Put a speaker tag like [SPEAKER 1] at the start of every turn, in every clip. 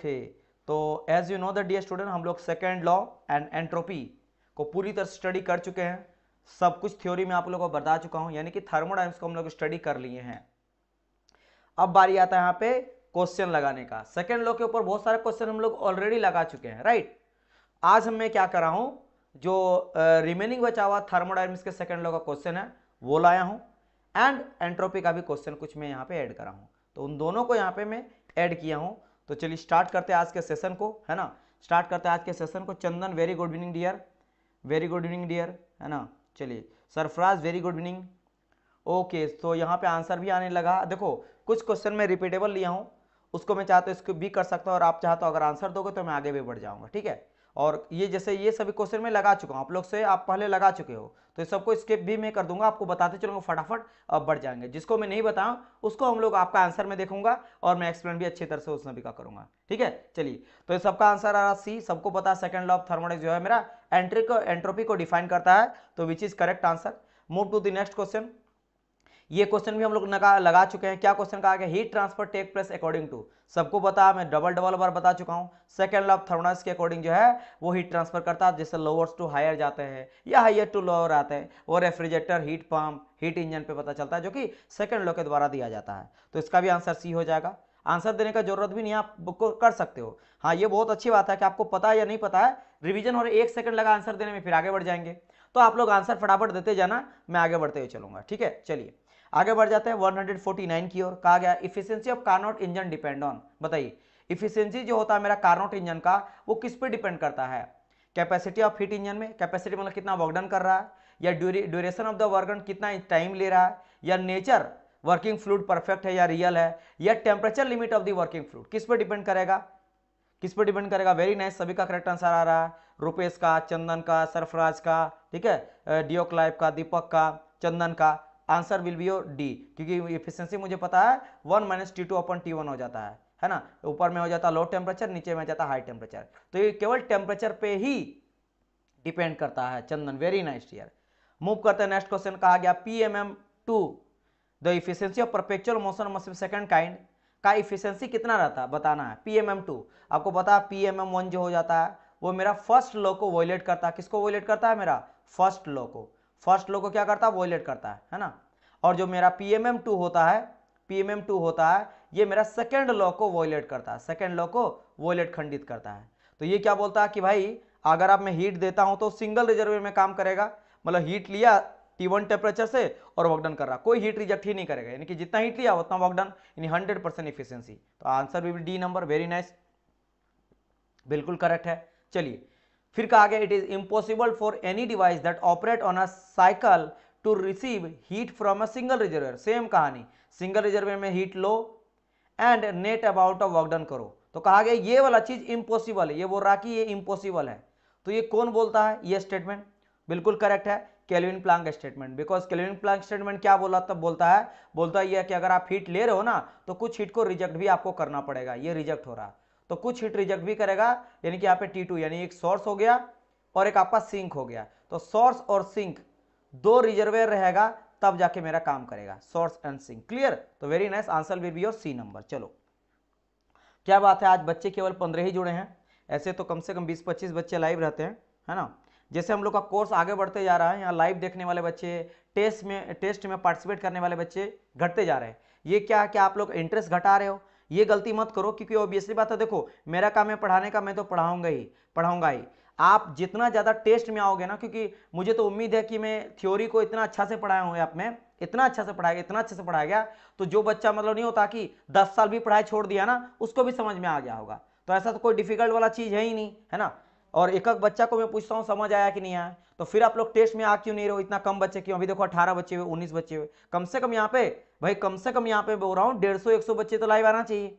[SPEAKER 1] Okay तो as you know the D student हम लोग सेकेंड लॉ एंड एंट्रोपी को पूरी तरह स्टडी कर चुके हैं सब कुछ थ्योरी में आप लोगों को बता चुका हूं यानी कि थर्मोडाइम्स को हम लोग स्टडी कर लिए हैं अब बारी आता है यहां पे क्वेश्चन लगाने का सेकेंड लॉ के ऊपर बहुत सारे क्वेश्चन हम लोग ऑलरेडी लगा चुके हैं राइट आज हम मैं क्या कर रहा हूँ जो रिमेनिंग बचा हुआ थर्मोडाइम्स के सेकेंड लॉ का क्वेश्चन है वो लाया हूं एंड एंट्रोपी का भी क्वेश्चन कुछ मैं यहाँ पे ऐड करा हूं तो उन दोनों को यहाँ पे मैं ऐड किया हूं तो चलिए स्टार्ट करते हैं आज के सेशन को है ना स्टार्ट करते हैं आज के सेशन को Chandan very good evening dear very good evening dear है ना चलिए Sarfaraz very good evening okay तो यहाँ पे आंसर भी आने लगा देखो कुछ क्वेश्चन मैं रिपीटेबल लिया हूँ उसको मैं चाहता हूँ इसको भी कर सकता हूँ और आप चाहते हो अगर आंसर दोगे तो मैं आगे भी बढ़ जाऊँगा ठीक है और ये जैसे ये सभी क्वेश्चन में लगा चुका हूँ आप लोग से आप पहले लगा चुके हो तो सबको स्किप भी मैं कर दूंगा आपको बताते चलूंगा फटाफट अब बढ़ जाएंगे जिसको मैं नहीं बताऊँ उसको हम लोग आपका आंसर में देखूंगा और मैं एक्सप्लेन भी अच्छी तरह से उस सभी का करूंगा ठीक है चलिए तो सबका आंसर आ रहा सी सबको पता सेकंड लॉ ऑफ थर्मोडेक्स जो है मेरा एंट्री को एंट्रोपी को डिफाइन करता है तो which is correct answer move to the next question ये क्वेश्चन भी हम लोग लगा लगा चुके हैं क्या क्वेश्चन कहा गया heat transfer take place according to सबको बता मैं डबल डबल बार बता चुका हूँ सेकेंड लॉ थर्मोनाइस के अकॉर्डिंग जो है वो हीट ट्रांसफर करता है जैसे लोअर्स टू हायर जाते हैं या हायर टू लोअर आते हैं वो refrigerator heat pump heat engine पे पता चलता है जो कि सेकेंड लॉ के द्वारा दिया जाता है तो इसका भी आंसर सी हो जाएगा आंसर देने का जरूरत भी नहीं आप कर सकते हो हाँ ये बहुत अच्छी बात है कि आपको पता है या नहीं पता है रिवीजन हो एक सेकंड लगा आंसर देने में फिर आगे बढ़ जाएंगे तो आप लोग आंसर फटाफट देते जाना मैं आगे बढ़ते हुए चलूंगा ठीक है चलिए आगे बढ़ जाते हैं 149 की ओर कहा गया efficiency of Carnot engine depend on बताइए इफिशियंसी जो होता है मेरा कार्नोट इंजन का वो किस पे डिपेंड करता है कैपेसिटी ऑफ हीट इंजन में कैपेसिटी मतलब कितना वर्कडन कर रहा है या ड्यूरेशन ऑफ द वर्कडन कितना टाइम ले रहा है या नेचर वर्किंग फ्लूड परफेक्ट है या रियल है या temperature limit of the working fluid किस पर डिपेंड करेगा किस पर डिपेंड करेगा वेरी नाइस सभी का करेक्ट आंसर आ रहा है रूपेश का चंदन का सरफराज का ठीक है डियोक्लाइव का दीपक का चंदन का answer will be your D क्योंकि इफिशियंसी मुझे पता है one minus T two upon T one हो जाता है है ना ऊपर में हो जाता है लो टेम्परेचर नीचे में जाता है हाई टेम्परेचर तो ये केवल टेम्परेचर पे ही डिपेंड करता है Chandan very nice yeah move करते हैं नेक्स्ट क्वेश्चन कहा गया P M M two the efficiency of perpetual motion machine second kind का इफिशियंसी कितना रहता है बताना है पी एम एम टू आपको पता है पी एम एम वन जो हो जाता है वो मेरा फर्स्ट लॉ को वॉयलेट करता है किसको वॉयलेट करता है मेरा फर्स्ट लॉ को फर्स्ट लो को क्या करता है वोलेट करता है है ना और जो मेरा पी एम एम टू होता है पी एम एम टू होता है ये मेरा सेकेंड लॉ को वॉयलेट करता है सेकेंड लॉ को वॉयलेट खंडित करता है तो ये क्या बोलता है कि भाई अगर आप मैं हीट देता हूँ तो सिंगल रिजर्वेयर में काम करेगा मतलब हीट लिया टी वन टेम्परेचर से और वर्कडन कर रहा कोई हीट रिजेक्ट ही नहीं करेगा यानी कि जितना हीट लिया उतना वर्कडन यानी हंड्रेड परसेंट इफिशियंसी तो आंसर भी डी नंबर वेरी नाइस बिल्कुल करेक्ट है चलिए फिर कहा गया it is impossible for any device that operate on a cycle to receive heat from a single reservoir same कहानी सिंगल रिजर्वर में हीट लो and net about of work done करो तो कहा गया ये वाला चीज इम्पॉसिबल है ये बोल रहा कि ये इम्पॉसिबल है तो ये कौन बोलता है ये स्टेटमेंट बिल्कुल करेक्ट है Kelvin Planck statement because Kelvin Planck statement क्या बोला तब बोलता है बोलता है यह कि अगर आप हीट ले रहे हो ना तो कुछ हीट को रिजेक्ट भी आपको करना पड़ेगा ये रिजेक्ट हो रहा है तो कुछ हीट रिजेक्ट भी करेगा यानी कि यहाँ पे टी टू यानी एक सोर्स हो गया और एक आपका सिंक हो गया तो सोर्स और सिंक दो रिजर्वेयर रहेगा तब जाके मेरा काम करेगा सोर्स एंड सिंक क्लियर तो very nice answer will be your C number चलो क्या बात है आज बच्चे केवल पंद्रह ही जुड़े हैं ऐसे तो कम से कम बीस पच्चीस बच्चे लाइव रहते हैं है ना जैसे हम लोग का कोर्स आगे बढ़ते जा रहा है यहाँ लाइव देखने वाले बच्चे टेस्ट में टेस्ट में पार्टिसिपेट करने वाले बच्चे घटते जा रहे हैं ये क्या है कि आप लोग इंटरेस्ट घटा रहे हो ये गलती मत करो क्योंकि ऑब्वियसली बात है देखो मेरा काम है पढ़ाने का मैं तो पढ़ाऊंगा ही पढ़ाऊंगा ही आप जितना ज़्यादा टेस्ट में आओगे ना क्योंकि मुझे तो उम्मीद है कि मैं थ्योरी को इतना अच्छा से पढ़ाया हूँ आप में इतना अच्छा से पढ़ाया गया इतना अच्छे से पढ़ाया गया तो जो बच्चा मतलब नहीं होता कि दस साल भी पढ़ाई छोड़ दिया ना उसको भी समझ में आ गया होगा तो ऐसा तो कोई डिफिकल्ट वाला चीज़ है ही नहीं है ना और एक एक बच्चा को मैं पूछता हूँ समझ आया कि नहीं आया तो फिर आप लोग टेस्ट में आ क्यों नहीं रहे हो इतना कम बच्चे क्यों अभी देखो अठारह बच्चे हुए उन्नीस बच्चे हुए कम से कम यहाँ पे भाई कम से कम यहाँ पे बोल रहा हूँ डेढ़ सौ एक सौ बच्चे तो लाइव आना चाहिए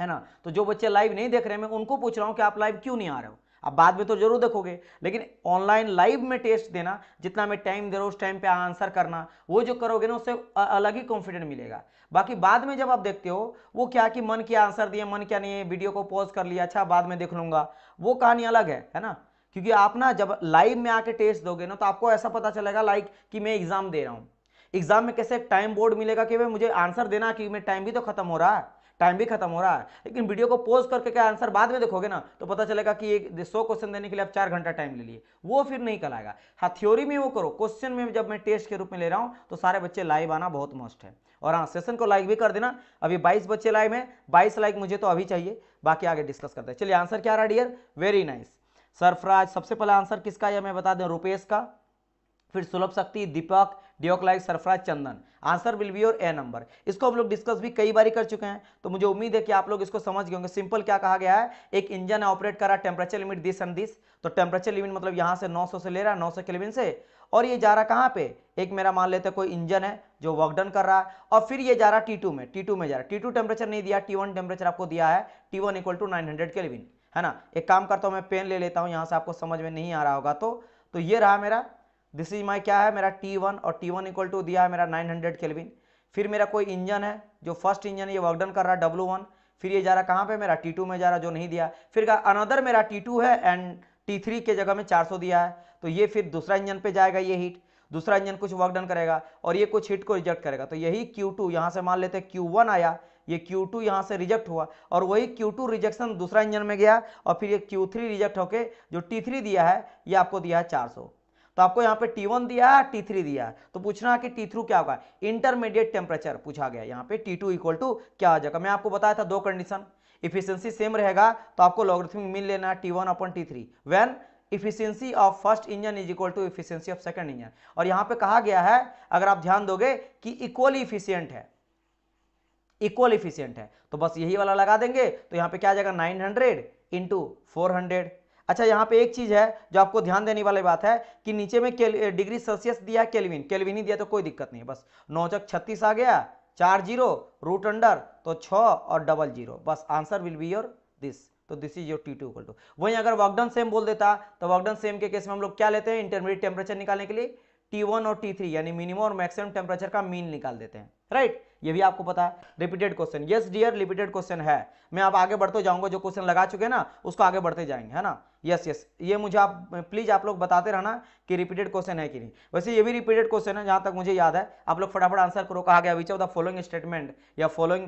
[SPEAKER 1] है ना तो जो बच्चे लाइव नहीं देख रहे मैं उनको पूछ रहा हूँ कि आप लाइव क्यों नहीं आ रहे हो आप बाद में तो जरूर देखोगे लेकिन ऑनलाइन लाइव में टेस्ट देना जितना मैं टाइम दे रहा हूँ उस टाइम पे आंसर करना वो जो करोगे ना उससे अलग ही कॉन्फिडेंट मिलेगा बाकी बाद में जब आप देखते हो वो क्या कि मन क्या आंसर दिए मन क्या नहीं है वीडियो को पॉज कर लिया अच्छा बाद में देख लूंगा वो कहानी अलग है है ना क्योंकि आप ना जब लाइव में आके टेस्ट दोगे ना तो आपको ऐसा पता चलेगा लाइक कि मैं एग्जाम दे रहा हूँ एग्जाम में कैसे टाइम बोर्ड मिलेगा कि भाई मुझे आंसर देना कि मैं टाइम भी तो खत्म हो रहा है टाइम भी खत्म हो रहा है लेकिन वीडियो को पोज करके क्या आंसर बाद में देखोगे ना तो पता चलेगा कि एक सौ क्वेश्चन देने के लिए आप चार घंटा टाइम ले लिए वो फिर नहीं कल आएगा हाँ थ्योरी में वो करो क्वेश्चन में जब मैं टेस्ट के रूप में ले रहा हूँ तो सारे बच्चे लाइव आना बहुत मस्ट है और हाँ सेशन को लाइक भी कर देना अभी बाईस बच्चे लाइव है बाईस लाइक मुझे तो अभी चाहिए बाकी आगे डिस्कस करते हैं चलिए आंसर क्या रहा डियर वेरी नाइस सरफराज सबसे पहला आंसर किसका यह मैं बता दें रुपेश का फिर सुलभ शक्ति दीपक डिओक्लाइक Sarfaraz Chandan answer will be your A number इसको हम लोग डिस्कस भी कई बार कर चुके हैं तो मुझे उम्मीद है कि आप लोग इसको समझ गए होंगे सिंपल क्या कहा गया है एक इंजन है ऑपरेट करा temperature limit this and this तो टेम्परेचर लिमिट मतलब यहाँ से 900 से ले रहा है नौ सौ से और ये जा रहा कहाँ पे एक मेरा मान लेते कोई इंजन है जो वर्कडन कर रहा है और फिर ये जा रहा टी में टी में जा रहा है टी टू टेम्परेचर नहीं दिया टी वन टेम्परेचर आपको दिया है T one equal to nine hundred है ना एक काम करता हूँ मैं पेन ले लेता हूँ यहाँ से आपको समझ में नहीं आ रहा होगा तो, तो ये रहा मेरा दिस इज माई क्या है मेरा टी वन और टी वन इक्वल टू दिया है मेरा नाइन हंड्रेड केलविन फिर मेरा कोई इंजन है जो फर्स्ट इंजन ये वर्कडन कर रहा है डब्लू वन फिर ये जा रहा कहाँ पे मेरा टी टू में जा रहा जो नहीं दिया फिर का अनदर मेरा टी टू है एंड टी थ्री के जगह में चार सौ दिया है तो ये फिर दूसरा इंजन पे जाएगा ये हीट दूसरा इंजन कुछ वर्कडन करेगा और ये कुछ हिट को रिजेक्ट करेगा तो यही क्यू टू यहाँ से मान लेते हैं क्यू वन आया ये क्यू टू यहाँ से रिजेक्ट हुआ और वही क्यू टू रिजेक्शन दूसरा इंजन में गया और फिर ये क्यू थ्री रिजेक्ट होके जो टी थ्री दिया है ये आपको दिया है चार सौ तो आपको यहाँ पे T1 दिया है T3 दिया है तो पूछना कि T3 क्या होगा इंटरमीडिएट टेम्परेचर पूछा गया यहाँ पे T2 टू इक्वल टू क्या हो जाएगा मैं आपको बताया था दो कंडीशन इफिशियंसी सेम रहेगा तो आपको लॉग्रिथमिक मिल लेना है T one upon T three when efficiency of first engine is equal to efficiency of second engine और यहाँ पे कहा गया है अगर आप ध्यान दोगे कि इक्वली इफिशियंट है इक्वल इफिशियंट है तो बस यही वाला लगा देंगे तो यहाँ पे क्या आ जाएगा nine hundred into four hundred अच्छा यहाँ पे एक चीज है जो आपको ध्यान देने वाली बात है कि नीचे में डिग्री सेल्सियस दिया केल्विन केल्विन ही दिया तो कोई दिक्कत नहीं है बस नौचक छत्तीस आ गया चार जीरो रूट अंडर तो छ और डबल जीरो बस answer will be your this तो this is your T two equal to वहीं अगर वॉकडन सेम बोल देता तो वॉकडन सेम के केस में हम लोग क्या लेते हैं इंटरमीडिएट टेम्परेचर निकालने के लिए टी वन और टी थ्री यानी मिनिमम और मैक्सिमम टेम्परेचर का मीन निकाल देते हैं राइट ये भी आपको पता है repeated question yes dear repeated question है मैं आप आगे बढ़ते जाऊंगा जो क्वेश्चन लगा चुके हैं ना उसको आगे बढ़ते जाएंगे है ना यस यस ये मुझे आप प्लीज आप लोग बताते रहना कि रिपीटेड क्वेश्चन है कि नहीं वैसे ये भी रिपीटेड क्वेश्चन है जहां तक मुझे याद है आप लोग फटाफट आंसर करो कहा गया which of the following statement या फॉलोइंग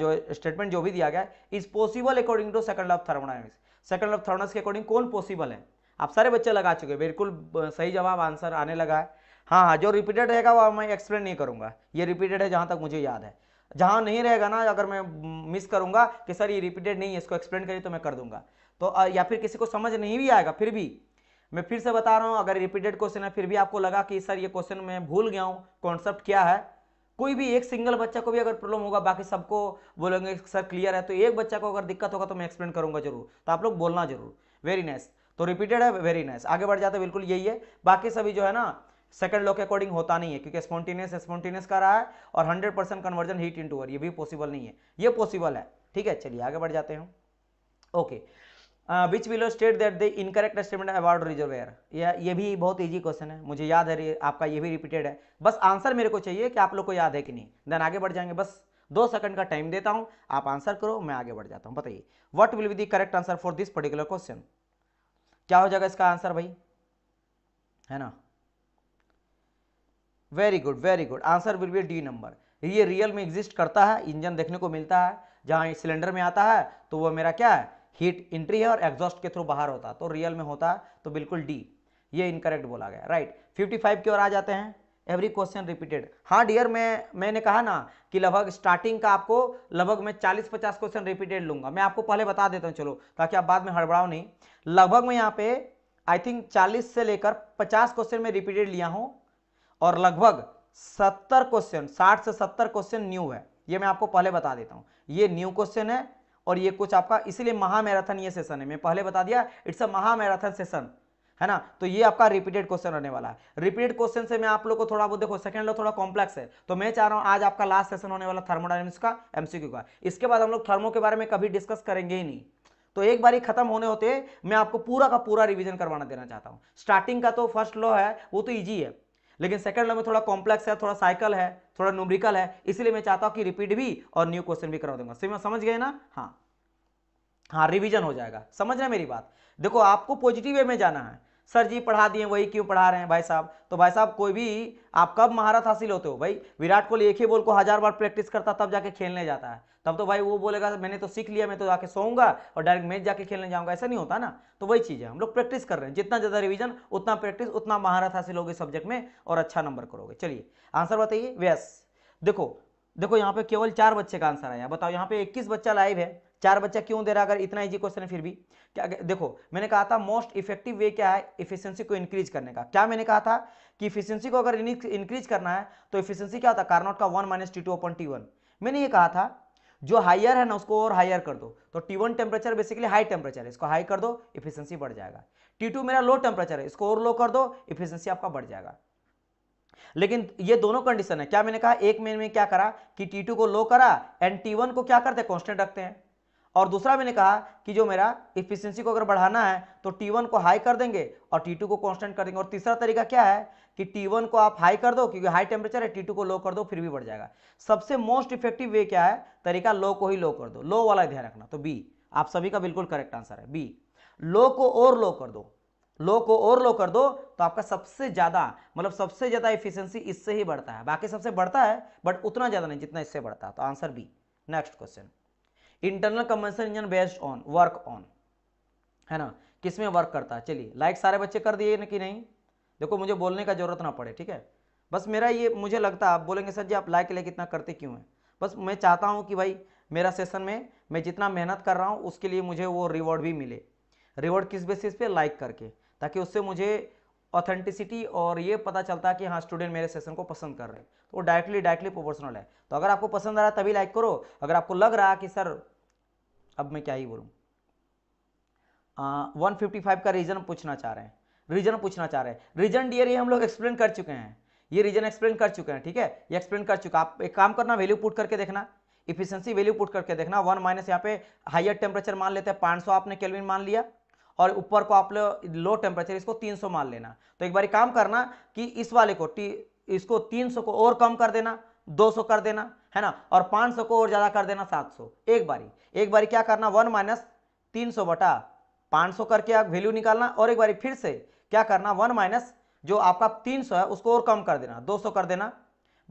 [SPEAKER 1] जो स्टेटमेंट जो भी दिया गया is possible according to second of thermodynamics second of thermodynamics के अकॉर्डिंग कौन पॉसिबल है आप सारे बच्चे लगा चुके बिल्कुल सही जवाब आंसर आने लगा है हाँ हाँ जो रिपीटेड रहेगा वो मैं एक्सप्लेन नहीं करूँगा ये रिपीटेड है जहाँ तक मुझे याद है जहाँ नहीं रहेगा ना अगर मैं मिस करूँगा कि सर ये रिपीटेड नहीं है इसको एक्सप्लेन करिए तो मैं कर दूंगा तो या फिर किसी को समझ नहीं भी आएगा फिर भी मैं फिर से बता रहा हूँ अगर रिपीटेड क्वेश्चन है फिर भी आपको लगा कि सर ये क्वेश्चन मैं भूल गया हूँ कॉन्सेप्ट क्या है कोई भी एक सिंगल बच्चा को भी अगर प्रॉब्लम होगा बाकी सबको बोलेंगे सर क्लियर है तो एक बच्चा को अगर दिक्कत होगा तो मैं एक्सप्लेन करूंगा जरूर तो आप लोग बोलना जरूर वेरी नाइस तो रिपीटेड है वेरी नाइस आगे बढ़ जाते बिल्कुल यही है बाकी सभी जो है ना सेकंड लॉ के अकॉर्डिंग होता नहीं है क्योंकि स्पॉन्टेनियस स्पॉन्टेनियस का रहा है और 100 percent conversion heat into work ये भी पॉसिबल नहीं है ये पॉसिबल है ठीक है चलिए आगे बढ़ जाते हैं okay which will state that the incorrect estimate award reservoir या ये भी बहुत ईजी क्वेश्चन है मुझे याद है आपका ये भी रिपीटेड है बस आंसर मेरे को चाहिए कि आप लोग को याद है कि नहीं देन आगे बढ़ जाएंगे बस दो सेकंड का टाइम देता हूँ आप आंसर करो मैं आगे बढ़ जाता हूँ बताइए what will be the correct answer for this particular question क्या हो जाएगा इसका आंसर भाई है ना very good very good answer will be D number ये रियल में एग्जिस्ट करता है इंजन देखने को मिलता है जहाँ सिलेंडर में आता है तो वो मेरा क्या है हीट इंट्री है और एग्जॉस्ट के थ्रू बाहर होता है तो रियल में होता है तो बिल्कुल डी ये इनकरेक्ट बोला गया राइट फिफ्टी फाइव की ओर आ जाते हैं एवरी क्वेश्चन रिपीटेड हाँ डियर मैं मैंने कहा ना कि लगभग स्टार्टिंग का आपको लगभग मैं चालीस पचास क्वेश्चन रिपीटेड लूंगा मैं आपको पहले बता देता हूँ चलो ताकि आप बाद में हड़बड़ाओ नहीं लगभग मैं यहाँ पे आई थिंक चालीस से लेकर पचास क्वेश्चन में रिपीटेड लिया हूँ और लगभग सत्तर क्वेश्चन साठ से सत्तर क्वेश्चन न्यू है ये मैं आपको पहले बता देता हूँ ये न्यू क्वेश्चन है और ये कुछ आपका इसलिए महामैराथन ये सेशन है मैं पहले बता दिया इट्स अ महामैराथन सेशन है ना तो ये आपका रिपीटेड क्वेश्चन रहने वाला है रिपीटेड क्वेश्चन से मैं आप लोग को थोड़ा बहुत देखो सेकंड लो थोड़ा कॉम्प्लेक्स है तो मैं चाह रहा हूँ आज आपका लास्ट सेशन होने वाला थर्मोडाइनमिक्स का एमसीक्यू का इसके बाद हम लोग थर्मो के बारे में कभी डिस्कस करेंगे ही नहीं तो एक बार ही खत्म होने होते मैं आपको पूरा का पूरा रिविजन करवाना देना चाहता हूँ स्टार्टिंग का तो फर्स्ट लॉ है वो तो ईजी है लेकिन सेकंड लॉ में थोड़ा कॉम्प्लेक्स है थोड़ा साइकिल है थोड़ा न्यूमरिकल है इसलिए मैं चाहता हूँ कि रिपीट भी और न्यू क्वेश्चन भी करा दूंगा सिर्फ समझ गए ना हाँ हाँ रिविजन हो जाएगा समझ रहे मेरी बात देखो आपको पॉजिटिव वे में जाना है सर जी पढ़ा दिए वही क्यों पढ़ा रहे हैं भाई साहब तो भाई साहब कोई भी आप कब महारत हासिल होते हो भाई विराट कोहली एक ही बोल को हजार बार प्रैक्टिस करता तब जाके खेलने जाता है तब तो भाई वो बोलेगा मैंने तो सीख लिया मैं तो जाके सोऊंगा और डायरेक्ट मैच जाके खेलने जाऊंगा ऐसा नहीं होता ना तो वही चीज़ है हम लोग प्रैक्टिस कर रहे हैं जितना ज़्यादा रिविजन उतना प्रैक्टिस उतना महारत हासिल होगी सब्जेक्ट में और अच्छा नंबर करोगे चलिए आंसर बताइए वेस देखो देखो यहाँ पे केवल चार बच्चे का आंसर आया बताओ यहाँ पे 21 बच्चा लाइव है चार बच्चा क्यों दे रहा अगर इतना इजी क्वेश्चन है फिर भी क्या देखो मैंने कहा था मोस्ट इफेक्टिव वे क्या है इफिशियंसी को इंक्रीज करने का क्या मैंने कहा था कि इफिशियंसी को अगर इंक्रीज करना है तो इफिशियंसी क्या होता है कार्नोट का वन माइनस टी मैंने ये कहा था जो हायर है ना उसको और हायर कर दो तो T one temperature basically high temperature है इसको हाई कर दो इफिशियंसी बढ़ जाएगा टी मेरा लो टेम्परेचर है इसको और लो कर दो इफिशियंसी आपका बढ़ जाएगा लेकिन ये दोनों कंडीशन है क्या मैंने कहा एक मेन में क्या करा कि टी को लो करा एंड टी को क्या करते हैं कॉन्स्टेंट रखते हैं और दूसरा मैंने कहा कि जो मेरा इफिशियंसी को अगर बढ़ाना है तो टी वन को हाई कर देंगे और टी टू को कांस्टेंट कर देंगे और तीसरा तरीका क्या है कि टी वन को आप हाई कर दो क्योंकि हाई टेम्परेचर है टी टू को लो कर दो फिर भी बढ़ जाएगा सबसे मोस्ट इफेक्टिव वे क्या है तरीका लो को ही लो कर दो लो वाला ध्यान रखना तो बी आप सभी का बिल्कुल करेक्ट आंसर है बी लो को और लो कर दो लो को और लो कर दो तो आपका सबसे ज़्यादा मतलब सबसे ज़्यादा इफिशियंसी इससे ही बढ़ता है बाकी सबसे बढ़ता है बट उतना ज़्यादा नहीं जितना इससे बढ़ता है तो answer B next question internal combustion engine based on work on है ना किस में वर्क करता है चलिए लाइक सारे बच्चे कर दिए ना कि नहीं देखो मुझे बोलने का जरूरत ना पड़े ठीक है बस मेरा ये मुझे लगता है आप बोलेंगे सर जी आप लाइक लाइक इतना करते क्यों हैं बस मैं चाहता हूँ कि भाई मेरा सेशन में मैं जितना मेहनत कर रहा हूँ उसके लिए मुझे वो रिवॉर्ड भी मिले रिवॉर्ड किस बेसिस पे लाइक करके ताकि उससे मुझे ऑथेंटिसिटी और ये पता चलता है कि हाँ स्टूडेंट मेरे सेशन को पसंद कर रहे हैं तो डायरेक्टली डायरेक्टली प्रोपोर्शनल है तो अगर आपको पसंद आ रहा है तभी लाइक करो अगर आपको लग रहा है कि सर अब मैं क्या ही बोलूँ वन फिफ्टी फाइव का रीजन पूछना चाह रहे हैं रीजन पूछना चाह रहे हैं रीजन डियर ये हम लोग एक्सप्लेन कर चुके हैं ये रीजन एक्सप्लेन कर चुके हैं ठीक है ये एक्सप्लेन कर चुका आप एक काम करना वैल्यू पुट करके देखना इफिशियंसी वैल्यू पुट करके देखना वन माइनस यहाँ पे हाइयर टेम्परेचर मान लेते हैं पाँच आपने केलविन मान लिया और ऊपर को आप लो टेम्परेचर इसको तीन मान लेना तो एक बार काम करना कि इस वाले को टी इसको तीन को और कम कर देना 200 कर देना है ना और 500 को और ज़्यादा कर देना 700 एक बारी एक बारी क्या करना वन माइनस तीन सौ बटा पांच सौ करके आप वैल्यू निकालना और एक बारी फिर से क्या करना वन माइनस जो आपका तीन सौ है उसको और कम कर देना दो सौ कर देना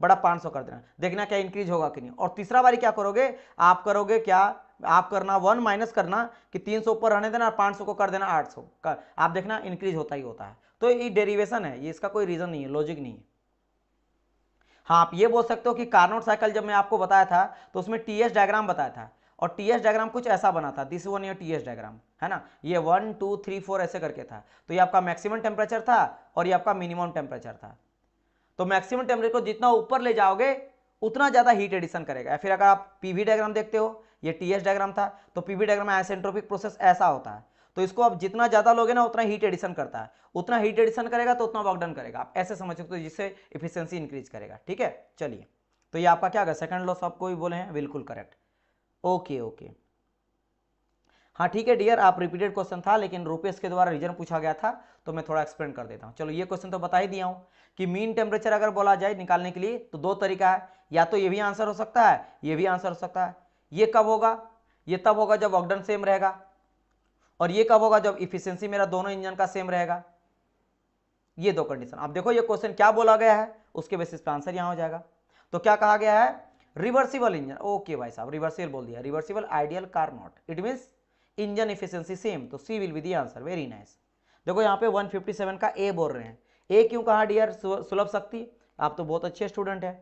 [SPEAKER 1] बड़ा पांच सौ कर देना देखना क्या इंक्रीज होगा कि नहीं और तीसरा बारी क्या करोगे आप करोगे क्या आप करना वन माइनस करना कि तीन सौ ऊपर रहने देना पांच सौ को कर देना आठ सौ आप देखना इंक्रीज होता ही होता है तो ये डेरिवेशन है ये इसका कोई रीज़न नहीं है लॉजिक नहीं है हाँ आप ये बोल सकते हो कि कार्नोट साइकिल जब मैं आपको बताया था तो उसमें टी एस डायग्राम बताया था और टी एस डायग्राम कुछ ऐसा बना था दिस वन ये टी एस डायग्राम है ना ये वन टू थ्री फोर ऐसे करके था तो ये आपका मैक्सिमम टेम्परेचर था और ये आपका मिनिमम टेम्परेचर था तो मैक्सिमम टेम्परेचर को जितना ऊपर ले जाओगे उतना ज़्यादा हीट एडिशन करेगा फिर अगर आप पीवी डायग्राम देखते हो ये टी एस डायग्राम था तो पीवी डायग्राम आइसेंट्रोपिक प्रोसेस ऐसा होता है तो इसको आप जितना ज़्यादा लोगे ना उतना हीट एडिशन करता है उतना हीट एडिशन करेगा तो उतना वॉकडाउन करेगा आप ऐसे समझ सकते हो जिससे इफिशियंसी इंक्रीज करेगा ठीक है चलिए तो ये आपका क्या होगा सेकंड लॉस आपको भी बोले हैं बिल्कुल करेक्ट ओके ओके हाँ ठीक है डियर आप रिपीटेड क्वेश्चन था लेकिन रूपेश के द्वारा रीजन पूछा गया था तो मैं थोड़ा एक्सप्लेन कर देता हूँ चलो ये क्वेश्चन तो बता ही दिया हूँ कि मीन टेम्परेचर अगर बोला जाए निकालने के लिए तो दो तरीका है या तो ये भी आंसर हो सकता है ये भी आंसर हो सकता है ये कब होगा ये तब होगा जब ऑक्डन सेम रहेगा और ये कब होगा जब इफिशियंसी मेरा दोनों इंजन का सेम रहेगा ये दो कंडीशन आप देखो ये क्वेश्चन क्या बोला गया है उसके बेसिस पे आंसर यहां हो जाएगा तो क्या कहा गया है रिवर्सिबल इंजन ओके भाई साहब रिवर्सिबल बोल दिया reversible ideal Carnot it mean engine efficiency same तो C will be the answer very nice देखो यहाँ पे 157 का ए बोल रहे हैं ए क्यों कहा डियर सुलभ शक्ति आप तो बहुत अच्छे स्टूडेंट है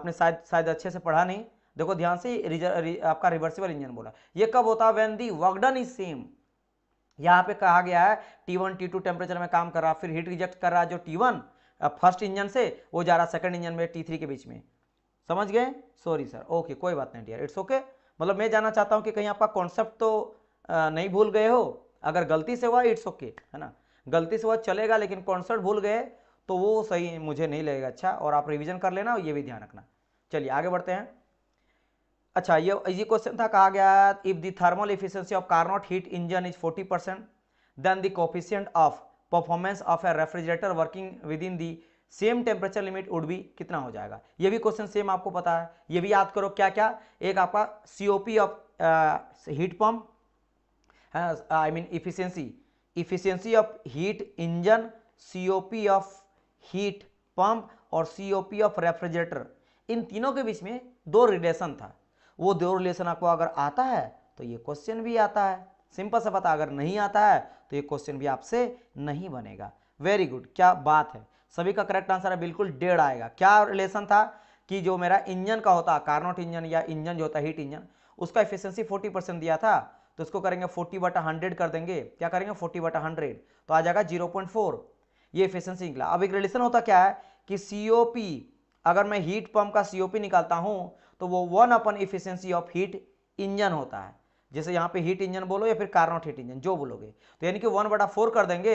[SPEAKER 1] आपने शायद शायद अच्छे से पढ़ा नहीं देखो ध्यान से रिजर, रि, आपका रिवर्सिबल इंजन बोला ये कब होता है when the work done is same यहाँ पे कहा गया है T one T two temperature में काम कर रहा फिर हीट रिजेक्ट कर रहा जो टी वन फर्स्ट इंजन से वो जा रहा सेकंड इंजन में टी थ्री के बीच में समझ गए सॉरी सर ओके कोई बात नहीं डियर इट्स ओके मतलब मैं जानना चाहता हूँ कि कहीं आपका कॉन्सेप्ट तो नहीं भूल गए हो अगर गलती से हुआ इट्स ओके है ना गलती से हुआ चलेगा लेकिन कॉन्सेप्ट भूल गए तो वो सही मुझे नहीं लगेगा अच्छा और आप रिविजन कर लेना ये भी ध्यान रखना चलिए आगे बढ़ते हैं अच्छा ये इजी क्वेश्चन था कहा गया if the thermal efficiency of Carnot heat engine is 40 percent then the coefficient of performance of a refrigerator working within the same temperature limit would भी कितना हो जाएगा ये भी क्वेश्चन सेम आपको पता है ये भी याद करो क्या क्या एक आपका C of heat pump I mean efficiency efficiency of heat engine C of heat pump और सी ऑफ रेफ्रिजरेटर इन तीनों के बीच में दो रिलेशन था वो दो रिलेशन आपको अगर आता है तो ये क्वेश्चन भी आता है सिंपल सा पता अगर नहीं आता है तो ये क्वेश्चन भी आपसे नहीं बनेगा वेरी गुड क्या बात है सभी का करेक्ट आंसर है बिल्कुल डेढ़ आएगा क्या रिलेशन था कि जो मेरा इंजन का होता कार्नोट इंजन या इंजन जो होता है हीट इंजन उसका एफिशियंसी 40 परसेंट दिया था तो इसको करेंगे 40 बटा 100 कर देंगे क्या करेंगे 40 बटा 100 तो आ जाएगा 0.4 ये इफिशियंसी निकला अब एक रिलेशन होता क्या है कि सीओपी अगर मैं हीट पंप का सीओपी निकालता हूं तो वो one upon efficiency of heat engine होता है जैसे यहाँ पे हीट इंजन बोलो या फिर कार्नोट हीट इंजन जो बोलोगे तो यानी कि वन बटा फोर कर देंगे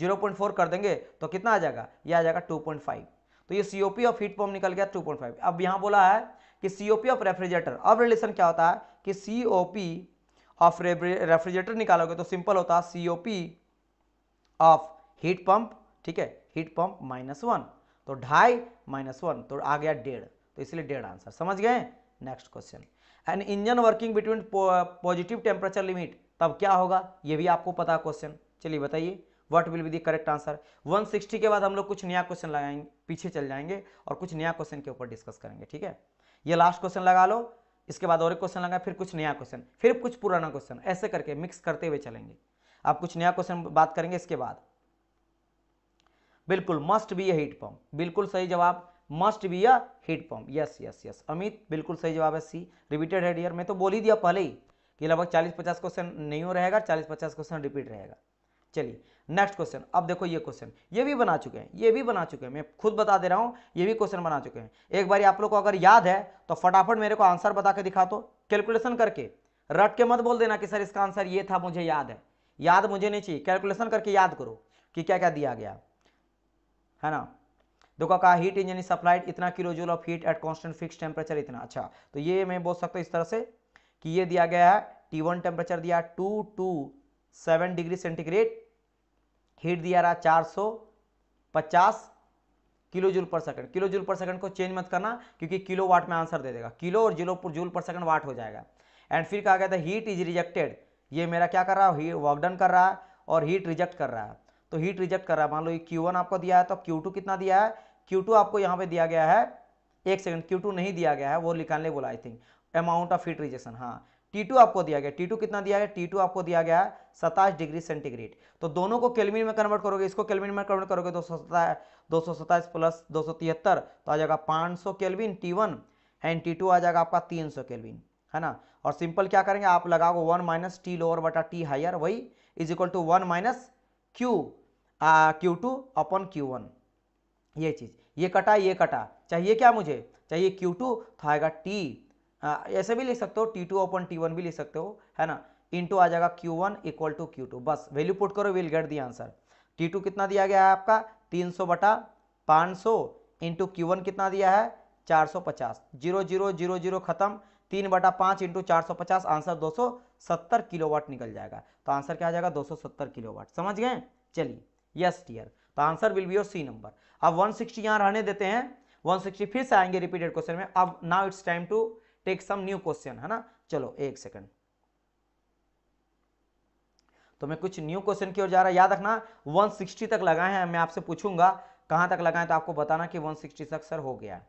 [SPEAKER 1] जीरो पॉइंट फोर कर देंगे तो कितना आ जाएगा ये आ जाएगा टू पॉइंट फाइव तो ये C O P of heat pump निकल गया टू पॉइंट फाइव अब यहाँ बोला है कि C O P of refrigerator अब रिलेशन क्या होता है कि C O P of refrigerator निकालोगे तो सिंपल होता है C O P of heat pump ठीक है हीट पम्प माइनस वन तो ढाई माइनस वन तो आ गया डेढ़ तो इसलिए डेड आंसर समझ गए next question an engine working between positive temperature limit तब क्या होगा ये भी आपको पता क्वेश्चन चलिए बताइए what will be the correct answer 160 के बाद हम लोग कुछ नया क्वेश्चन लगाएंगे पीछे चल जाएंगे और कुछ नया क्वेश्चन के ऊपर डिस्कस करेंगे ठीक है ये लास्ट क्वेश्चन लगा लो इसके बाद और एक क्वेश्चन लगाए फिर कुछ नया क्वेश्चन फिर कुछ पुराना क्वेश्चन ऐसे करके मिक्स करते हुए चलेंगे आप कुछ नया क्वेश्चन बात करेंगे इसके बाद बिल्कुल must be a heat pump बिल्कुल सही जवाब must be a heat pump yes yes yes Amit बिल्कुल सही जवाब है सी रिपीटेड है डियर मैं तो बोल ही दिया पहले ही कि लगभग चालीस पचास क्वेश्चन नहीं हो रहेगा चालीस पचास क्वेश्चन रिपीट रहेगा चलिए नेक्स्ट क्वेश्चन अब देखो ये क्वेश्चन ये भी बना चुके हैं ये भी बना चुके हैं मैं खुद बता दे रहा हूँ ये भी क्वेश्चन बना चुके हैं एक बार आप लोग को अगर याद है तो फटाफट मेरे को आंसर बता के दिखा दो कैलकुलेशन करके रट के मत बोल देना कि सर इसका आंसर ये था मुझे याद है याद मुझे नहीं चाहिए कैलकुलेशन करके याद करो कि क्या क्या दिया गया है ना देखो कहा हीट इंजन इज सप्लाइड इतना kilo joule of heat at constant fix temperature इतना अच्छा तो ये मैं बोल सकता हूँ इस तरह से कि ये दिया गया है टी वन टेम्परेचर दिया two two seven degree centigrade heat दिया रहा चार सौ पचास kilo joule per second kilo joule per second को चेंज मत करना क्योंकि किलो वाट में आंसर दे देगा किलो और पर जूल पर सेकंड वाट हो जाएगा एंड फिर कहा गया था हीट इज रिजेक्टेड ये मेरा क्या कर रहा है वर्कडन कर रहा है और हीट रिजेक्ट कर रहा है तो हीट रिजेक्ट कर रहा है मान लो ये वन आपको दिया है तो टू कितना दिया है Q2 आपको यहाँ पे दिया गया है एक सेकंड Q2 नहीं दिया गया है वो निकालने बोला I think amount of heat rejection हाँ T2 आपको दिया गया T2 कितना दिया गया T2 आपको दिया गया है सताईस डिग्री सेंटीग्रेड तो दोनों को केल्विन में कन्वर्ट करोगे इसको केल्विन में कन्वर्ट करोगे दो सौ दो सौ प्लस दो सौ तिहत्तर तो आ जाएगा पाँच सौ kelvin T one and T two आ जाएगा आपका तीन सौ है ना और सिंपल क्या करेंगे आप लगाओ वन माइनस टी लोअर बटा टी हायर वही is equal to one minus Q Q two upon Q one ये चीज़ ये कटा ये कटा चाहिए क्या मुझे चाहिए क्यू टू तो आएगा टी ऐसे भी लिख सकते हो T two upon T one भी लिख सकते हो है ना इंटू आ जाएगा Q one equal to Q two बस वैल्यू पुट करो will get the answer T two कितना दिया गया है आपका तीन सौ बटा पाँच सौ इंटू क्यू वन कितना दिया है चार सौ पचास जीरो जीरो जीरो जीरो खत्म तीन बटा पाँच इंटू चार सौ पचास आंसर दो सौ सत्तर किलो वाट निकल जाएगा तो आंसर क्या आ जाएगा दो सौ सत्तर किलो वाट समझ गए चलिए यस टीयर तो answer will be your C number अब 160 सिक्सटी यहाँ रहने देते हैं 160 फिर से आएंगे रिपीटेड क्वेश्चन में अब now it's time to take some new question है ना चलो एक सेकंड तो मैं कुछ न्यू क्वेश्चन की ओर जा रहा है याद रखना 160 तक लगाए हैं मैं आपसे पूछूंगा कहां तक लगाए तो आपको बताना कि 160 तक सर हो गया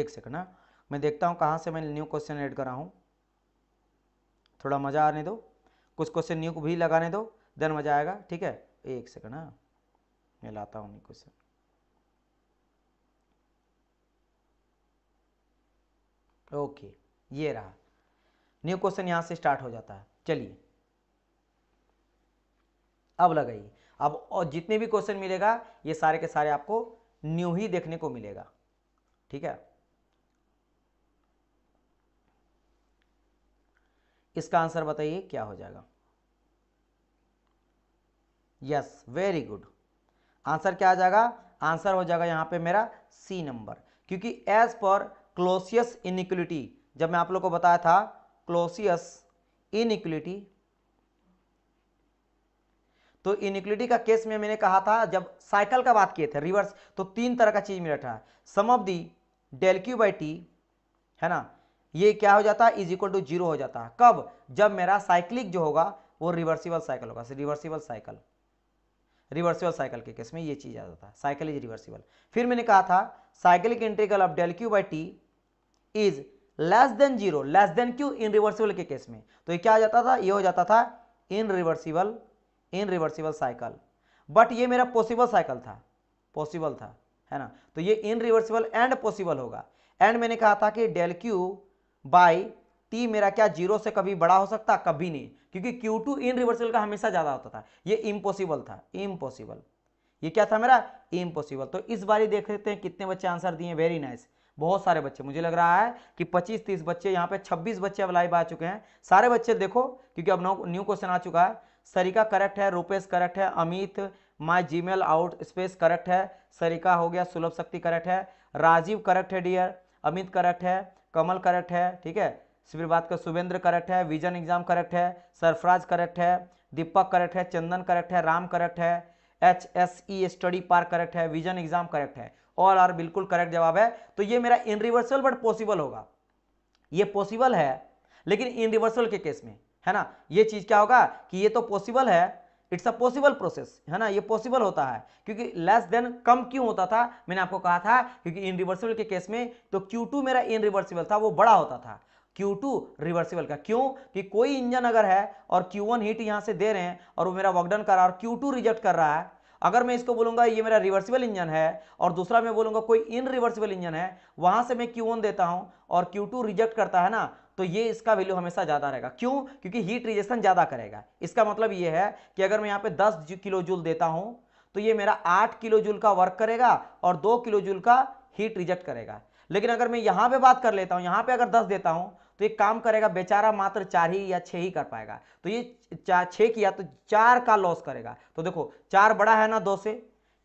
[SPEAKER 1] एक सेकंड ना हाँ। मैं देखता हूं कहां से मैं न्यू क्वेश्चन ऐड करा हूं थोड़ा मज़ा आने दो कुछ क्वेश्चन न्यू भी लगाने दो देन मज़ा आएगा ठीक है एक सेकंड हाँ मैं लाता हूँ क्वेश्चन ओके ये रहा न्यू क्वेश्चन यहाँ से स्टार्ट हो जाता है चलिए अब लगाइए अब और जितने भी क्वेश्चन मिलेगा ये सारे के सारे आपको न्यू ही देखने को मिलेगा ठीक है इसका आंसर बताइए क्या हो जाएगा यस वेरी गुड आंसर क्या आ जाएगा आंसर हो जाएगा यहां पे मेरा सी नंबर क्योंकि एज पर क्लोसियस इनिक्वलिटी जब मैं आप लोग को बताया था क्लोसियस इनिक्वलिटी तो इनिक्वलिटी का केस में मैंने कहा था जब साइकिल का बात किए थे रिवर्स तो तीन तरह का चीज मिला था sum of the del Q by T है ना ये क्या हो जाता है इज इक्वल टू जीरो हो जाता है कब जब मेरा साइक्लिक जो होगा वो रिवर्सिबल साइकिल होगा रिवर्सिबल साइकिल रिवर्सिबल साइकिल के केस में ये चीज़ आ जाता है साइकिल इज रिवर्सिबल फिर मैंने कहा था cyclic integral of del Q by T is less than zero less than Q irreversible के केस में तो ये क्या हो जाता था ये हो जाता था irreversible irreversible cycle but ये मेरा पॉसिबल साइकिल था पॉसिबल था है ना तो ये इन रिवर्सिबल एंड पॉसिबल होगा एंड मैंने कहा था कि डेल क्यू बाई टी मेरा क्या जीरो से कभी बड़ा हो सकता कभी नहीं क्योंकि क्यू टू इन रिवर्सल का हमेशा ज़्यादा होता था ये इम्पॉसिबल था इम्पॉसिबल ये क्या था मेरा इम्पॉसिबल तो इस बार ही देख लेते हैं कितने बच्चे आंसर दिए वेरी नाइस बहुत सारे बच्चे मुझे लग रहा है कि 25-30 बच्चे यहाँ पे 26 बच्चे अब लाइव आ चुके हैं सारे बच्चे देखो क्योंकि अब न्यू क्वेश्चन आ चुका है सरिका करेक्ट है रूपेश करेक्ट है Amit my Gmail out space correct है सरिका हो गया सुलभ शक्ति करेक्ट है राजीव करेक्ट है डियर अमित करेक्ट है कमल करेक्ट है ठीक है फिर बात कर सुवेंद्र करेक्ट है विजन एग्जाम करेक्ट है सरफराज करेक्ट है दीपक करेक्ट है चंदन करेक्ट है राम करेक्ट है H S E study park correct है विजन एग्जाम करेक्ट है ऑल आर बिल्कुल करेक्ट जवाब है तो ये मेरा इन रिवर्सल बट पॉसिबल होगा ये पॉसिबल है लेकिन इन रिवर्सल के केस में है ना ये चीज क्या होगा कि ये तो पॉसिबल है इट्स अ पॉसिबल प्रोसेस है ना ये पॉसिबल होता है क्योंकि लेस देन कम क्यों होता था मैंने आपको कहा था क्योंकि इन रिवर्सिबल के केस में तो क्यू मेरा इन रिवर्सिबल था वो बड़ा होता था Q2 रिवर्सिबल का क्यों कि कोई इंजन अगर है और Q1 हीट यहाँ से दे रहे हैं और वो मेरा वर्कडन कर रहा है और क्यू रिजेक्ट कर रहा है अगर मैं इसको बोलूंगा ये मेरा रिवर्सिबल इंजन है और दूसरा मैं बोलूंगा कोई इन रिवर्सिबल इंजन है वहां से मैं क्यू देता हूं और क्यू रिजेक्ट करता है ना तो ये इसका वैल्यू हमेशा ज़्यादा रहेगा क्यों क्योंकि हीट रिजेक्शन ज़्यादा करेगा इसका मतलब ये है कि अगर मैं यहाँ पे 10 किलो जूल देता हूँ तो ये मेरा 8 किलो जूल का वर्क करेगा और 2 किलो जूल का हीट रिजेक्ट करेगा लेकिन अगर मैं यहाँ पे बात कर लेता हूँ यहाँ पे अगर 10 देता हूँ तो ये काम करेगा बेचारा मात्र चार ही या छह ही कर पाएगा तो ये छह किया तो चार का लॉस करेगा तो देखो चार बड़ा है ना दो से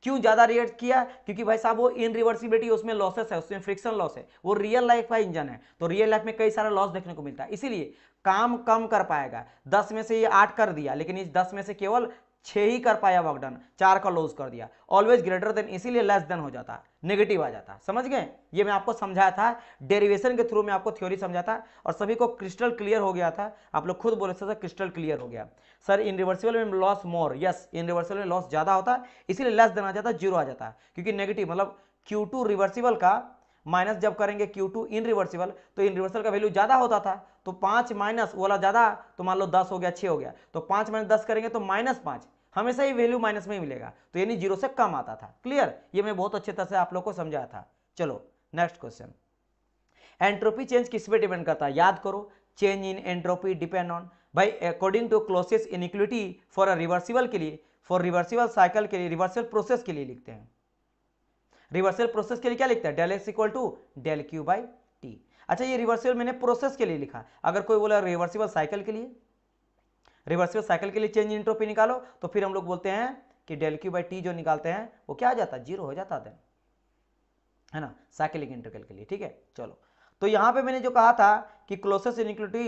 [SPEAKER 1] क्यों ज़्यादा रिएक्ट किया क्योंकि भाई साहब वो इन रिवर्सिबिलिटी उसमें लॉसेस है उसमें फ्रिक्शन लॉस है वो रियल लाइफ का इंजन है तो रियल लाइफ में कई सारा लॉस देखने को मिलता है इसीलिए काम कम कर पाएगा दस में से ये आठ कर दिया लेकिन इस दस में से केवल छः ही कर पाया वर्क डन चार का लॉस कर दिया ऑलवेज ग्रेटर देन इसीलिए लेस देन हो जाता है नेगेटिव आ जाता है समझ गए ये मैं आपको समझाया था डेरिवेशन के थ्रू में आपको थ्योरी समझा था और सभी को क्रिस्टल क्लियर हो गया था आप लोग खुद बोले सर क्रिस्टल क्लियर हो गया सर इन रिवर्सिबल में loss more yes irreversible में लॉस ज़्यादा होता है इसीलिए लेस देन आ जाता है जीरो आ जाता है क्योंकि नेगेटिव मतलब क्यू रिवर्सिबल का माइनस जब करेंगे टू इन रिवर्सिबल तो इन रिवर्सल का वैल्यू ज़्यादा होता था तो पांच माइनस वाला ज़्यादा तो मान लो दस हो गया छह हो गया तो पांच माइनस दस करेंगे तो माइनस पांच हमेशा ही वैल्यू माइनस में ही मिलेगा तो यानी जीरो से कम आता था क्लियर ये मैं बहुत अच्छे तरह से आप लोग को समझाया था चलो नेक्स्ट क्वेश्चन एंट्रोपी चेंज किस पे डिपेंड करता है याद करो change in entropy depend on भाई according to Clausius inequality for a reversible के लिए फॉर रिवर्सिबल साइकिल के लिए रिवर्सल प्रोसेस के लिए लिखते हैं रिवर्सल प्रोसेस के लिए क्या लिखते हैं del X equal to del Q by T अच्छा ये रिवर्सिबल मैंने प्रोसेस के लिए लिखा अगर कोई बोला रिवर्सिबल साइकिल के लिए रिवर्सिबल साइकिल के लिए चेंज इन पी निकालो तो फिर हम लोग बोलते हैं कि डेल क्यू बाई टी जो निकालते हैं वो क्या आ जाता जीरो हो जाता देन है ना साइकिल इंटरकल के लिए ठीक है चलो तो यहाँ पे मैंने जो कहा था कि Clausius inequality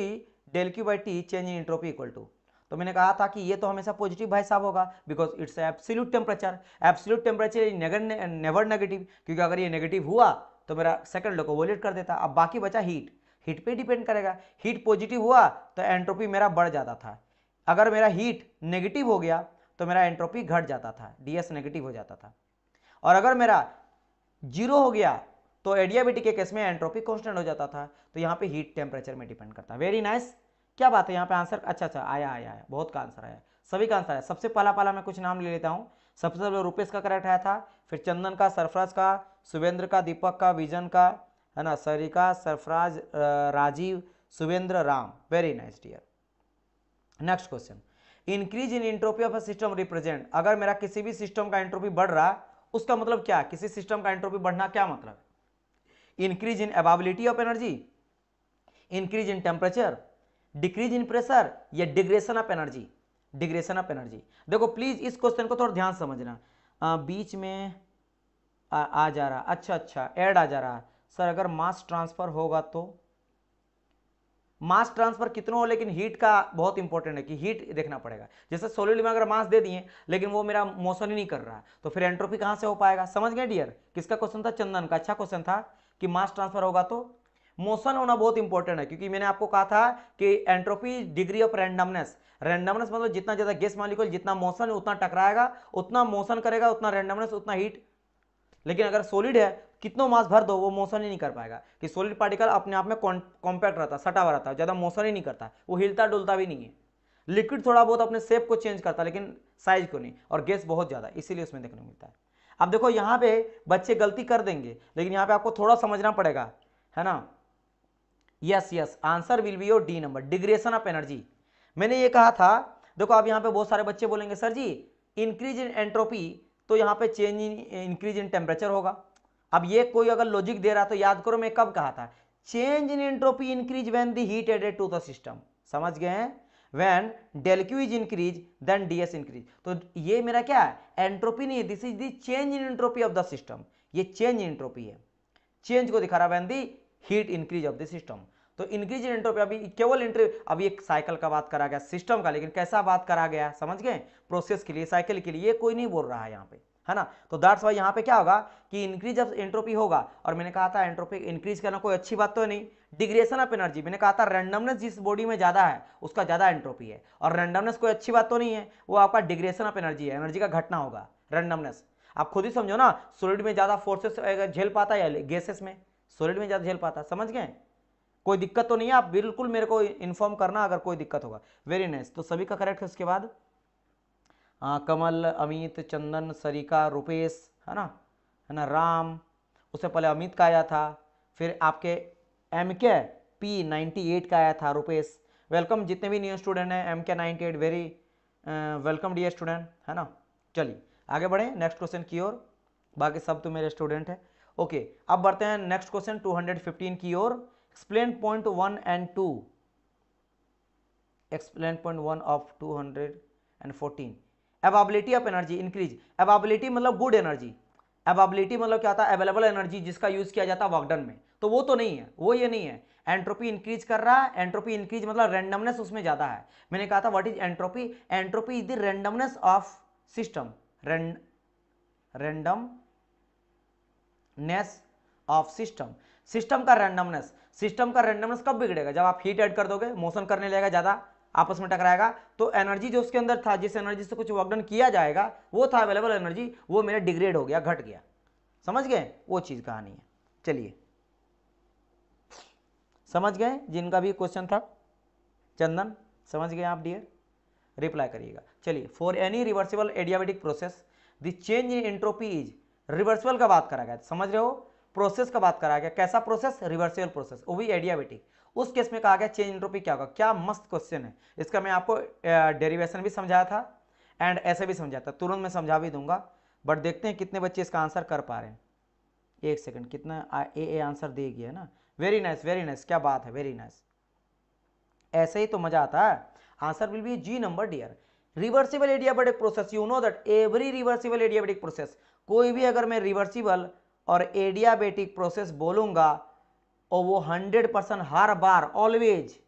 [SPEAKER 1] del Q by T change in entropy equal to तो मैंने कहा था कि ये तो हमेशा पॉजिटिव भाई साहब होगा because it's absolute temperature absolute temperature never negative क्योंकि अगर ये नेगेटिव हुआ तो मेरा सेकंड लो को वोलेट कर देता अब बाकी बचा हीट हीट पे डिपेंड करेगा हीट पॉजिटिव हुआ तो एंट्रोपी मेरा बढ़ जाता था अगर मेरा हीट नेगेटिव हो गया तो मेरा एंट्रोपी घट जाता था डीएस नेगेटिव हो जाता था और अगर मेरा जीरो हो गया तो एडियाबिटी के केस में एंट्रोपी कॉन्स्टेंट हो जाता था तो यहाँ पे हीट टेम्परेचर में डिपेंड करता है वेरी नाइस क्या बात है यहाँ पे आंसर अच्छा अच्छा आया आया आया बहुत का आंसर आया सभी का आंसर आया सबसे पहला पहला मैं कुछ नाम ले लेता हूँ सबसे पहले रुपेश का करेक्ट आया था फिर चंदन का सरफराज का शुभेंद्र का दीपक का विजन का है ना Sarika Sarfaraz Rajiv Shubhendra Ram very nice dear next question increase in entropy of a system represent अगर मेरा किसी भी सिस्टम का एंट्रोपी बढ़ रहा उसका मतलब क्या किसी सिस्टम का एंट्रोपी बढ़ना क्या मतलब increase in availability of energy increase in temperature decrease in pressure या degradation of energy degradation of energy देखो प्लीज इस क्वेश्चन को थोड़ा ध्यान समझना आ, बीच में आ, आ जा रहा अच्छा अच्छा ऐड आ जा रहा है सर अगर मास ट्रांसफर होगा तो मास ट्रांसफर कितना हो लेकिन हीट का बहुत इंपॉर्टेंट है कि हीट देखना पड़ेगा जैसे सोलिड में अगर मास दे दिए लेकिन वो मेरा मोशन ही नहीं कर रहा तो फिर एंट्रोपी कहां से हो पाएगा समझ गए डियर किसका क्वेश्चन था चंदन का अच्छा क्वेश्चन था कि मास ट्रांसफर होगा तो मोशन होना बहुत इंपॉर्टेंट है क्योंकि मैंने आपको कहा था कि entropy degree of randomness randomness मतलब जितना ज़्यादा गैस मालिक्यूल जितना मोशन उतना टकराएगा उतना मोशन करेगा उतना रैंडमनेस उतना हीट लेकिन अगर सॉलिड है कितनों मास भर दो वो मोशन ही नहीं कर पाएगा कि सॉलिड पार्टिकल अपने आप में कॉम्पैक्ट रहता है सटा हुआ रहता है ज़्यादा मोशन ही नहीं करता वो हिलता डुलता भी नहीं है लिक्विड थोड़ा बहुत अपने शेप को चेंज करता है लेकिन साइज को नहीं और गैस बहुत ज़्यादा इसीलिए उसमें देखने को मिलता है अब देखो यहाँ पे बच्चे गलती कर देंगे लेकिन यहाँ पे आपको थोड़ा समझना पड़ेगा है ना yes yes answer will be your D number degradation of energy मैंने ये कहा था देखो आप यहाँ पे बहुत सारे बच्चे बोलेंगे sir ji increase in entropy तो यहाँ पे change in increase in temperature होगा अब ये कोई अगर लॉजिक दे रहा तो याद करो मैं कब कहा था change in entropy increase when the heat added to the system समझ गए हैं when del is increase then D ds तो ये मेरा क्या है एंट्रोपी नहीं है this is the change in entropy of the system ये चेंज इन एंट्रोपी है चेंज को दिखा रहा when the heat increase of the system तो इनक्रीज रेंटों पे अभी केवल इंट्री अभी एक साइकिल का बात करा गया सिस्टम का लेकिन कैसा बात करा गया समझ गए प्रोसेस के लिए साइकिल के लिए कोई नहीं बोल रहा है यहाँ पे है ना तो दैट्स वाई यहाँ पे क्या होगा कि इंक्रीज ऑफ एंट्रोपी होगा और मैंने कहा था एंट्रोपी इंक्रीज करना कोई अच्छी बात तो नहीं डिग्रेशन ऑफ एनर्जी मैंने कहा था रैंडमनेस जिस बॉडी में ज़्यादा है उसका ज़्यादा एंट्रोपी है और रैंडमनेस कोई अच्छी बात तो नहीं है वो आपका डिग्रेशन ऑफ एनर्जी है एनर्जी का घटना होगा रैंडमनेस आप खुद ही समझो ना सोलिड में ज़्यादा फोर्सेस झेल पाता है या गैसेस में सोलिड में ज़्यादा झेल पाता समझ गए कोई दिक्कत तो नहीं है आप बिल्कुल मेरे को इन्फॉर्म करना अगर कोई दिक्कत होगा वेरी नाइस तो सभी का करेक्ट है उसके बाद आ, कमल अमित चंदन सरिका रुपेश है ना है ना राम उससे पहले अमित का आया था फिर आपके एम के पी नाइन्टी एट का आया था रुपेश वेलकम जितने भी न्यू स्टूडेंट हैं M K ninety eight very welcome dear student है ना चलिए आगे बढ़े नेक्स्ट क्वेश्चन की ओर बाकी सब तो मेरे स्टूडेंट हैं ओके अब बढ़ते हैं नेक्स्ट क्वेश्चन टू की ओर explain and two explain point one of two hundred and fourteen availability of energy increase availability मतलब गुड एनर्जी एबाबिलिटी मतलब क्या होता है अवेलेबल एनर्जी जिसका यूज किया जाता है वॉकडन में तो वो तो नहीं है वो ये नहीं है एंट्रोपी इंक्रीज कर रहा है एंट्रोपी इंक्रीज मतलब रेंडमनेस उसमें ज़्यादा है मैंने कहा था what is entropy entropy is the randomness of system randomness of system system का रेंडमनेस सिस्टम का रेंडमनेस कब बिगड़ेगा जब आप हीट ऐड कर दोगे मोशन करने लगेगा ज़्यादा आपस में टकराएगा तो एनर्जी जो उसके अंदर था जिस एनर्जी से कुछ वर्कडन किया जाएगा वो था अवेलेबल एनर्जी वो मेरा डिग्रेड हो गया घट गया समझ गए वो चीज़ कहानी है चलिए समझ गए जिनका भी क्वेश्चन था चंदन समझ गए आप डियर रिप्लाई करिएगा चलिए for any reversible adiabatic process the change in entropy is reversible का बात करा गया समझ रहे हो प्रोसेस का बात करा गया कैसा प्रोसेस रिवर्सिबल प्रोसेस वो भी एडियाबेटिक उस केस में कहा गया चेंज इंट्रोपी क्या होगा क्या मस्त क्वेश्चन है इसका मैं आपको डेरिवेशन भी समझाया था एंड ऐसे भी समझाया था तुरंत मैं समझा भी दूंगा बट देखते हैं कितने बच्चे इसका आंसर कर पा रहे हैं एक सेकंड कितना ए ए आंसर दे गया ना वेरी नाइस वेरी नाइस क्या बात है वेरी नाइस ऐसे ही तो मजा आता है answer will be G number dear reversible adiabatic process you know that every reversible adiabatic process कोई भी अगर मैं रिवर्सिबल और एडियाबेटिक प्रोसेस बोलूँगा और वो हंड्रेड परसेंट हर बार ऑलवेज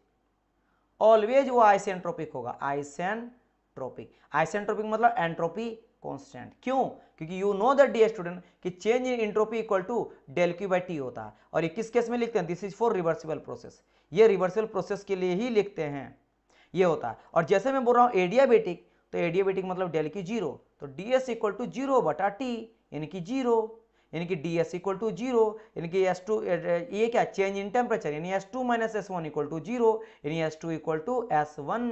[SPEAKER 1] ऑलवेज वो आइसेंट्रोपिक होगा आइसेंट्रोपिक आइसेंट्रोपिक मतलब एंट्रोपी कांस्टेंट क्यों क्योंकि you know that the student कि change in entropy equal to del Q by T होता है और ये किस केस में लिखते हैं this is for reversible process ये रिवर्सिबल प्रोसेस के लिए ही लिखते हैं ये होता है और जैसे मैं बोल रहा हूँ एडियाबेटिक तो एडियाबेटिक मतलब डेल क्यू जीरो तो D S equal to zero बटा टी यानी कि जीरो यानी कि D S equal to zero यानी कि एस टू ए क्या चेंज इन टेम्परेचर यानी S two minus S one equal to zero यानी S two equal to S one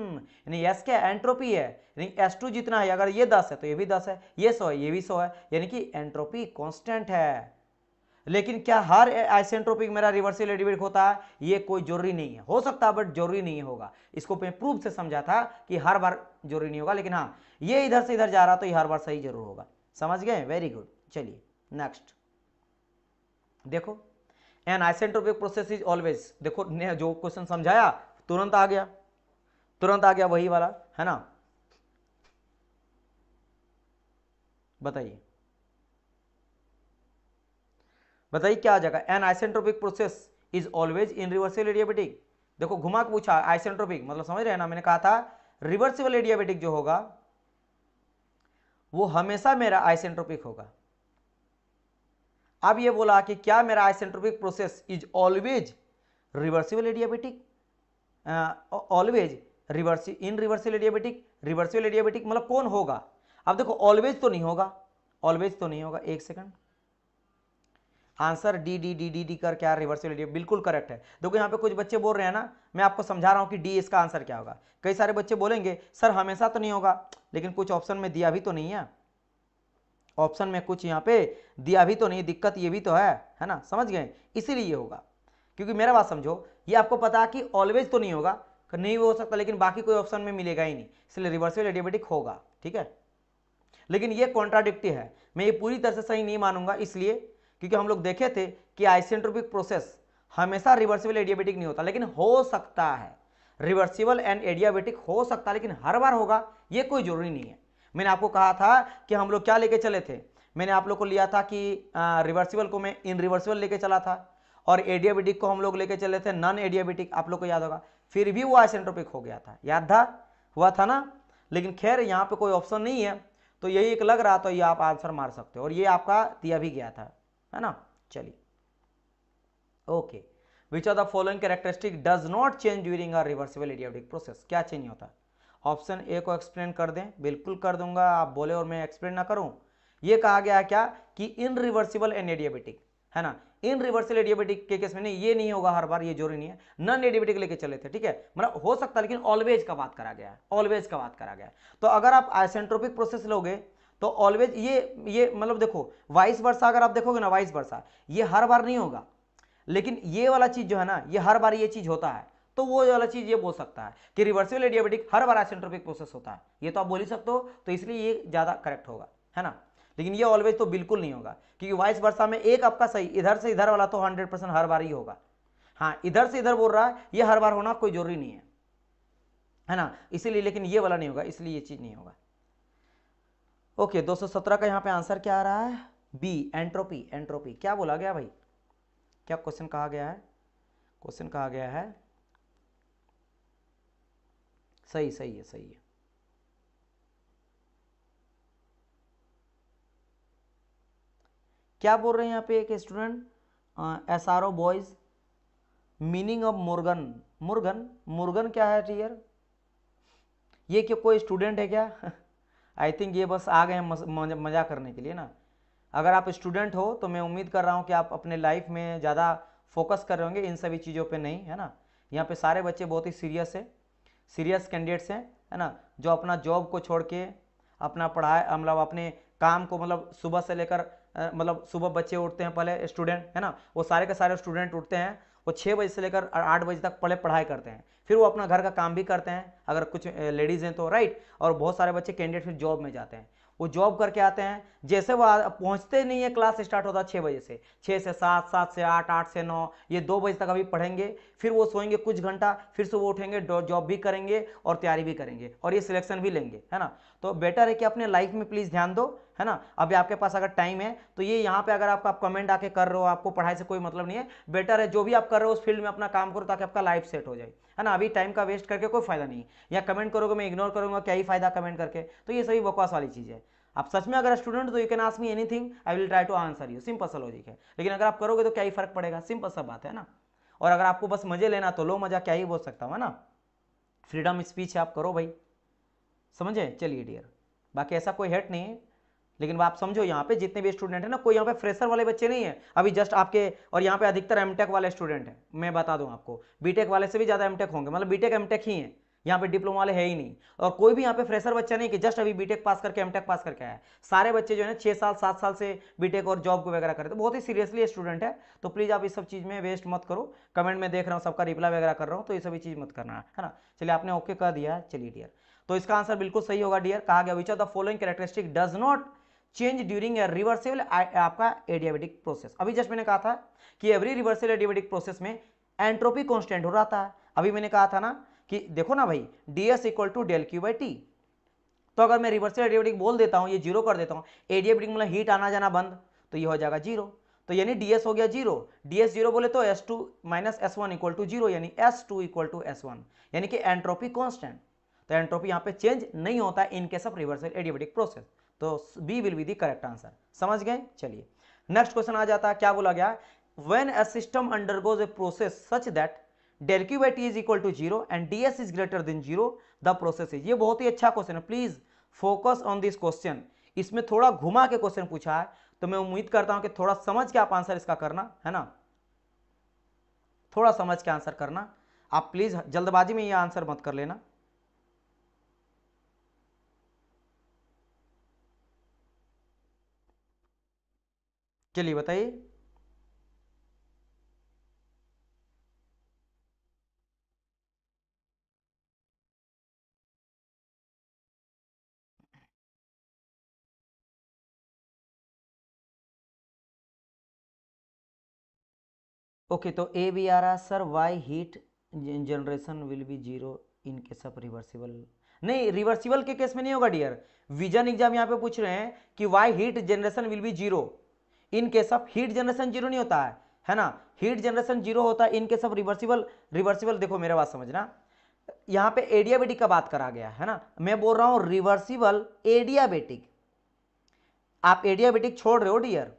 [SPEAKER 1] यानी एस क्या एंट्रोपी है यानी एस टू जितना है अगर ये दस है तो ये भी दस है ये सौ है ये भी सौ है यानी कि एंट्रोपी कॉन्स्टेंट है लेकिन क्या हर आइसेंट्रोपिक मेरा रिवर्सिल एडिबिट होता है ये कोई जरूरी नहीं है हो सकता है बट जरूरी नहीं होगा इसको मैं प्रूफ से समझा था कि हर बार जरूरी नहीं होगा लेकिन हाँ ये इधर से इधर जा रहा तो ये हर बार सही जरूर होगा समझ गए वेरी गुड चलिए नेक्स्ट देखो an isentropic process is always देखो ने जो क्वेश्चन समझाया तुरंत आ गया तुरंत आ गया वही वाला है ना बताइए बताइए क्या आ जाएगा an isentropic process is always irreversible adiabatic देखो घुमा के पूछा आइसेंट्रोपिक मतलब समझ रहे हैं ना मैंने कहा था रिवर्सिबल एडियाबेटिक जो होगा वो हमेशा मेरा आइसेंट्रोपिक होगा अब ये बोला कि क्या मेरा isentropic process is always reversible adiabatic always reverse irreversible adiabatic reversible adiabatic मतलब कौन होगा अब देखो ऑलवेज तो नहीं होगा ऑलवेज तो नहीं होगा एक second answer D D D D D कर क्या रिवर्सिबल बिल्कुल करेक्ट है देखो यहाँ पे कुछ बच्चे बोल रहे हैं ना मैं आपको समझा रहा हूँ कि डी इसका आंसर क्या होगा कई सारे बच्चे बोलेंगे सर हमेशा तो नहीं होगा लेकिन कुछ ऑप्शन में दिया भी तो नहीं है ऑप्शन में कुछ यहाँ पे दिया भी तो नहीं दिक्कत ये भी तो है है ना समझ गए इसीलिए होगा क्योंकि मेरा बात समझो ये आपको पता कि ऑलवेज तो नहीं होगा नहीं हो सकता लेकिन बाकी कोई ऑप्शन में मिलेगा ही नहीं इसलिए रिवर्सिबल एडियोबेटिक होगा ठीक है लेकिन ये कॉन्ट्राडिक्टिव है मैं ये पूरी तरह से सही नहीं मानूंगा इसलिए क्योंकि हम लोग देखे थे कि आइसेंट्रोपिक प्रोसेस हमेशा रिवर्सिबल एडियाबेटिक नहीं होता लेकिन हो सकता है रिवर्सिबल एंड एडियाबेटिक हो सकता है लेकिन हर बार होगा ये कोई जरूरी नहीं है मैंने आपको कहा था कि हम लोग क्या लेके चले थे मैंने आप लोग को लिया था कि रिवर्सिबल को मैं इन रिवर्सिबल लेके चला था और एडियाबिटिक को हम लोग लेके चले थे नॉन एडियाबिटिक आप लोग को याद होगा फिर भी वो आइसेंट्रोपिक हो गया था याद था हुआ था ना लेकिन खैर यहाँ पे कोई ऑप्शन नहीं है तो यही एक लग रहा तो ये आप आंसर मार सकते हो और ये आपका दिया भी गया था है ना चलिए okay which are the following characteristic does not change during a reversible adiabatic process क्या चेंज होता है ऑप्शन ए को एक्सप्लेन कर दें बिल्कुल कर दूंगा आप बोले और मैं एक्सप्लेन ना करूं ये कहा गया है क्या कि इन रिवर्सिबल एन एडियाबेटिक है ना इन रिवर्सल एडियाबेटिक के केस में नहीं ये नहीं होगा हर बार ये जरूरी नहीं है नॉन एडियाबेटिक लेके चले थे ठीक है मतलब हो सकता है लेकिन ऑलवेज का बात करा गया है ऑलवेज का बात करा गया तो अगर आप आइसेंट्रोपिक प्रोसेस लोगे तो ऑलवेज ये ये मतलब देखो वाइस वर्षा अगर आप देखोगे ना वाइस वर्षा ये हर बार नहीं होगा लेकिन ये वाला चीज़ जो है ना ये हर बार ये चीज़ होता है तो वो वाला चीज ये बोल सकता है कि रिवर्सिबल एडियाबेटिक हर बार आइसेंट्रोपिक प्रोसेस होता है ये तो आप बोल ही सकते हो तो इसलिए ये ज़्यादा करेक्ट होगा है ना लेकिन ये ऑलवेज तो बिल्कुल नहीं होगा क्योंकि वाइस वर्षा में एक आपका सही इधर से इधर वाला तो हंड्रेड परसेंट हर बार ही होगा हाँ इधर से इधर बोल रहा है ये हर बार होना कोई जरूरी नहीं है है ना इसीलिए लेकिन ये वाला नहीं होगा इसलिए ये चीज़ नहीं होगा ओके 217 का यहाँ पे आंसर क्या आ रहा है बी एंट्रोपी एंट्रोपी क्या बोला गया भाई क्या क्वेश्चन कहा गया है क्वेश्चन कहा गया है सही सही है सही है क्या बोल रहे हैं यहाँ पे एक student S R O boys meaning of Murugan Murugan Murugan क्या है टीयर ये क्या कोई स्टूडेंट है क्या आई थिंक ये बस आ गए हैं मजा करने के लिए ना अगर आप स्टूडेंट हो तो मैं उम्मीद कर रहा हूँ कि आप अपने लाइफ में ज़्यादा फोकस कर रहे होंगे इन सभी चीज़ों पे नहीं है ना यहाँ पे सारे बच्चे बहुत ही सीरियस है सीरियस कैंडिडेट्स हैं है ना जो अपना जॉब को छोड़ के अपना पढ़ाई मतलब अपने काम को मतलब सुबह से लेकर मतलब सुबह बच्चे उठते हैं पहले स्टूडेंट है ना वो सारे के सारे स्टूडेंट उठते हैं वो छः बजे से लेकर आठ बजे तक पहले पढ़ाई करते हैं फिर वो अपना घर का काम भी करते हैं अगर कुछ लेडीज़ हैं तो राइट और बहुत सारे बच्चे कैंडिडेट फिर जॉब में जाते हैं वो जॉब करके आते हैं जैसे वो पहुंचते नहीं है क्लास स्टार्ट होता छः बजे से छः से सात सात से आठ आठ से नौ ये दो बजे तक अभी पढ़ेंगे फिर वो सोएंगे कुछ घंटा फिर से वो उठेंगे जॉब भी करेंगे और तैयारी भी करेंगे और ये सिलेक्शन भी लेंगे है ना तो बेटर है कि अपने लाइफ में प्लीज़ ध्यान दो है ना अभी आपके पास अगर टाइम है तो ये यहाँ पे अगर आपका आप कमेंट आके कर रहे हो आपको पढ़ाई से कोई मतलब नहीं है बेटर है जो भी आप कर रहे हो उस फील्ड में अपना काम करो ताकि आपका लाइफ सेट हो जाए है ना अभी टाइम का वेस्ट करके कोई फायदा नहीं या कमेंट करोगे मैं इग्नोर करूंगा क्या ही फायदा कमेंट करके तो ये सभी बकवास वाली चीज़ है आप सच में अगर स्टूडेंट तो you can ask me anything I will try to answer you simple सा लॉजिक है लेकिन अगर आप करोगे तो क्या ही फर्क पड़ेगा सिंपल सा बात है ना और अगर आपको बस मजे लेना तो लो मजा क्या ही बोल सकता हूँ है ना फ्रीडम स्पीच है आप करो भाई समझे चलिए डियर बाकी ऐसा कोई हेट नहीं है लेकिन आप समझो यहाँ पे जितने भी स्टूडेंट है ना कोई यहाँ पे फ्रेशर वाले बच्चे नहीं है अभी जस्ट आपके और यहाँ पे अधिकतर एमटेक वाले स्टूडेंट है मैं बता दूं आपको बीटेक वाले से भी ज्यादा एमटेक होंगे मतलब बीटेक एमटेक ही है यहाँ पे डिप्लोमा वाले है ही नहीं और कोई भी यहाँ पे फ्रेशर बच्चा नहीं कि जस्ट अभी बीटेक पास करके एमटेक पास करके आया सारे बच्चे जो है ना साल सात साल से बीटेक और जॉब वगैरह करते तो बहुत ही सीरियसली स्टूडेंट है तो प्लीज़ आप इस सब चीज़ में वेस्ट मत करो कमेंट में देख रहा हूँ सबका रिप्लाई वगैरह कर रहा हूँ तो ये सभी चीज़ मत करना है ना चलिए आपने ओके कर दिया चलिए डियर तो इसका आंसर बिल्कुल सही होगा डियर कहा गया which of the following characteristic does not change during a reversible आपका एडियाबेटिक प्रोसेस अभी जस्ट मैंने कहा था कि एवरी रिवर्सिबल एडियाबेटिक प्रोसेस में एंट्रोपी कॉन्स्टेंट हो रहा है अभी मैंने कहा था ना कि देखो ना भाई D S equal to del Q by T तो अगर मैं रिवर्सिबल एडियाबेटिक बोल देता हूँ ये जीरो कर देता हूँ एडियाबेटिक मतलब हीट आना जाना बंद तो ये हो जाएगा जीरो तो यानी डी एस हो गया जीरो डी एस जीरो बोले तो S two minus S one equal to zero यानी S two equal to S one यानी कि एंट्रोपी कॉन्स्टेंट तो एंट्रोपी यहाँ पे चेंज नहीं होता है in case of reversible adiabatic process तो B will be the correct answer समझ गए चलिए नेक्स्ट क्वेश्चन आ जाता है क्या बोला गया when a system undergoes a process such that del Q by T is equal to zero and D S is greater than zero the process is ये बहुत ही अच्छा क्वेश्चन है please focus on this question इसमें थोड़ा घुमा के question पूछा है तो मैं उम्मीद करता हूं कि थोड़ा समझ के आप आंसर इसका करना है ना थोड़ा समझ के आंसर करना आप प्लीज जल्दबाजी में ये आंसर मत कर लेना चलिए बताइए ओके okay, तो ए भी आ रहा sir why heat generation will be zero in case of reversible नहीं रिवर्सिबल के केस में नहीं होगा डियर विजन एग्जाम यहां पे पूछ रहे हैं कि why heat generation will be zero in case of heat generation zero नहीं होता है है ना हीट जनरेशन जीरो होता है in case of reversible reversible देखो मेरा बात समझना यहाँ पे एडियाबेटिक का बात करा गया है ना मैं बोल रहा हूँ रिवर्सिबल एडियाबेटिक आप एडियाबेटिक छोड़ रहे हो डियर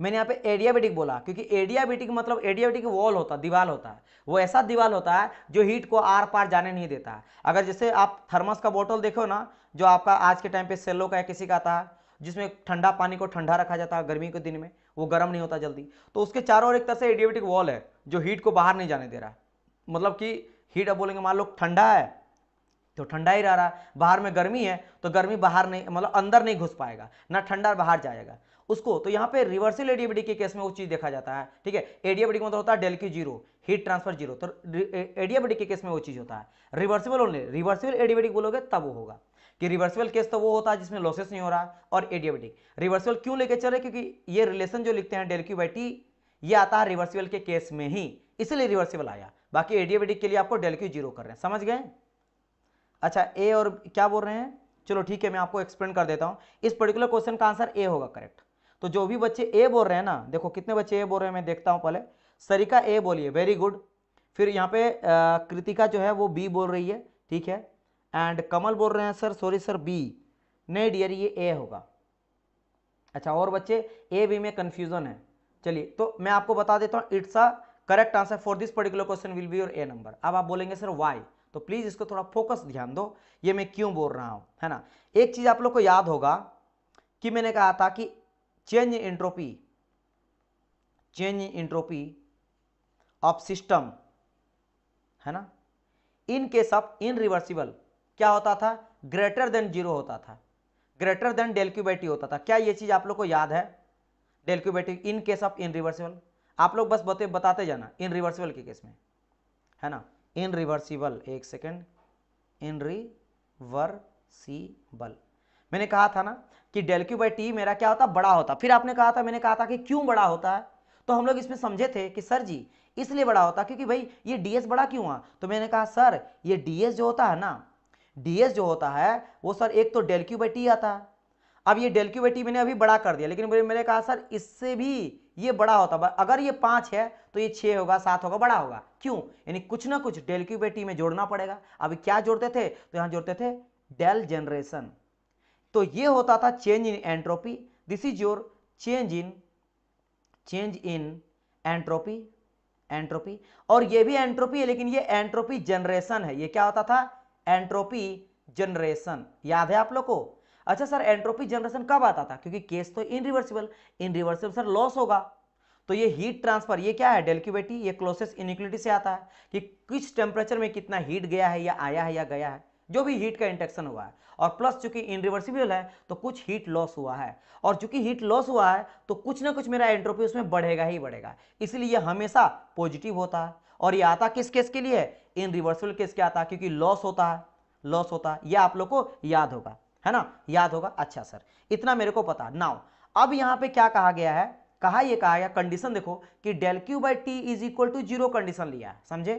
[SPEAKER 1] मैंने यहाँ पे एडियाबेटिक बोला क्योंकि एडियाबेटिक मतलब एडियाबेटिक वॉल होता दीवाल होता है वो ऐसा दीवाल होता है जो हीट को आर पार जाने नहीं देता अगर जैसे आप थर्मस का बोतल देखो ना जो आपका आज के टाइम पे सेलो का है किसी का आता है जिसमें ठंडा पानी को ठंडा रखा जाता है गर्मी के दिन में वो गर्म नहीं होता जल्दी तो उसके चारों ओर एक तरह से एडियोबेटिक वॉल है जो हीट को बाहर नहीं जाने दे रहा है मतलब कि हीट अब बोलेंगे मान लो ठंडा है तो ठंडा ही रह रहा है बाहर में गर्मी है तो गर्मी बाहर नहीं मतलब अंदर नहीं घुस पाएगा ना ठंडा बाहर जाएगा उसको तो यहाँ पे रिवर्सल एडियाबेटिक के केस में वो चीज़ देखा जाता है ठीक है एडियाबेटिक मतलब होता है डेल की जीरो हीट ट्रांसफर जीरो तो एडियाबेटिक के केस में वो चीज़ होता है रिवर्सिबल ओनली रिवर्सिबल एडियाबेटिक बोलोगे तब वो होगा कि रिवर्सिबल केस तो वो होता है जिसमें लॉसेस नहीं हो रहा और एडियाबेटिक रिवर्सिबल क्यों लेके चल रहे क्योंकि ये रिलेशन जो लिखते हैं डेल क्यू बाई टी ये आता है रिवर्सिबल के केस में ही इसलिए रिवर्सिबल आया बाकी एडियाबेटिक के लिए आपको डेल क्यू जीरो कर रहे हैं समझ गए अच्छा ए और क्या बोल रहे हैं चलो ठीक है मैं आपको एक्सप्लेन कर देता हूँ इस पर्टिकुलर क्वेश्चन का आंसर ए होगा करेक्ट तो जो भी बच्चे ए बोल रहे हैं ना देखो कितने बच्चे ए बोल रहे हैं मैं देखता हूँ पहले सरिका ए बोलिए वेरी गुड फिर यहाँ पे कृतिका जो है वो बी बोल रही है ठीक है एंड कमल बोल रहे हैं सर सॉरी सर बी नहीं डियर ये ए होगा अच्छा और बच्चे ए बी में कन्फ्यूजन है चलिए तो मैं आपको बता देता हूँ it's a correct answer for this particular question will be your A number अब आप बोलेंगे सर वाई तो प्लीज़ इसको थोड़ा फोकस ध्यान दो ये मैं क्यों बोल रहा हूँ है ना एक चीज़ आप लोग को याद होगा कि मैंने कहा था कि change entropy change entropy of system है ना in case of irreversible क्या होता था ग्रेटर देन जीरो होता था greater than del Q by T होता था क्या ये चीज़ आप लोग को याद है del Q by T in case of irreversible आप लोग बस बते बताते जाना इन रिवर्सिबल के केस में है ना इन रिवर्सिबल एक सेकेंड इन रिवर्सिबल मैंने कहा था ना कि डेल क्यू बाई टी मेरा क्या होता बड़ा होता फिर आपने कहा था मैंने कहा था कि क्यों बड़ा होता है तो हम लोग इसमें समझे थे कि सर जी इसलिए बड़ा होता क्योंकि भाई ये डीएस बड़ा क्यों हुआ तो मैंने कहा सर ये डीएस जो होता है ना डी जो होता है वो सर एक तो डेल क्यू बाई आता है अब ये डेल क्यू बाई मैंने अभी बड़ा कर दिया लेकिन मैंने कहा सर इससे भी ये बड़ा होता अगर ये पाँच है तो ये छः होगा सात होगा बड़ा होगा क्यों यानी कुछ ना कुछ डेल क्यू बाई में जोड़ना पड़ेगा अभी क्या जोड़ते थे तो यहाँ जोड़ते थे डेल जनरेशन तो ये होता था change in entropy this is your change in change in entropy entropy और ये भी एंट्रोपी है लेकिन ये एंट्रोपी जनरेशन है ये क्या होता था एंट्रोपी जनरेशन याद है आप लोग को अच्छा सर एंट्रोपी जनरेशन कब आता था क्योंकि केस तो इनरिवर्सिबल इनरिवर्सिबल सर लॉस होगा तो ये हीट ट्रांसफर ये क्या है डेल्क्यूबेटी ये क्लोसेस इनिक्विटी से आता है कि किस टेम्परेचर में कितना हीट गया है या आया है या गया है जो भी हीट का इंटेक्शन हुआ है और प्लस चूंकि इनरिवर्सिबल है तो कुछ हीट लॉस हुआ है और चूंकि हीट लॉस हुआ है तो कुछ ना कुछ मेरा एंट्रोपी उसमें बढ़ेगा ही बढ़ेगा इसलिए यह हमेशा पॉजिटिव होता है और ये आता किस केस के लिए इन रिवर्सिबल केस क्या आता है क्योंकि लॉस होता है लॉस होता है यह आप लोग को याद होगा है ना याद होगा अच्छा सर इतना मेरे को पता नाउ अब यहां पे क्या कहा गया है कहा यह कहा गया कंडीशन देखो कि del Q by T is equal to zero condition लिया है समझे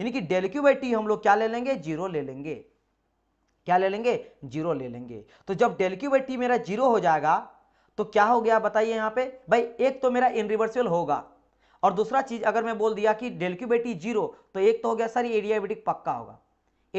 [SPEAKER 1] यानी कि डेल क्यू बाई टी हम लोग क्या ले लेंगे जीरो ले लेंगे क्या ले लेंगे जीरो ले लेंगे तो जब डेल क्यू बाई टी मेरा जीरो हो जाएगा तो क्या हो गया बताइए यहां पे भाई एक तो मेरा इनरिवर्सिबल होगा और दूसरा चीज अगर मैं बोल दिया कि डेल बेटी जीरो तो एक तो हो गया सर ये एडियाबेटिक पक्का होगा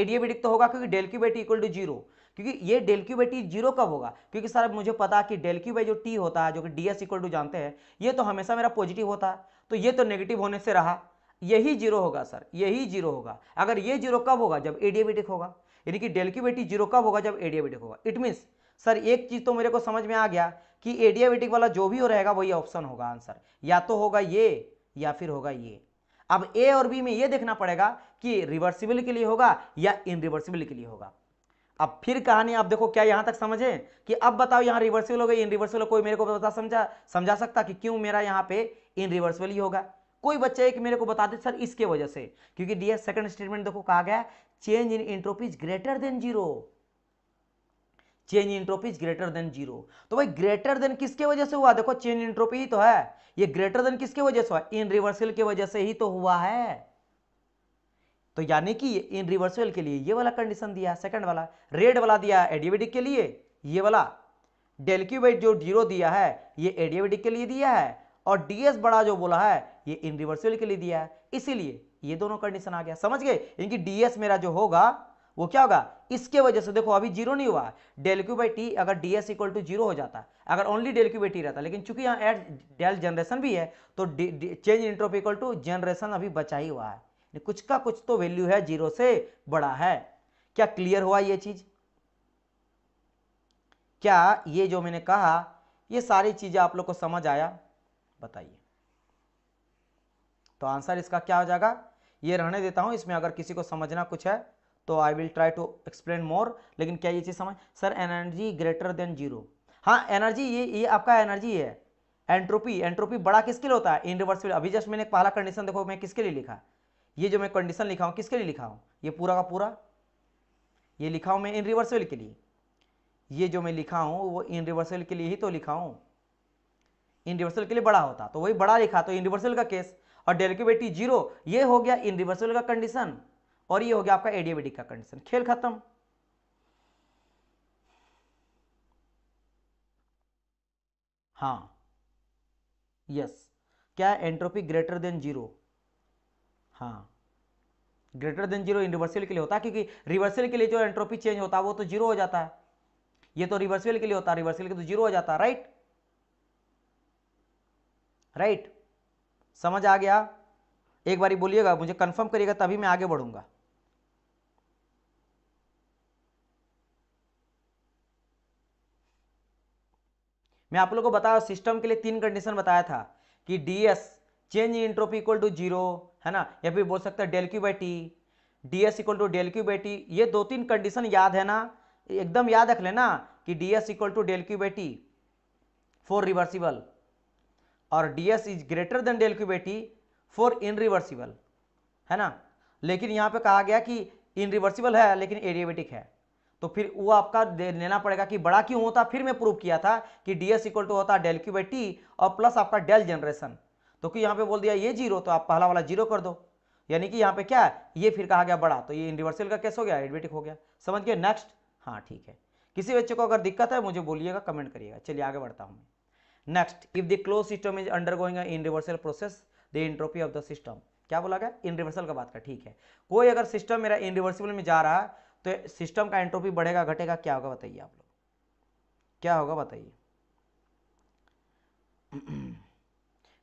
[SPEAKER 1] एडियाबेटिक तो होगा क्योंकि डेल बेटी इक्वल टू जीरो क्योंकि ये डेल बेटी जीरो कब होगा क्योंकि सर मुझे पता कि डेल क्यू बाई जो टी होता है जो कि डी एस इक्वल टू जानते हैं ये तो हमेशा मेरा पॉजिटिव होता है तो ये तो नेगेटिव होने से रहा यही जीरो होगा सर यही जीरो होगा अगर ये जीरो कब होगा जब एडियाबेटिक होगा यानी कि डेल क्यू जीरो कब होगा जब एडियाबेटिक होगा इट मीन्स सर एक चीज़ तो मेरे को समझ में आ गया कि एडियाबेटिक वाला जो भी हो रहेगा वही ऑप्शन होगा आंसर या तो होगा ये या फिर होगा ये अब ए और बी में ये देखना पड़ेगा कि रिवर्सिबल के लिए होगा या इन रिवर्सिबल के लिए होगा अब फिर कहानी आप देखो क्या यहां तक समझे कि अब बताओ यहां रिवर्सिबल हो गई इन रिवर्सिबल कोई मेरे को बता समझा समझा सकता कि क्यों मेरा यहाँ पे इन रिवर्सिबल ही होगा कोई बच्चा एक मेरे को बता दे सर इसके वजह से क्योंकि डीएस सेकंड स्टेटमेंट देखो कहा गया change in entropy is greater than zero change entropy is greater than zero तो भाई ग्रेटर देन किसके वजह से हुआ देखो चेंज इंट्रोपी ही तो है ये ग्रेटर देन किसके वजह से हुआ इन रिवर्सल की वजह से ही तो हुआ है तो यानी कि इन रिवर्सल के लिए ये वाला कंडीशन दिया है सेकंड वाला रेड वाला दिया है एडियाबेटिक के लिए ये वाला डेल क्यू बाई जो जीरो दिया है ये एडियोबेटिक के लिए दिया है और डीएस बड़ा जो बोला है ये इन रिवर्सल के लिए दिया है इसीलिए ये दोनों कंडीशन आ गया समझ गए इनकी डीएस मेरा जो होगा वो क्या होगा इसके वजह से देखो अभी जीरो नहीं हुआ डेल क्यू बाई टी अगर D S equal to zero हो जाता अगर only del Q by T रहता लेकिन चूंकि यहाँ एड डेल जनरेशन भी है तो change entropy equal to generation अभी बचा ही हुआ है कुछ का कुछ तो वैल्यू है जीरो से बड़ा है क्या क्लियर हुआ ये चीज क्या ये जो मैंने कहा ये सारी चीजें आप लोग को समझ आया बताइए तो आंसर इसका क्या हो जाएगा ये रहने देता हूं इसमें अगर किसी को समझना कुछ है तो I will try to explain more लेकिन क्या ये चीज़ समझ sir energy greater than zero हाँ एनर्जी ये ये आपका एनर्जी है एंट्रोपी एंट्रोपी बड़ा किसके लिए होता है इन अभी जस्ट मैंने पहला कंडीशन देखो मैं किसके लिए लिखा ये जो मैं कंडीशन लिखा हूँ किसके लिए लिखा हूँ ये पूरा का पूरा ये लिखा हूँ मैं इन के लिए ये जो मैं लिखा हूँ वो इन के लिए ही तो लिखा हूँ इन रिवर्सल के लिए बड़ा होता तो वही बड़ा लिखा तो इन रिवर्सल का केस और डेरिवेटिव जीरो ये हो गया इन रिवर्सल का कंडीशन और ये हो गया आपका एडीबीडी का कंडीशन खेल खत्म हाँ यस क्या एंट्रोपी ग्रेटर देन जीरो हाँ ग्रेटर देन जीरो रिवर्सल के लिए होता है क्योंकि रिवर्सल के लिए जो एंट्रोपी चेंज होता है वो तो जीरो हो जाता है ये तो रिवर्सल के लिए होता है रिवर्सल के तो जीरो हो जाता है राइट राइट समझ आ गया एक बारी बोलिएगा मुझे कंफर्म करिएगा तभी मैं आगे बढ़ूंगा मैं आप लोग को बताया सिस्टम के लिए तीन कंडीशन बताया था कि D S change in entropy equal to zero है ना या फिर बोल सकते हैं del Q by T D S equal to del Q by T ये दो तीन कंडीशन याद है ना एकदम याद रख लेना कि D S equal to del Q by T for reversible और D S is greater than del Q by T for irreversible है ना लेकिन यहाँ पे कहा गया कि इन रिवर्सिबल है लेकिन एडियाबेटिक है तो फिर वो आपका लेना पड़ेगा कि बड़ा क्यों होता फिर मैं प्रूव किया था कि डी एस इक्वल टू होता डेल क्यू बाई टी और प्लस आपका डेल जनरेशन तो कि यहाँ पे बोल दिया ये जीरो तो आप पहला वाला जीरो कर दो यानी कि यहाँ पे क्या है ये फिर कहा गया बड़ा तो ये यूनिवर्सल का केस हो गया एडमेटिक हो गया समझ गए नेक्स्ट हाँ ठीक है किसी बच्चे को अगर दिक्कत है मुझे बोलिएगा कमेंट करिएगा चलिए आगे बढ़ता हूँ next if the close system is undergoing in reversal process the entropy of the system क्या बोला गया इन रिवर्सल का बात का ठीक है कोई अगर सिस्टम मेरा इन रिवर्सिबल में जा रहा है तो सिस्टम का एंट्रोपी बढ़ेगा घटेगा क्या होगा बताइए आप लोग क्या होगा बताइए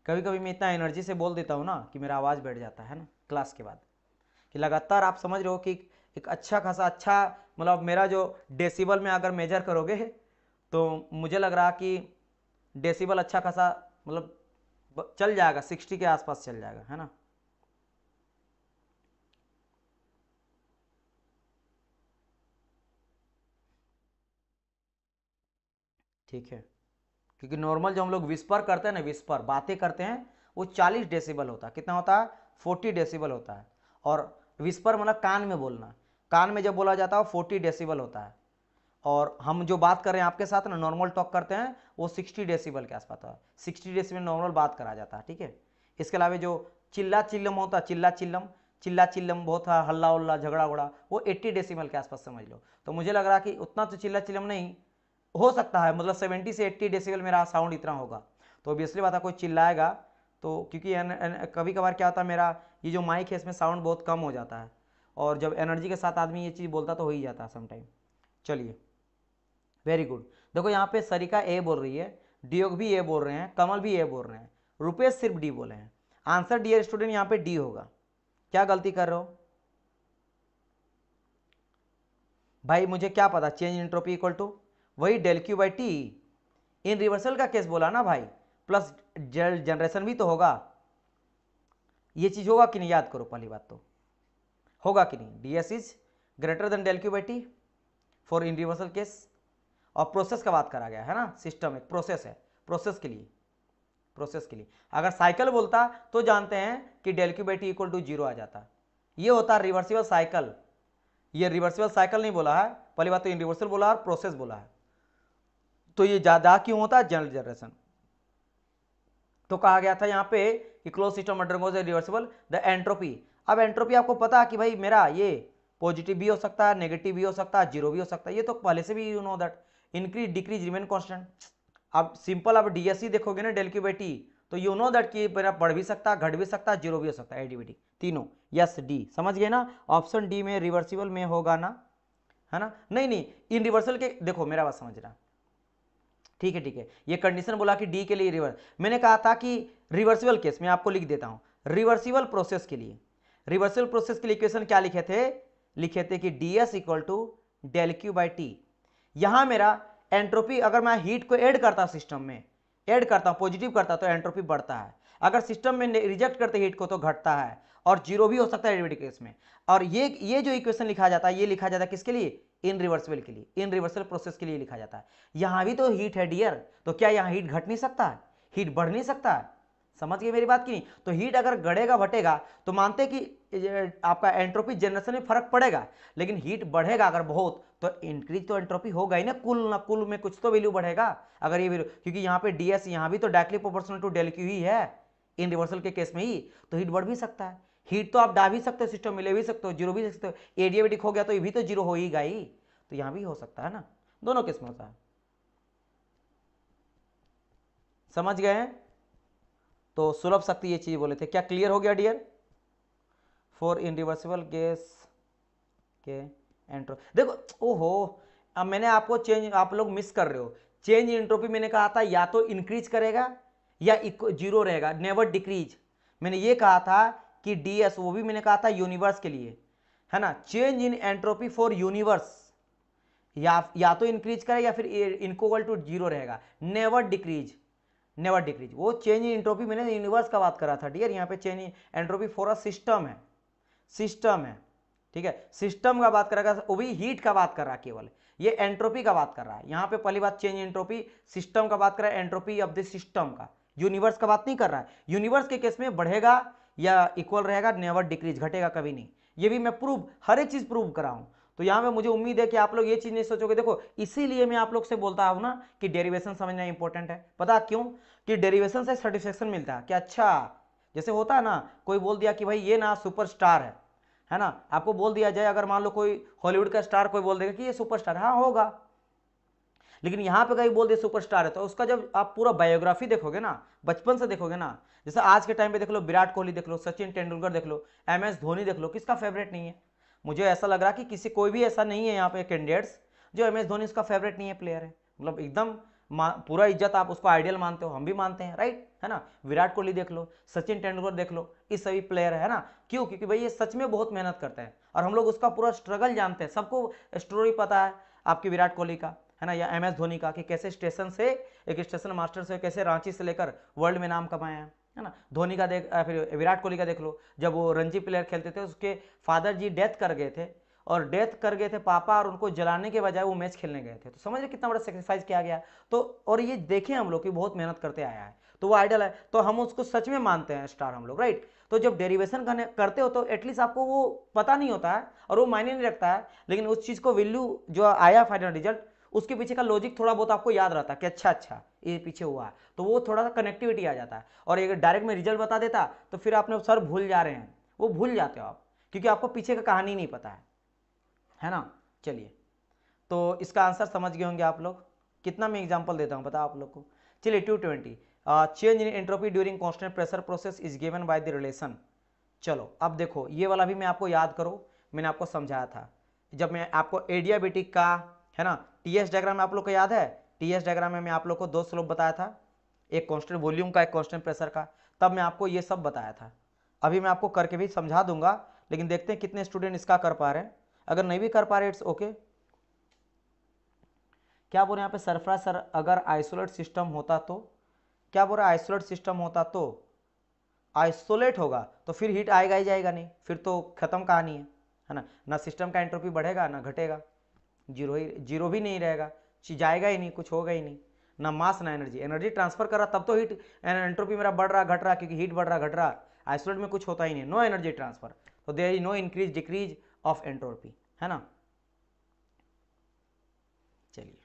[SPEAKER 1] कभी कभी मैं इतना एनर्जी से बोल देता हूँ ना कि मेरा आवाज़ बैठ जाता है ना क्लास के बाद कि लगातार आप समझ रहे हो कि एक अच्छा खासा अच्छा मतलब मेरा जो डेसिबल में अगर मेजर करोगे तो मुझे लग रहा कि डेसिबल अच्छा खासा मतलब चल जाएगा सिक्सटी के आसपास चल जाएगा है ना ठीक है क्योंकि नॉर्मल जो हम लोग विस्पर करते हैं ना विस्पर बातें करते हैं वो 40 डेसिबल होता है कितना होता है 40 डेसिबल होता है और विस्पर मतलब कान में बोलना कान में जब बोला जाता है फोर्टी डेसिबल होता है और हम जो बात कर रहे हैं आपके साथ ना नॉर्मल टॉक करते हैं वो सिक्सटी डेसिबल के आसपास है 60 डेसिबल नॉर्मल बात करा जाता है ठीक है इसके अलावा जो चिल्ला चिल्लम होता है चिल्ला चिल्लम चिल्ला चिल्लम बहुत हल्ला उल्ला झगड़ा उगड़ा वो एट्टी डेसीबल के आसपास समझ लो तो मुझे लग रहा कि उतना तो चिल्ला चिल्लम नहीं हो सकता है मतलब 70 से 80 डेसिबल मेरा साउंड इतना होगा तो ऑब्वियसली बात है कोई चिल्लाएगा तो क्योंकि एन, एन, कभी कभार क्या होता है मेरा ये जो माइक है इसमें साउंड बहुत कम हो जाता है और जब एनर्जी के साथ आदमी ये चीज़ बोलता तो हो ही जाता है समटाइम चलिए वेरी गुड देखो यहाँ पे सरिका ए बोल रही है डीओ भी ए बोल रहे हैं कमल भी ए बोल रहे हैं रुपेश सिर्फ डी बोले हैं आंसर डियर स्टूडेंट यहाँ पे डी होगा क्या गलती कर रहे हो भाई मुझे क्या पता चेंज इंट्रोपी इक्वल टू वही del Q by T in reversal का केस बोला ना भाई प्लस जल जनरेशन भी तो होगा ये चीज़ होगा कि नहीं याद करो पहली बात तो होगा कि नहीं D S is greater than del Q by T for in reversal case और प्रोसेस का बात करा गया है ना सिस्टम एक प्रोसेस है प्रोसेस के लिए प्रोसेस के लिए अगर साइकिल बोलता तो जानते हैं कि del Q by T equal to zero आ जाता ये होता है रिवर्सिबल साइकिल ये रिवर्सिबल साइकिल नहीं बोला है पहली बात तो इन रिवर्सल बोला है और प्रोसेस बोला है तो ये ज़्यादा क्यों होता है जनरल जनरेशन तो कहा गया था यहां पे कि close system undergoes reversible the entropy अब एंट्रोपी आपको पता है कि भाई मेरा ये पॉजिटिव भी हो सकता है नेगेटिव भी हो सकता है जीरो भी हो सकता है ये तो पहले से भी you know that increase decrease remain constant अब सिंपल आप डीएससी देखोगे ना डेल क्यू बाई तो यू नो दैट कि मेरा बढ़ भी सकता है घट भी सकता है जीरो भी हो सकता है एडीबीटी तीनों यस डी समझ गए ना ऑप्शन डी में रिवर्सिबल में होगा ना है ना नहीं नहीं इन रिवर्सल के देखो मेरा बात समझना ठीक है ठीक है ये कंडीशन बोला कि डी के लिए रिवर्स मैंने कहा था कि रिवर्सिबल केस मैं आपको लिख देता हूं रिवर्सिबल प्रोसेस के लिए रिवर्सिबल प्रोसेस के लिए इक्वेशन क्या लिखे थे लिखे थे कि D S equal to del Q by T यहां मेरा एंट्रोपी अगर मैं हीट को ऐड करता सिस्टम में ऐड करता हूँ पॉजिटिव करता तो एंट्रोपी बढ़ता है अगर सिस्टम में रिजेक्ट करते हीट को तो घटता है और जीरो भी हो सकता है डेरिवेटिव केस में और ये ये जो इक्वेशन लिखा जाता है ये लिखा जाता है किसके लिए इन रिवर्सिबल के लिए इन रिवर्सल प्रोसेस के लिए लिखा जाता है यहाँ भी तो हीट है डियर तो क्या यहाँ हीट घट नहीं सकता है हीट बढ़ नहीं सकता है समझ गए मेरी बात की नहीं तो हीट अगर गढ़ेगा घटेगा तो मानते कि आपका एंट्रोपी जनरेशन में फर्क पड़ेगा लेकिन हीट बढ़ेगा अगर बहुत तो इंक्रीज तो एंट्रोपी होगा ही ना कुल ना कुल में कुछ तो वैल्यू बढ़ेगा अगर ये वैल्यू क्योंकि यहाँ पे डीएस यहाँ भी तो directly proportional to del Q ही है इन रिवर्सल के केस में ही तो हीट बढ़ भी सकता है हीट तो आप डा भी सकते हो सिस्टम में ले भी सकते हो जीरो भी सकते हो एडियाबेटिक हो गया तो ये भी तो जीरो हो ही गई तो यहां भी हो सकता है ना दोनों केस में होता है समझ गए तो सुलभ शक्ति ये चीज़ बोले थे क्या क्लियर हो गया dear for irreversible gas के एंट्रो देखो ओहो अब मैंने आपको चेंज आप लोग मिस कर रहे हो चेंज इंट्रोपी मैंने कहा था या तो इंक्रीज करेगा या जीरो रहेगा नेवर डिक्रीज मैंने ये कहा था कि डी एस वो भी मैंने कहा था यूनिवर्स के लिए है ना change in entropy for universe या या तो इंक्रीज करे या फिर इनकोवल टू जीरो रहेगा नेवर डिक्रीज नेवर डिक्रीज वो चेंज इन एंट्रोपी मैंने यूनिवर्स का बात करा था डियर यहाँ पे change in entropy for a system है सिस्टम है ठीक है सिस्टम का बात करेगा वो भी हीट का बात कर रहा है केवल ये एंट्रोपी का बात कर रहा है यहाँ पे पहली बात चेंज एंट्रोपी सिस्टम का बात कर रहा है एंट्रोपी ऑफ द सिस्टम का यूनिवर्स का बात नहीं कर रहा है यूनिवर्स के केस में बढ़ेगा या इक्वल रहेगा नेवर डिक्रीज घटेगा कभी नहीं ये भी मैं प्रूव हर एक चीज़ प्रूव करा हूं तो यहां पे मुझे उम्मीद है कि आप लोग ये चीज़ नहीं सोचोगे देखो इसीलिए मैं आप लोग से बोलता हूं ना कि डेरिवेशन समझना इंपॉर्टेंट है पता क्यों कि डेरिवेशन से सेटिस्फेक्शन मिलता है कि अच्छा जैसे होता है ना कोई बोल दिया कि भाई ये ना स्टार है है ना आपको बोल दिया जाए अगर मान लो कोई हॉलीवुड का स्टार कोई बोल देगा कि ये सुपरस्टार हाँ होगा लेकिन यहाँ पे कहीं बोल दे सुपरस्टार है तो उसका जब आप पूरा बायोग्राफी देखोगे ना बचपन से देखोगे ना जैसे आज के टाइम पे देख लो विराट कोहली देख लो सचिन तेंदुलकर देख लो एम एस धोनी देख लो किसका फेवरेट नहीं है मुझे ऐसा लग रहा कि किसी कोई भी ऐसा नहीं है यहाँ पे कैंडिडेट्स जो एम एस धोनी उसका फेवरेट नहीं है प्लेयर है मतलब एकदम पूरा इज्जत आप उसको आइडियल मानते हो हम भी मानते हैं राइट है ना विराट कोहली देख लो सचिन तेंदुलकर देख लो ये सभी प्लेयर है ना क्यों क्योंकि भाई ये सच में बहुत मेहनत करते हैं और हम लोग उसका पूरा स्ट्रगल जानते हैं सबको स्टोरी पता है आपके विराट कोहली का है ना या एम एस धोनी का कि कैसे स्टेशन से एक स्टेशन मास्टर से कैसे रांची से लेकर वर्ल्ड में नाम कमाए हैं है ना धोनी का देख फिर विराट कोहली का देख लो जब वो रणजी प्लेयर खेलते थे उसके फादर जी डेथ कर गए थे और डेथ कर गए थे पापा और उनको जलाने के बजाय वो मैच खेलने गए थे तो समझ रहे कितना बड़ा सेक्रीफाइस किया गया तो और ये देखें हम लोग कि बहुत मेहनत करते आया है तो वो आइडल है तो हम उसको सच में मानते हैं स्टार हम लोग राइट तो जब डेरिवेशन करने करते हो तो एटलीस्ट आपको वो पता नहीं होता है और वो मायने नहीं रखता है लेकिन उस चीज़ को वैल्यू जो आया फाइनल रिजल्ट उसके पीछे का लॉजिक थोड़ा बहुत आपको याद रहता है कि अच्छा अच्छा ये पीछे हुआ है तो वो थोड़ा सा कनेक्टिविटी आ जाता है और अगर डायरेक्ट में रिजल्ट बता देता तो फिर आपने सर भूल जा रहे हैं वो भूल जाते हो आप क्योंकि आपको पीछे का कहानी नहीं पता है है ना चलिए तो इसका आंसर समझ गए होंगे आप लोग कितना मैं एग्जाम्पल देता हूँ बताओ आप लोग को चलिए two twenty change in entropy during constant pressure process is given by the relation चलो अब देखो ये वाला भी मैं आपको याद करो मैंने आपको समझाया था जब मैं आपको एडियाबेटिक का है ना टी एस डायग्राम आप लोग को याद है टी एस डायग्राम में मैं आप लोग को दो स्लोप बताया था एक कॉन्स्टेंट वॉल्यूम का एक कॉन्स्टेंट प्रेशर का तब मैं आपको ये सब बताया था अभी मैं आपको करके भी समझा दूंगा लेकिन देखते हैं कितने स्टूडेंट इसका कर पा रहे हैं अगर नहीं भी कर पा रहे इट्स ओके क्या बोल रहे हैं यहाँ पे सरफरा सर अगर आइसोलेट सिस्टम होता तो क्या बोल रहे आइसोलेट सिस्टम होता तो आइसोलेट होगा तो फिर हीट आएगा ही जाएगा नहीं फिर तो खत्म कहानी है है ना ना सिस्टम का एंट्रोपी बढ़ेगा ना घटेगा जीरो ही जीरो भी नहीं रहेगा जाएगा ही नहीं कुछ होगा ही नहीं ना मास ना एनर्जी एनर्जी ट्रांसफर कर रहा तब तो हीट एंट्रोपी मेरा बढ़ रहा घट रहा क्योंकि हीट बढ़ रहा घट रहा आइसोलेट में कुछ होता ही नहीं नो एनर्जी ट्रांसफर तो there is no increase decrease of entropy है ना चलिए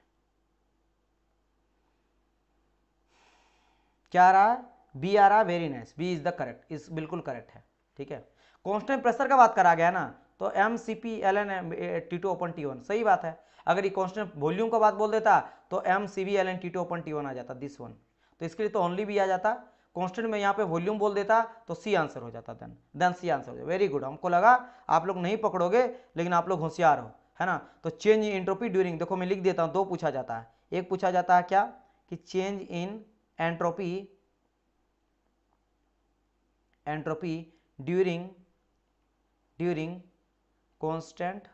[SPEAKER 1] क्या आ रहा है बी आ रहा है very nice B is the correct इज बिल्कुल करेक्ट है ठीक है कॉन्स्टेंट प्रेशर का बात करा गया ना तो M C P L N T two upon T one सही बात है अगर ये कॉन्स्टेंट वॉल्यूम का बात बोल देता तो M C B L N T two upon T one आ जाता दिस वन तो इसके लिए तो ओनली भी आ जाता कॉन्स्टेंट में यहाँ पे वॉल्यूम बोल देता तो सी आंसर हो जाता देन देन सी आंसर हो जाता वेरी गुड हमको लगा आप लोग नहीं पकड़ोगे लेकिन आप लोग होशियार हो है ना तो चेंज इन एंट्रोपी ड्यूरिंग देखो मैं लिख देता हूँ दो पूछा जाता है एक पूछा जाता है क्या कि change in entropy entropy during during constant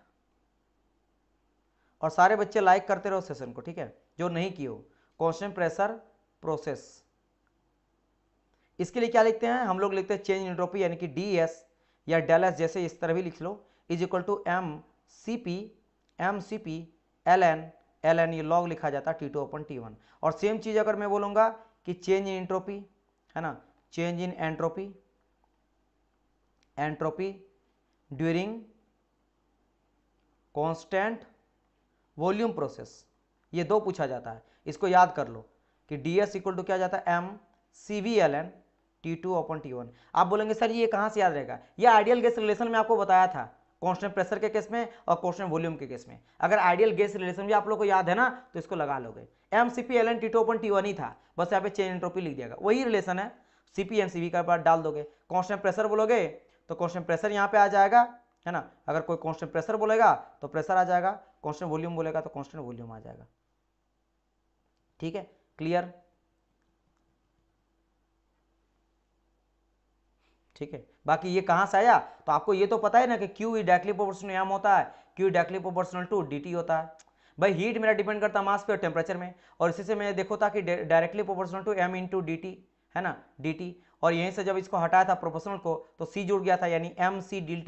[SPEAKER 1] और सारे बच्चे लाइक करते रहो सेशन को ठीक है जो नहीं किए हो कॉन्स्टेंट प्रेशर प्रोसेस इसके लिए क्या लिखते हैं हम लोग लिखते हैं चेंज इंट्रोपी यानी कि डी एस या डेल एस जैसे इस तरह भी लिख लो is equal to M C P M C P L N L N ये लॉग लिखा जाता है T two upon T one और सेम चीज़ अगर मैं बोलूंगा कि चेंज इन एंट्रोपी है ना change in entropy entropy during constant volume process ये दो पूछा जाता है इसको याद कर लो कि डी एस इक्वल टू क्या जाता है M C V L N T two upon T one आप बोलेंगे सर ये कहाँ से याद रहेगा ये आइडियल गैस रिलेशन में आपको बताया था कॉन्स्टेंट प्रेशर के केस में और कॉन्स्टेंट वॉल्यूम के केस में अगर आइडियल गैस रिलेशन भी आप लोग को याद है ना तो इसको लगा लोगे M C P L N T two upon T one ही था बस यहाँ पे चेन एंट्रोपी लिख दिया वही रिलेशन है C P N C V का डाल दोगे कॉन्स्टेंट प्रेशर बोलोगे तो कॉन्स्टेंट प्रेशर यहाँ पे आ जाएगा है ना अगर कोई कॉन्स्टेंट प्रेशर बोलेगा तो प्रेशर आ जाएगा कॉन्स्टेंट वॉल्यूम बोलेगा तो कॉन्स्टेंट वॉल्यूम आ जाएगा ठीक है क्लियर ठीक है बाकी ये कहां से आया तो आपको ये तो पता है ना कि क्यू डायरेक्टली प्रोपोर्शनल एम होता है Q directly proportional to D होता है भाई हीट मेरा डिपेंड करता है मास पे और टेम्परेचर में और इसी से मैं देखो था कि directly proportional to M into D है ना डी और यहीं से जब इसको हटाया था प्रोपोर्शनल को तो सी जुड़ गया था यानी एम सी डेल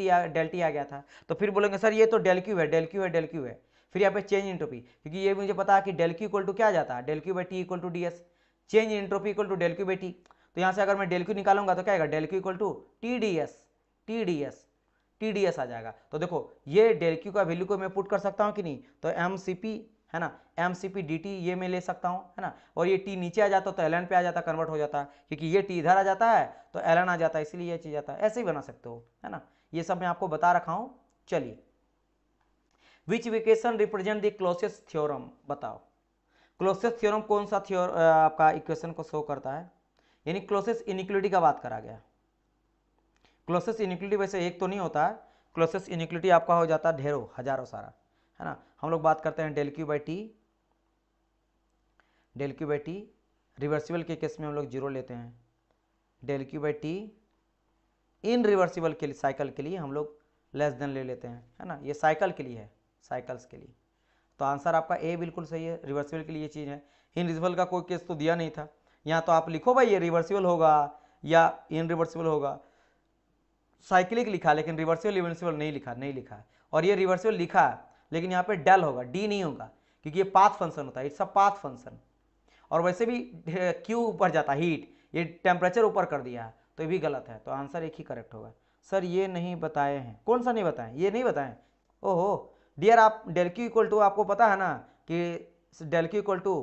[SPEAKER 1] टी आ गया था तो फिर बोलेंगे सर ये तो डेल क्यू है डेल क्यू है डेल क्यू है फिर यहाँ पे चेंज इंट्रोपी क्योंकि ये मुझे पता है कि डेल क्यू इक्वल टू क्या जाता है del Q by T equal to D S change entropy equal to del Q by T तो यहाँ से अगर मैं डेल क्यू निकालूंगा तो क्या आएगा del Q equal to T D S T D S T D S आ जाएगा तो देखो ये डेल क्यू का वैल्यू को मैं पुट कर सकता हूँ कि नहीं तो एम सी पी है ना M C P D T ये मैं ले सकता हूँ है ना और ये टी नीचे आ जाता तो एल पे आ जाता कन्वर्ट हो जाता क्योंकि ये टी इधर आ जाता है तो एल आ जाता है इसीलिए ये चीज़ आता है ऐसे ही बना सकते हो है ना ये सब मैं आपको बता रखा हूँ चलिए which equation represent the Clausius theorem बताओ क्लोसियस थ्योरम कौन सा थ्योर आपका इक्वेशन को शो करता है यानी क्लोसियस इनिक्लिटी का बात करा गया क्लोसियस इनिक्लिटी वैसे एक तो नहीं होता है क्लोसियस इनिक्लिटी आपका हो जाता है ढेरों हजारों सारा है ना हम लोग बात करते हैं del Q by T del Q by T reversible के केस में हम लोग जीरो लेते हैं del Q by T irreversible के लिए साइकिल के लिए हम लोग लेस देन ले लेते हैं है ना ये साइकिल के लिए है साइकिल्स के लिए तो आंसर आपका ए बिल्कुल सही है रिवर्सिबल के लिए ये चीज़ है इन रिवर्सिबल का कोई केस तो दिया नहीं था यहाँ तो आप लिखो भाई ये रिवर्सिबल होगा या इन रिवर्सिबल होगा साइकिलिक लिखा लेकिन रिवर्सिबल रिवर्सिबल नहीं लिखा नहीं लिखा और ये रिवर्सिबल लिखा लेकिन यहाँ पे डेल होगा डी नहीं होगा क्योंकि ये पाथ फंक्शन होता है इट्स अ पाथ फंक्शन और वैसे भी क्यू ऊपर जाता है हीट ये टेम्परेचर ऊपर कर दिया है तो ये भी गलत है तो आंसर एक ही करेक्ट होगा सर ये नहीं बताए हैं कौन सा नहीं बताएं ये नहीं बताएं ओहो डियर आप डेल क्यू इक्वल टू आपको पता है ना कि del Q equal to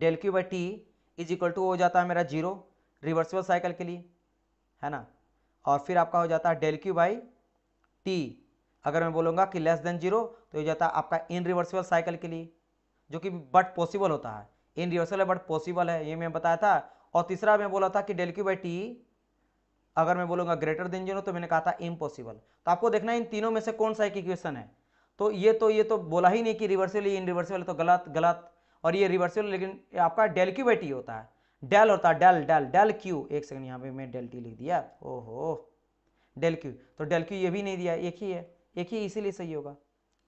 [SPEAKER 1] del Q by T is equal to हो जाता है मेरा जीरो रिवर्सिबल साइकिल के लिए है ना और फिर आपका हो जाता है डेल क्यू बाई टी अगर मैं बोलूँगा कि लेस देन जीरो तो ये जाता है आपका इन रिवर्सिबल साइकिल के लिए जो कि बट पॉसिबल होता है इन रिवर्सल है बट पॉसिबल है ये मैं बताया था और तीसरा मैं बोला था कि डेल क्यू बाई टी अगर मैं बोलूँगा ग्रेटर देन जीरो तो मैंने कहा था इम्पॉसिबल तो आपको देखना है इन तीनों में से कौन सा एक इक्वेशन है तो ये तो ये तो बोला ही नहीं कि रिवर्सिबल इन रिवर्सिबल तो गलत गलत और ये रिवर्सिबल लेकिन आपका डेल क्यू बाई टी होता है डेल होता है डेल डेल डेल क्यू एक सेकंड यहाँ पे मैं डेल टी लिख दिया ओहो डेल क्यू तो डेल क्यू ये भी नहीं दिया एक ही है एक ही इसीलिए सही होगा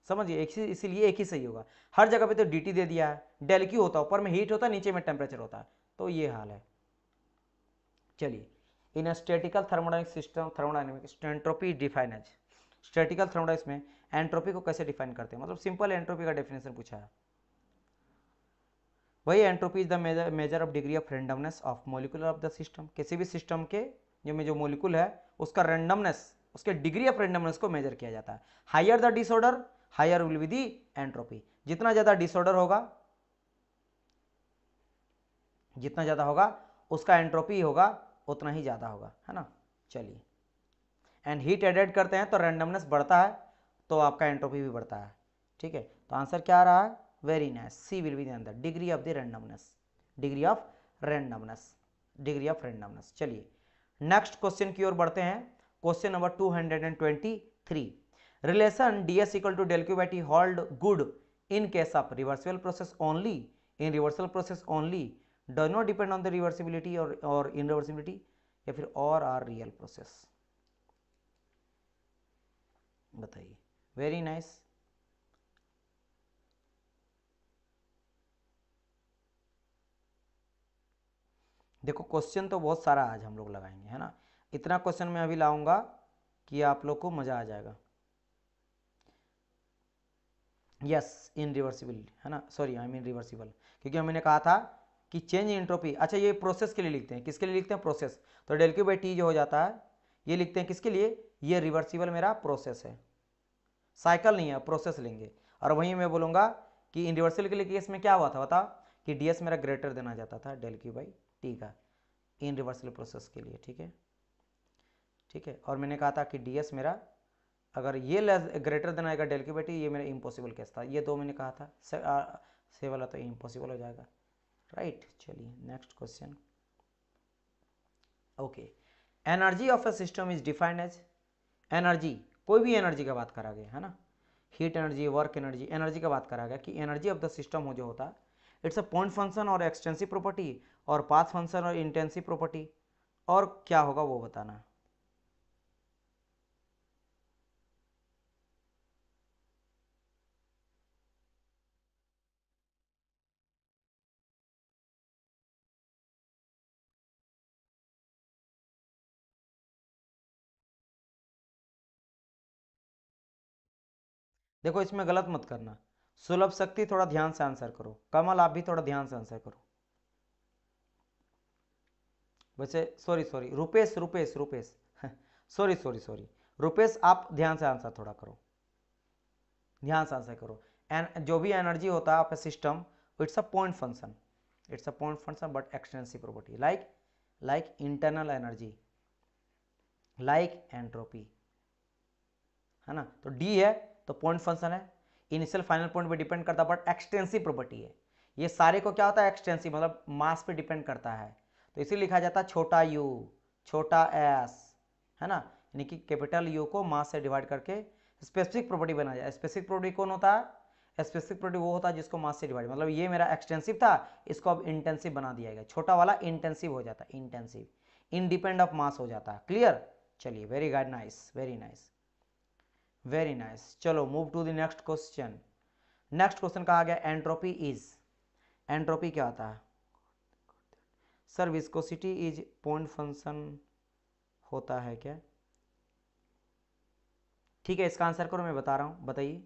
[SPEAKER 1] समझिए एक ही इसीलिए एक ही सही होगा हर जगह पे तो डीटी दे दिया है डेल क्यू होता है ऊपर में हीट होता है नीचे में टेम्परेचर होता है तो ये हाल है चलिए in statistical thermodynamic system thermodynamic entropy define है स्टेटिकल थर्मोडाइनिक्स में एंट्रोपी को कैसे डिफाइन करते हैं मतलब सिंपल एंट्रोपी का डेफिनेशन पूछा है वही entropy is the measure of degree of randomness of molecular of the system किसी भी सिस्टम के जो में जो मोलिकुल है उसका रेंडमनेस उसके डिग्री ऑफ रेंडमनेस को मेजर किया जाता है higher the disorder higher will be the entropy जितना ज़्यादा डिसऑर्डर होगा जितना ज़्यादा होगा उसका एंट्रोपी होगा उतना ही ज़्यादा होगा है ना चलिए एंड हीट एडेड करते हैं तो रेंडमनेस बढ़ता है तो आपका एंट्रोपी भी बढ़ता है ठीक है तो आंसर क्या आ रहा है very nice C will be the answer degree of the randomness degree of randomness degree of randomness चलिए नेक्स्ट क्वेश्चन की ओर बढ़ते हैं question number two hundred and twenty three relation DS equal to del Q by T hold good in case of reversal process only in reversal process only does not depend on the reversibility और irreversibility या फिर और or real process बताइए very nice देखो question तो बहुत सारा आज हम लोग लगाएंगे है ना इतना क्वेश्चन मैं अभी लाऊंगा कि आप लोग को मज़ा आ जाएगा यस इन रिवर्सिबल है ना सॉरी आई मीन रिवर्सिबल क्योंकि मैंने कहा था कि चेंज इंट्रोपी अच्छा ये प्रोसेस के लिए लिखते हैं किसके लिए लिखते हैं प्रोसेस तो डेल क्यू बाई टी जो हो जाता है ये लिखते हैं किसके लिए ये रिवर्सिबल मेरा प्रोसेस है साइकिल नहीं है प्रोसेस लेंगे और वहीं मैं बोलूंगा कि इन रिवर्सिबल के लिए केस में क्या हुआ था बताओ कि डी मेरा ग्रेटर देना जाता था डेल्क्यू बाई टी का इन रिवर्सल प्रोसेस के लिए ठीक है ठीक है और मैंने कहा था कि डी एस मेरा अगर ये लेस ग्रेटर देन आएगा डेल की बेटी ये मेरा इम्पॉसिबल केस था ये दो मैंने कहा था से, आ, से वाला तो इम्पॉसिबल हो जाएगा राइट चलिए next question okay energy of a system is defined as energy कोई भी एनर्जी का बात करा गया है ना heat energy work energy energy का बात करा गया कि एनर्जी ऑफ द सिस्टम हो जो होता है इट्स अ पॉइंट फंक्शन और एक्सटेंसिव प्रॉपर्टी और पाथ फंक्शन और इंटेंसिव प्रॉपर्टी और क्या होगा वो बताना देखो इसमें गलत मत करना सुलभ शक्ति थोड़ा ध्यान से आंसर करो कमल आप भी थोड़ा ध्यान से आंसर करो वैसे sorry sorry Rupesh Rupesh Rupesh sorry sorry sorry Rupesh आप ध्यान से आंसर थोड़ा करो ध्यान से आंसर करो एन जो भी एनर्जी होता है आपका system it's a point function it's a point function but extensive property like like internal energy like entropy है ना तो डी है तो पॉइंट फंक्शन है इनिशियल फाइनल पॉइंट पे डिपेंड करता है बट एक्सटेंसिव प्रॉपर्टी है ये सारे को क्या होता है एक्सटेंसिव मतलब मास पे डिपेंड करता है तो इसे लिखा जाता है छोटा यू छोटा एस है ना यानी कि कैपिटल यू को मास से डिवाइड करके स्पेसिफिक प्रॉपर्टी बना जाए स्पेसिफिक प्रॉपर्टी कौन होता है स्पेसिफिक प्रॉपर्टी वो होता है जिसको मास से डिवाइड मतलब ये मेरा एक्सटेंसिव था इसको अब इंटेंसिव बना दिया गया छोटा वाला इंटेंसिव हो जाता है इंटेंसिव इनडिपेंड ऑफ मास हो जाता है क्लियर चलिए very guide nice very nice very nice चलो move to the next question next question कहा गया एंट्रोपी इज एंट्रोपी क्या होता है sir viscosity is point function होता है क्या ठीक है इसका आंसर करो मैं बता रहा हूं बताइए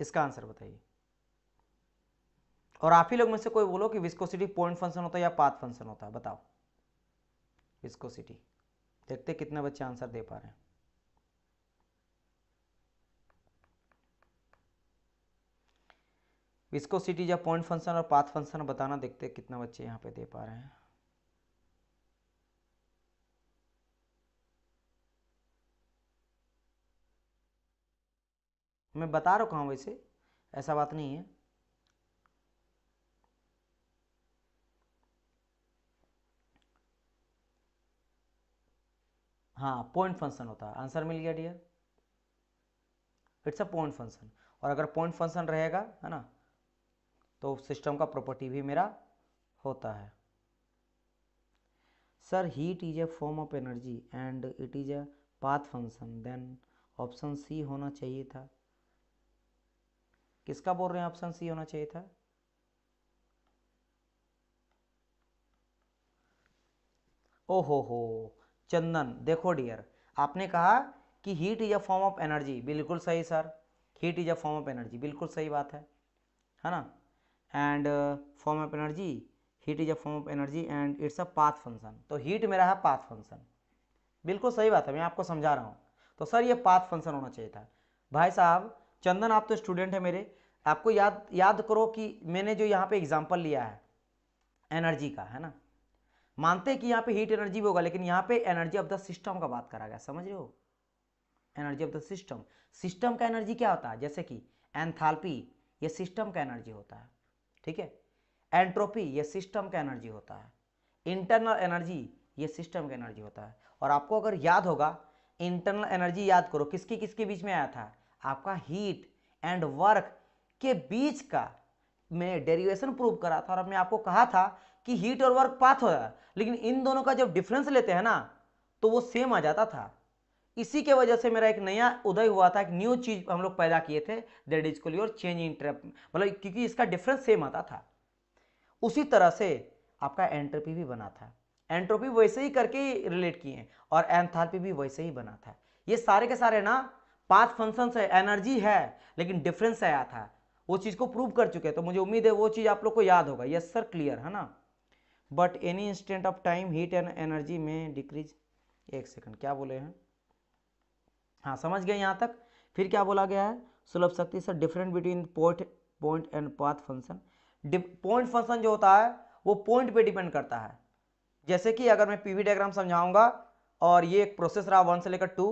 [SPEAKER 1] इसका आंसर बताइए और आप ही लोग में से कोई बोलो कि विस्कोसिटी पॉइंट फंक्शन होता है या पाथ फंक्शन होता है बताओ विस्कोसिटी देखते कितने बच्चे आंसर दे पा रहे हैं विस्कोसिटी या पॉइंट फंक्शन और पाथ फंक्शन बताना देखते कितना बच्चे यहाँ पे दे पा रहे हैं मैं बता रहा हूँ वैसे ऐसा बात नहीं है हाँ पॉइंट फंक्शन होता है आंसर मिल गया dear it's a point function और अगर पॉइंट फंक्शन रहेगा है ना तो सिस्टम का प्रॉपर्टी भी मेरा होता है sir heat is a form of energy and it is a path function then option C होना चाहिए था किसका बोल रहे हैं ऑप्शन सी होना चाहिए था ओ हो हो चंदन देखो डियर आपने कहा कि heat is a form of energy बिल्कुल सही sir heat is a form of energy बिल्कुल सही बात है है ना and form of energy heat is a form of energy and it's a path function तो हीट मेरा है पाथ फंक्शन बिल्कुल सही बात है मैं आपको समझा रहा हूँ तो सर ये पाथ फंक्शन होना चाहिए था भाई साहब चंदन आप तो स्टूडेंट है मेरे आपको याद याद करो कि मैंने जो यहाँ पे एग्जाम्पल लिया है एनर्जी का है ना मानते हैं कि यहाँ पे हीट एनर्जी भी होगा लेकिन यहाँ पे एनर्जी ऑफ द सिस्टम का बात करा गया समझ रहे हो energy of the system system का एनर्जी क्या होता है जैसे कि एंथाल्पी ये सिस्टम का एनर्जी होता है ठीक है एंट्रोपी ये सिस्टम का एनर्जी होता है इंटरनल एनर्जी ये सिस्टम का एनर्जी होता है और आपको अगर याद होगा इंटरनल एनर्जी याद करो किसकी किसके बीच में आया था आपका हीट एंड वर्क के बीच का मैं डेरिवेशन प्रूव करा था और मैं आपको कहा था कि हीट और वर्क पाथ हो जाए लेकिन इन दोनों का जब डिफरेंस लेते हैं ना तो वो सेम आ जाता था इसी के वजह से मेरा एक नया उदय हुआ था एक न्यू चीज हम लोग पैदा किए थे that is call your change in trap मतलब क्योंकि इसका डिफरेंस सेम आता था उसी तरह से आपका एंट्रोपी भी बना था एंट्रोपी वैसे ही करके रिलेट किए हैं और एंथाल्पी भी वैसे ही बना था ये सारे के सारे ना पांच फंक्शन है एनर्जी है लेकिन डिफरेंस आया था वो चीज़ को प्रूव कर चुके तो मुझे उम्मीद है वो चीज़ आप लोग को याद होगा यस सर क्लियर है ना but any instant of time heat and energy में डिक्रीज एक सेकंड क्या बोले हैं हाँ समझ गए यहाँ तक फिर क्या बोला गया है Sulabh Shakti sir different between point point and path function point function जो होता है वो पॉइंट पे डिपेंड करता है जैसे कि अगर मैं पीवी डायग्राम समझाऊंगा और ये एक प्रोसेस रहा वन से लेकर टू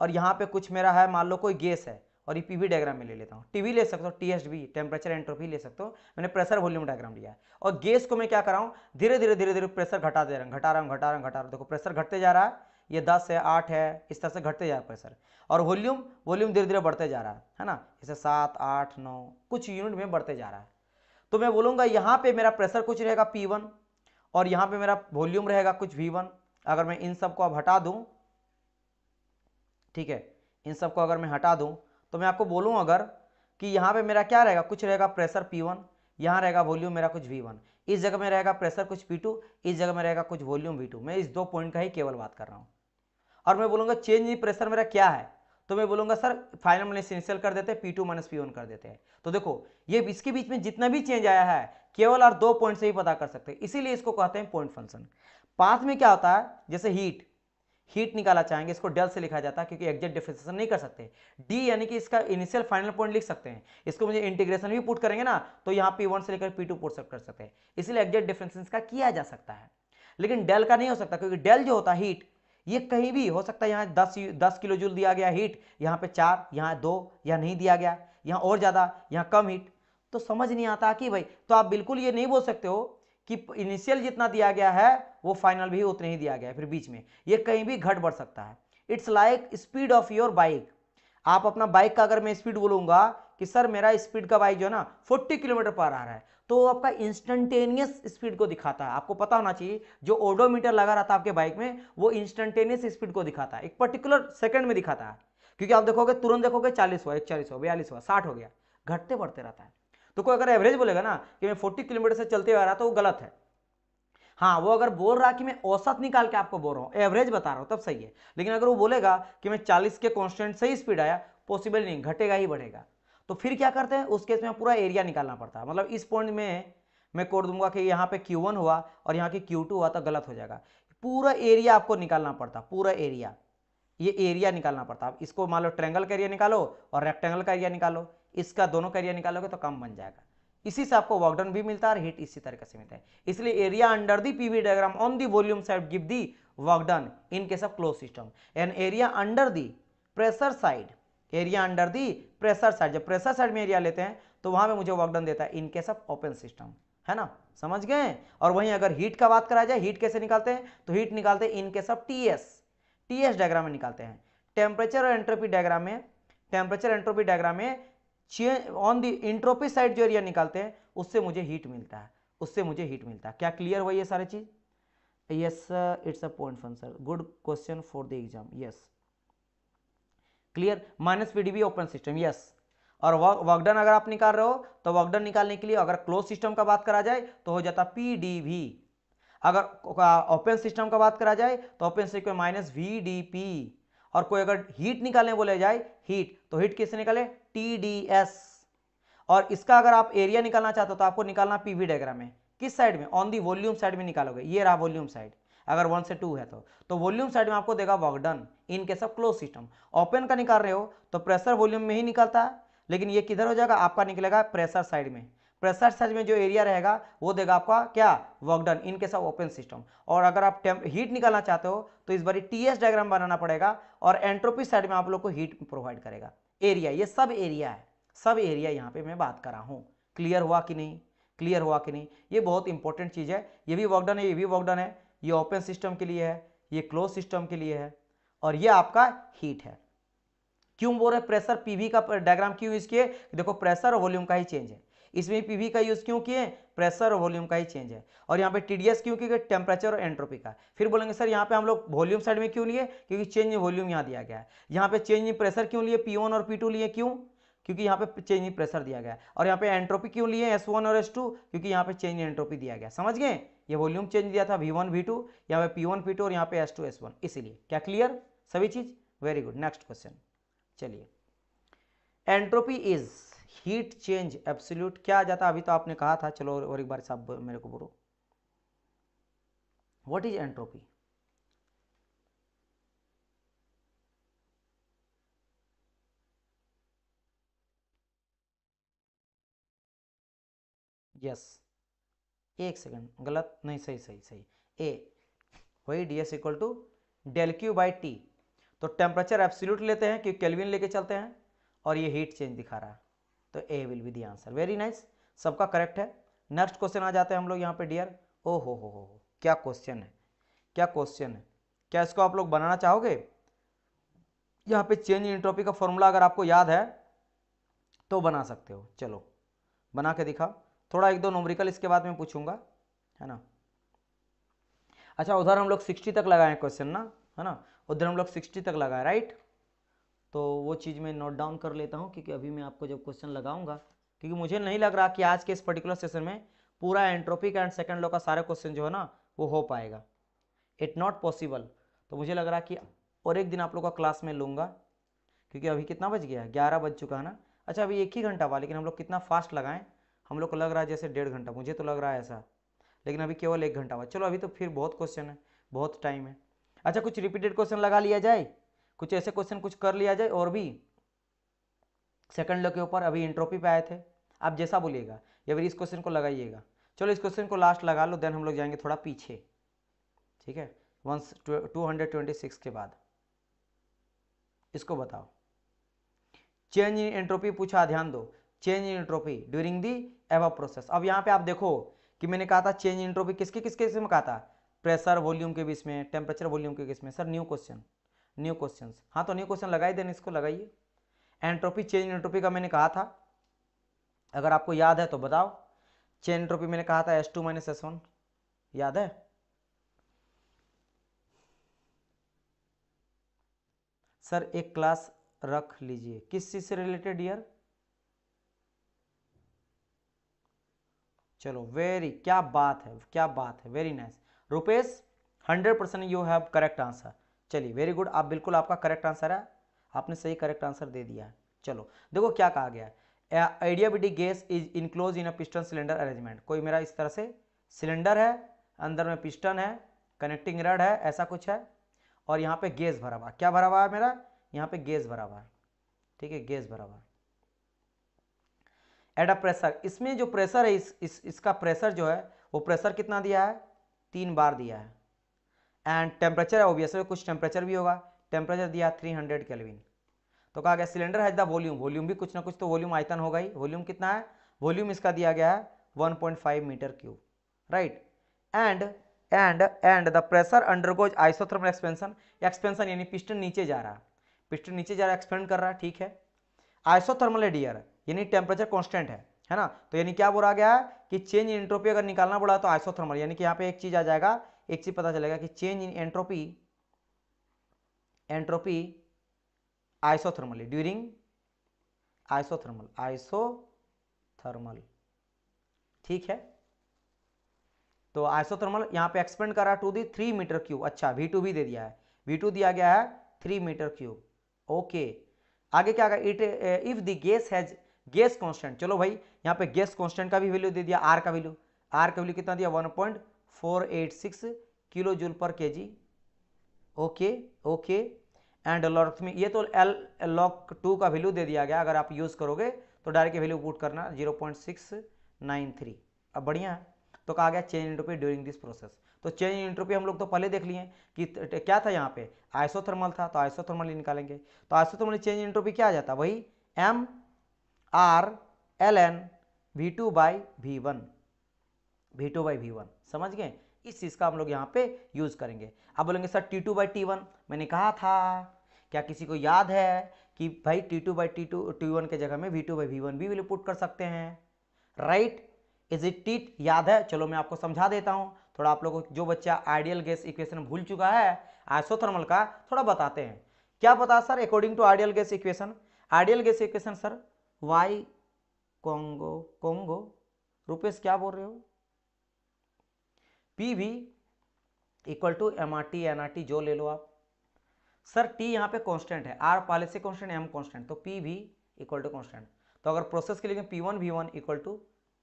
[SPEAKER 1] और यहाँ पे कुछ मेरा है मान लो कोई गैस है और ये पीवी डायग्राम में ले लेता हूँ टीवी ले सकता हूँ टीएसबी टेम्परेचर एंट्रोपी ले सकते हो मैंने प्रेशर वॉल्यूम डायग्राम लिया है और गैस को मैं क्या कर रहा हूँ धीरे धीरे धीरे धीरे प्रेशर घटा दे रहा हूँ घटा रहा हूँ घटा रहा हूँ घटा रहा हूँ देखो प्रेशर घटते जा रहा है ये दस है आठ है इस तरह से घटते जा रहा है प्रेशर और वॉल्यूम वॉल्यूम धीरे धीरे बढ़ते जा रहा है है ना जैसे सात आठ नौ कुछ यूनिट में बढ़ते जा रहा है तो मैं बोलूँगा यहाँ पे मेरा प्रेशर कुछ रहेगा पी वन और यहाँ पे मेरा वॉल्यूम रहेगा कुछ वी वन अगर मैं इन सबको अब हटा दूँ ठीक है इन सबको अगर मैं हटा दूँ तो मैं आपको बोलूँ अगर कि यहाँ पे मेरा क्या रहेगा कुछ रहेगा प्रेशर पी वन यहाँ रहेगा वॉल्यूम मेरा कुछ वी वन इस जगह में रहेगा प्रेशर कुछ पी टू इस जगह में रहेगा कुछ वॉल्यूम वी टू मैं इस दो पॉइंट का ही केवल बात कर रहा हूँ और मैं बोलूँगा चेंज इन प्रेशर मेरा क्या है तो मैं बोलूँगा सर फाइनल मैंने इसेंशियल कर देते हैं P two minus P one कर देते हैं तो देखो ये इसके बीच में जितना भी चेंज आया है केवल और दो पॉइंट से ही पता कर सकते हैं इसीलिए इसको कहते हैं पॉइंट फंक्शन पाँच में क्या होता है जैसे हीट हीट निकाला चाहेंगे इसको डेल से लिखा जाता है क्योंकि एग्जैक्ट डिफ्रेंसिएशन नहीं कर सकते डी यानी कि इसका इनिशियल फाइनल पॉइंट लिख सकते हैं इसको मुझे इंटीग्रेशन भी पुट करेंगे ना तो यहाँ पी वन से लेकर पी टू पुट कर सकते हैं इसलिए एग्जैक्ट डिफ्रेंसिएशन का किया जा सकता है लेकिन डेल का नहीं हो सकता क्योंकि डेल जो होता है हीट ये कहीं भी हो सकता है यहाँ दस दस किलो जूल दिया गया हीट यहाँ पे चार यहाँ दो यहाँ नहीं दिया गया यहाँ और ज़्यादा यहाँ कम हीट तो समझ नहीं आता कि भाई तो आप बिल्कुल ये नहीं बोल सकते हो कि इनिशियल जितना दिया गया है वो फाइनल भी उतने ही दिया गया है फिर बीच में ये कहीं भी घट बढ़ सकता है it's like speed of your bike आप अपना बाइक का अगर मैं स्पीड बोलूंगा कि सर मेरा स्पीड का बाइक जो है ना 40 किलोमीटर पर आ रहा है तो आपका इंस्टेंटेनियस स्पीड को दिखाता है आपको पता होना चाहिए जो ओडोमीटर लगा रहा था आपके बाइक में वो इंस्टेंटेनियस स्पीड को दिखाता है एक पर्टिकुलर सेकंड में दिखाता है क्योंकि आप देखोगे तुरंत देखोगे चालीस हुआ इकचालीस हुआ बयालीस हुआ साठ हो गया घटते बढ़ते रहता है तो कोई अगर एवरेज बोलेगा ना कि मैं फोर्टी किलोमीटर से चलते हुए आ रहा तो वो गलत है हाँ वो अगर बोल रहा कि मैं औसत निकाल के आपको बोल रहा हूँ एवरेज बता रहा हूँ तब सही है लेकिन अगर वो बोलेगा कि मैं चालीस के कॉन्स्टेंट से ही स्पीड आया पॉसिबल नहीं घटेगा ही बढ़ेगा तो फिर क्या करते हैं उस केस में पूरा एरिया निकालना पड़ता है मतलब इस पॉइंट में मैं कोड दूंगा कि यहाँ पे Q1 हुआ और यहाँ की Q2 हुआ तो गलत हो जाएगा पूरा एरिया आपको निकालना पड़ता पूरा एरिया ये एरिया निकालना पड़ता इसको मान लो ट्रेंगल का एरिया निकालो और रेक्टेंगल का एरिया निकालो इसका दोनों का एरिया निकालोगे तो कम बन जाएगा इसी से आपको वर्क भी मिलता है और हीट इसी तरीके से मिलता है इसलिए area under the PV diagram on the volume side give the work in case of close system and area under the pressure side area under the pressure side जब प्रेशर साइड में area लेते हैं तो वहां पे मुझे work देता है in case of open system है ना समझ गए और वहीं अगर हीट का बात करा जाए हीट कैसे निकालते हैं तो हीट निकालते हैं in case of TS TS diagram में निकालते हैं टेम्परेचर और एंट्रोपी डायग्राम में टेम्परेचर एंट्रोपी डायग्राम में ऑन दी इंट्रोपी साइड जो एरिया निकालते हैं उससे मुझे हीट मिलता है उससे मुझे हीट मिलता है क्या क्लियर हुआ ये सारी चीज yes it's a point fun sir good question for the exam yes clear minus PDV open system yes और वर्कडन अगर आप निकाल रहे हो तो वर्कडन निकालने के लिए अगर क्लोज सिस्टम का बात करा जाए तो हो जाता वी अगर ओपन सिस्टम का बात करा जाए तो open system minus V D P और कोई अगर हीट निकालने बोले जाए हीट तो हीट किससे निकाले टी डी एस और इसका अगर आप एरिया निकालना चाहते हो तो आपको निकालना पीवी डायग्राम में किस साइड में ऑन दी वॉल्यूम साइड में निकालोगे ये रहा वॉल्यूम साइड अगर वन से टू है तो तो वॉल्यूम साइड में आपको देगा work done in case of close system open का निकाल रहे हो तो प्रेशर वॉल्यूम में ही निकलता है लेकिन ये किधर हो जाएगा आपका निकलेगा प्रेशर साइड में प्रेशर सर्ज में जो एरिया रहेगा वो देगा आपका क्या work done in case of open system और अगर आप हीट निकालना चाहते हो तो इस बार टी एस डायग्राम बनाना पड़ेगा और एंट्रोपी साइड में आप लोग को हीट प्रोवाइड करेगा एरिया ये सब एरिया है सब एरिया यहाँ पे मैं बात कर रहा हूँ क्लियर हुआ कि नहीं क्लियर हुआ कि नहीं ये बहुत इंपॉर्टेंट चीज़ है ये भी वर्कडन है ये भी वर्कडन है ये ओपन सिस्टम के लिए है ये क्लोज सिस्टम के लिए है और ये आपका हीट है क्यों बोल रहे प्रेशर पीवी का डायग्राम क्यों यूज किए देखो प्रेशर और वॉल्यूम का ही चेंज है इसमें पीवी का यूज़ क्यों किए प्रेशर और वॉल्यूम का ही चेंज है और यहाँ पे टीडीएस क्यों क्योंकि टेम्परेचर और एंट्रोपी का फिर बोलेंगे सर यहाँ पे हम लोग वॉल्यूम साइड में क्यों लिए क्योंकि चेंज इन वॉल्यूम यहाँ दिया गया है यहाँ पे चेंज इन प्रेशर क्यों लिए पी और पी लिए क्यों क्योंकि यहाँ पे चेंज इन प्रेशर दिया गया है और यहाँ पे एंट्रोपी क्यों लिए एस वन और एस टू क्योंकि यहाँ पे चेंज इन एंट्रोपी दिया गया समझ गए ये वॉल्यूम चेंज दिया था वी वन वी टू यहाँ पे पी वन पी टू और यहाँ पे एस टू एस वन इसीलिए क्या क्लियर सभी चीज़ वेरी गुड नेक्स्ट क्वेश्चन चलिए entropy is heat change absolute क्या आ जाता अभी तो आपने कहा था चलो और एक बार साहब मेरे को बोलो व्हाट इज एंट्रोपी यस एक सेकंड गलत नहीं सही सही सही ए वही D S equal to del Q by T तो टेम्परेचर एब्सोल्यूट लेते हैं क्योंकि केल्विन लेके चलते हैं और ये हीट चेंज दिखा रहा है तो A will be the answer very nice सबका करेक्ट है नेक्स्ट क्वेश्चन आ जाते हैं हम लोग यहाँ पे डियर ओ हो हो हो क्या क्वेश्चन है क्या क्वेश्चन है क्या इसको आप लोग बनाना चाहोगे यहाँ पे चेंज इन ट्रॉपी का फॉर्मूला अगर आपको याद है तो बना सकते हो चलो बना के दिखा थोड़ा एक दो नोमरिकल इसके बाद में पूछूंगा है ना अच्छा उधर हम लोग सिक्सटी तक लगाए क्वेश्चन ना है ना उधर हम लोग सिक्सटी तक लगाए राइट तो वो चीज़ मैं नोट डाउन कर लेता हूँ क्योंकि अभी मैं आपको जब क्वेश्चन लगाऊंगा क्योंकि मुझे नहीं लग रहा कि आज के इस पर्टिकुलर सेशन में पूरा एंट्रोपिक एंड सेकेंड लॉ का सारा क्वेश्चन जो है ना वो हो पाएगा इट नॉट पॉसिबल तो मुझे लग रहा कि और एक दिन आप लोग का क्लास में लूँगा क्योंकि अभी कितना बज गया ग्यारह बज चुका है ना अच्छा अभी एक ही घंटा हुआ लेकिन हम लोग कितना फास्ट लगाएं हम लोग को लग रहा है जैसे डेढ़ घंटा मुझे तो लग रहा है ऐसा लेकिन अभी केवल एक घंटा हुआ चलो अभी तो फिर बहुत क्वेश्चन है बहुत टाइम है अच्छा कुछ रिपीटेड क्वेश्चन लगा लिया जाए कुछ ऐसे क्वेश्चन कुछ कर लिया जाए और भी सेकंड लो के ऊपर अभी इंट्रोपी पे आए थे आप जैसा बोलिएगा या फिर इस क्वेश्चन को लगाइएगा चलो इस क्वेश्चन को लास्ट लगा लो देन हम लोग जाएंगे थोड़ा पीछे ठीक है once two hundred twenty six के बाद इसको बताओ चेंज इन एंट्रोपी पूछा ध्यान दो change in entropy during the एव प्रोसेस अब यहाँ पे आप देखो कि मैंने कहा था चेंज इन एंट्रोपी किसके किसके में कहा था प्रेशर वॉल्यूम के बीच में टेम्परेचर वॉल्यूम के बीच में sir new question new question हाँ तो न्यू क्वेश्चन लगाई देने इसको लगाइए एंट्रोपी चेंज एंट्रोपी का मैंने कहा था अगर आपको याद है तो बताओ चेंज एंट्रोपी मैंने कहा था S two minus S one याद है सर एक क्लास रख लीजिए किस चीज से रिलेटेड ईयर चलो वेरी क्या बात है क्या बात है very nice Rupesh hundred percent you have correct answer चलिए वेरी गुड आप बिल्कुल आपका करेक्ट आंसर है आपने सही करेक्ट आंसर दे दिया है चलो देखो क्या कहा गया है adiabatic gas is enclose in a piston cylinder arrangement कोई मेरा इस तरह से सिलेंडर है अंदर में पिस्टन है कनेक्टिंग रड है ऐसा कुछ है और यहाँ पे गैस भरा हुआ क्या भरा हुआ है मेरा यहाँ पे गैस भरा हुआ है ठीक है गैस भरा हुआ एट अ प्रेशर इसमें जो प्रेशर है इस, इस इसका प्रेशर जो है वो प्रेशर कितना दिया है तीन बार दिया है एंड टेम्परेचर है ऑब्वियसली कुछ टेम्परेचर भी होगा टेम्परेचर दिया थ्री हंड्रेड केल्विन तो कहा गया cylinder has the volume volume भी कुछ ना कुछ तो वॉल्यूम आयतन होगा ही वॉल्यूम कितना है वॉल्यूम इसका दिया गया है 1.5 metre cube right and and and the pressure undergoes isothermal expansion expansion यानी पिस्टन नीचे जा रहा है पिस्टन नीचे जा रहा है एक्सपेंड कर रहा है ठीक है आइसोथर्मल एडियर यानी टेम्परेचर कॉन्स्टेंट है है ना तो यानी क्या बोला गया है कि चेंज इन एंट्रोपी अगर निकालना पड़ा तो आइसोथर्मल यानी कि यहाँ पे एक चीज आ जाएगा एक चीज पता चलेगा कि change in entropy entropy isothermally during isothermal isothermal ठीक है तो आइसोथर्मल यहां पे एक्सपेंड कर रहा to the three metre cube अच्छा वी टू भी दे दिया है वी टू दिया गया है थ्री मीटर क्यूब ओके आगे क्या आगे it if the gas has gas constant चलो भाई यहां पे गैस कांस्टेंट का भी वैल्यू दे दिया आर का वैल्यू आर का वैल्यू कितना दिया one point four eight six kilo joule per K G okay okay and लॉर्थमी ये तो एल लॉक टू का वैल्यू दे दिया गया अगर आप यूज़ करोगे तो डायरेक्ट वैल्यू पुट करना zero point six nine three अब बढ़िया है तो कहा गया change entropy during this process तो चेंज इंट्रोपी हम लोग तो पहले देख लिए कि क्या था यहाँ पे आइसोथर्मल था तो आइसोथर्मल ही निकालेंगे तो आइसोथर्मल चेंज इंट्रोपी क्या आ जाता वही M R L N V two by V one V two by V one समझ गए इस चीज़ का हम लोग यहाँ पे यूज़ करेंगे अब बोलेंगे sir T two by T one मैंने कहा था क्या किसी को याद है कि भाई T two by T two T one के जगह में V two by V one भी वैल्यू पुट कर सकते हैं राइट इज इट टीट याद है चलो मैं आपको समझा देता हूँ थोड़ा आप लोगों जो बच्चा आइडियल गैस इक्वेशन भूल चुका है आइसोथर्मल का थोड़ा बताते हैं क्या बता sir according to ideal gas equation ideal gas equation sir Y कोंगो कोंगो रुपेश क्या बोल रहे हो P V equal to M R T N R T जो ले लो आप सर टी यहाँ पे कांस्टेंट है आर पहले से कांस्टेंट एम कांस्टेंट तो P V equal to constant तो अगर प्रोसेस के लिए P one V one equal to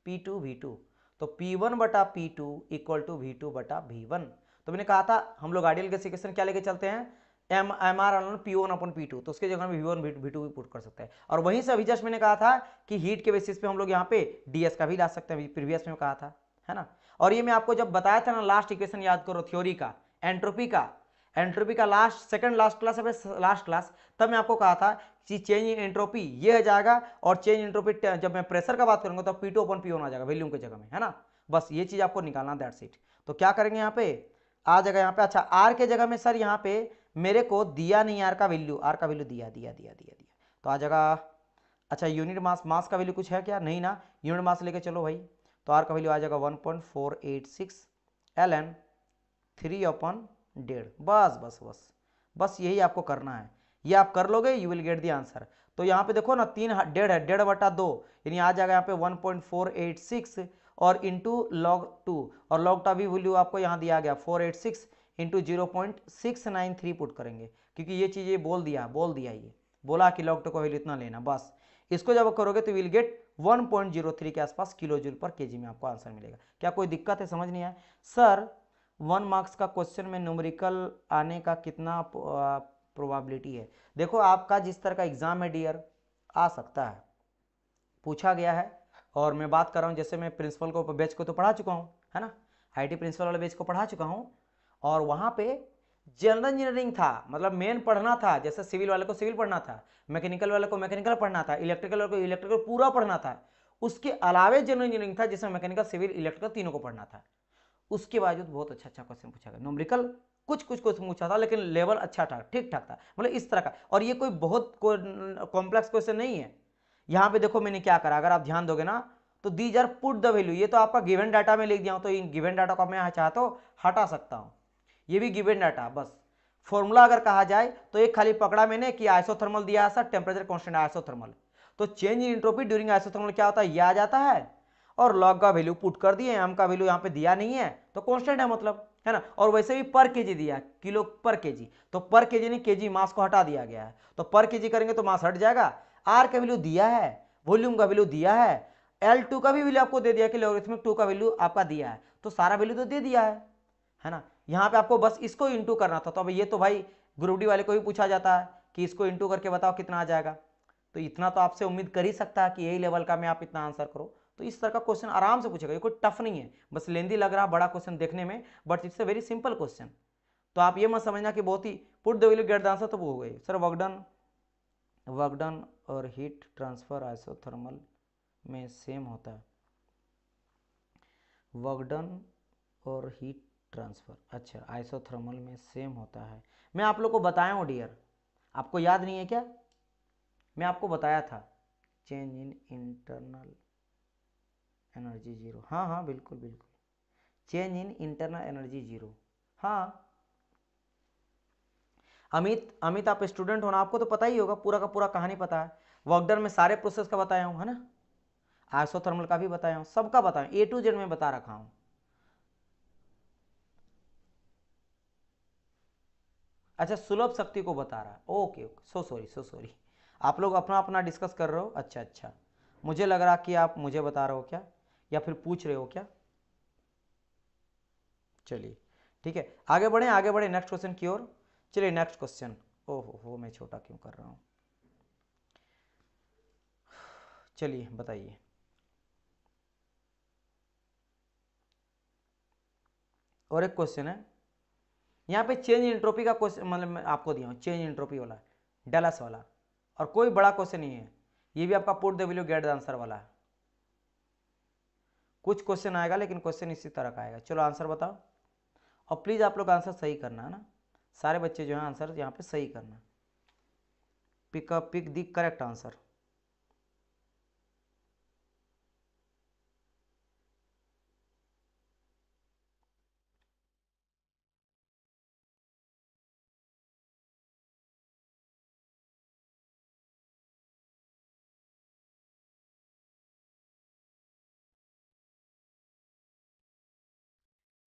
[SPEAKER 1] P two V two तो पी वन बटा P two equal to V two बटा वी वन तो मैंने कहा था हम लोग आइडियल गैस इक्वेशन क्या लेके चलते हैं एम एम आर अन पी वन अपन पी टू तो उसके जगह में वी वन वी टू भी पुट कर सकते हैं और वहीं से अभी जस्ट मैंने कहा था कि हीट के बेसिस पे हम लोग यहाँ पे डी एस का भी ला सकते हैं प्रीवियस में कहा था है ना और ये मैं आपको जब बताया था ना लास्ट इक्वेशन याद करो थ्योरी का एंट्रोपी का एंट्रोपी का लास्ट सेकंड लास्ट क्लास है लास्ट क्लास तब मैं आपको कहा था कि चेंज इन एंट्रोपी ये है जाएगा और चेंज एंट्रोपी जब मैं प्रेशर का बात करूंगा तो पी टू ओपन पी आ जाएगा वैल्यूम की जगह में है ना बस ये चीज़ आपको निकालना दैट सीट तो क्या करेंगे यहाँ पे आ जाएगा यहाँ पे अच्छा आर के जगह में सर यहाँ पे मेरे को दिया नहीं आर का वैल्यू आर का वैल्यू दिया दिया दिया दिया दिया तो आ जाएगा अच्छा यूनिट मास मास का वैल्यू कुछ है क्या नहीं ना यूनिट मास लेके चलो भाई तो आर का वैल्यू आ जाएगा one point four eight six L N three अपन डेढ़ बस बस बस बस यही आपको करना है ये आप कर लोगे you will get the answer तो यहाँ पे देखो ना तीन डेढ़ है डेढ़ बटा दो यानी आ जाएगा यहाँ पे one point four eight six और इंटू लॉग टू और लॉग का भी वैल्यू आपको यहाँ दिया गया four eight six into zero point six nine three put करेंगे क्योंकि ये चीज़ ये बोल दिया बोल दिया ये बोला कि लॉग टू का वैल्यू इतना लेना बस इसको जब करोगे तो विल गेट 1.03 के आसपास किलो जूल पर केजी में आपको आंसर मिलेगा क्या कोई दिक्कत है समझ नहीं आया सर वन मार्क्स का क्वेश्चन में न्यूमरिकल आने का कितना प्रोबेबिलिटी है देखो आपका जिस तरह का एग्जाम है डियर आ सकता है पूछा गया है और मैं बात कर रहा हूँ जैसे मैं प्रिंसिपल को बैच को तो पढ़ा चुका हूँ है ना आई प्रिंसिपल वाले बैच को पढ़ा चुका हूँ और वहाँ पे जनरल इंजीनियरिंग था मतलब मेन पढ़ना था जैसे सिविल वाले को सिविल पढ़ना था मैकेनिकल वाले को मैकेनिकल पढ़ना था इलेक्ट्रिकल वाले को इलेक्ट्रिकल पूरा पढ़ना था उसके अलावे जनरल इंजीनियरिंग था जिसमें मैकेनिकल सिविल इलेक्ट्रिकल तीनों को पढ़ना था उसके बावजूद बहुत अच्छा अच्छा क्वेश्चन पूछा गया नोमरिकल कुछ कुछ क्वेश्चन पूछा था लेकिन लेवल अच्छा था ठीक ठाक था मतलब इस तरह का और ये कोई बहुत कॉम्प्लेक्स क्वेश्चन नहीं है यहाँ पे देखो मैंने क्या करा अगर आप ध्यान दोगे ना तो these are put the value ये तो आपका गिवन डाटा में लिख दिया हूँ तो इन गिवन डाटा को मैं यहाँ चाहता हूँ हटा सकता हूँ ये भी गिवेन डाटा बस फॉर्मूला अगर कहा जाए तो एक खाली पकड़ा मैंने कि आइसोथर्मल दिया सर टेम्परेचर कॉन्स्टेंट आइसोथर्मल तो change in entropy during isothermal क्या होता है यह आ जाता है और लॉग का वैल्यू पुट कर दिए एम का वैल्यू यहाँ पे दिया नहीं है तो कॉन्स्टेंट है मतलब है ना और वैसे भी पर जी दिया किलो पर जी तो पर केजी नहीं जी मास को हटा दिया गया है तो पर जी करेंगे तो मास हट जाएगा आर का वैल्यू दिया है वॉल्यूम का वैल्यू दिया है एल टू का भी वैल्यू आपको दे दिया कि लोगरिथमिक टू का वैल्यू आपका दिया है तो सारा वैल्यू तो दे दिया है है ना यहाँ पे आपको बस इसको इंटू करना था तो अब ये तो भाई ग्रुप वाले को भी पूछा जाता है कि इसको इंटू करके बताओ कितना आ जाएगा तो इतना तो आपसे उम्मीद कर ही सकता है कि यही लेवल का मैं आप इतना आंसर करो तो इस तरह का क्वेश्चन आराम से पूछेगा ये कोई टफ नहीं है बस लेंदी लग रहा बड़ा क्वेश्चन देखने में but it's a very simple question तो आप ये मत समझना कि बहुत ही put the value get the answer तो वो हो गई सर वर्कडन वर्कडन और हीट ट्रांसफर आइसोथर्मल में सेम होता है वर्कडन और हीट ट्रांसफ़र अच्छा आइसोथर्मल में सेम होता है मैं आप लोग को बताया हूँ डियर आपको याद नहीं है क्या मैं आपको बताया था change in internal energy zero हाँ हाँ बिल्कुल बिल्कुल change in internal energy zero हाँ अमित अमित आप स्टूडेंट हो ना आपको तो पता ही होगा पूरा का पूरा कहानी पता है वर्कडन में सारे प्रोसेस का बताया हूँ है ना आइसोथर्मल का भी बताया हूँ सबका बताया ए टू जेड में बता रखा हूँ अच्छा सुलभ शक्ति को बता रहा है okay okay so sorry so sorry आप लोग अपना अपना डिस्कस कर रहे हो अच्छा अच्छा मुझे लग रहा कि आप मुझे बता रहे हो क्या या फिर पूछ रहे हो क्या चलिए ठीक है आगे बढ़े आगे बढ़े नेक्स्ट क्वेश्चन की ओर चलिए नेक्स्ट क्वेश्चन ओहो हो मैं छोटा क्यों कर रहा हूँ चलिए बताइए और एक क्वेश्चन है यहाँ पे चेंज इंट्रोपी का क्वेश्चन मतलब मैं आपको दिया हूँ चेंज इंट्रोपी वाला डेलस वाला और कोई बड़ा क्वेश्चन नहीं है ये भी आपका put the value get the answer वाला है कुछ क्वेश्चन आएगा लेकिन क्वेश्चन इसी तरह का आएगा चलो आंसर बताओ और प्लीज़ आप लोग आंसर सही करना है ना सारे बच्चे जो हैं आंसर यहाँ पे सही करना pick up pick the correct answer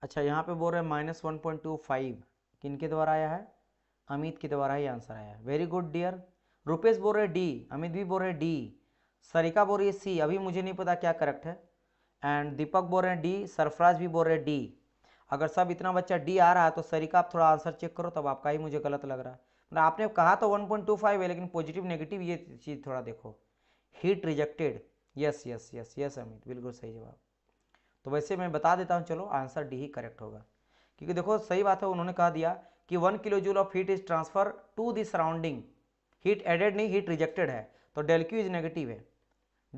[SPEAKER 1] अच्छा यहाँ पे बोल रहे हैं minus one point two five किन के द्वारा आया है अमित के द्वारा ही आंसर आया है वेरी गुड डियर रुपेश बोल रहे डी अमित भी बोल रहे डी सरिका बोल रही है सी अभी मुझे नहीं पता क्या करेक्ट है एंड दीपक बोल रहे हैं डी सरफराज भी बोल रहे हैं डी अगर सब इतना बच्चा डी आ रहा है तो सरिका आप थोड़ा आंसर चेक करो तब आपका ही मुझे गलत लग रहा है मतलब आपने कहा तो फाइव है लेकिन पॉजिटिव नेगेटिव ये चीज़ थोड़ा देखो heat rejected yes yes yes yes Amit बिल्कुल सही जवाब तो वैसे मैं बता देता हूँ चलो आंसर डी ही करेक्ट होगा क्योंकि देखो सही बात है उन्होंने कहा दिया कि one kilo joule of heat is transfer to the surrounding heat added नहीं हीट रिजेक्टेड है तो डेल क्यू इज नेगेटिव है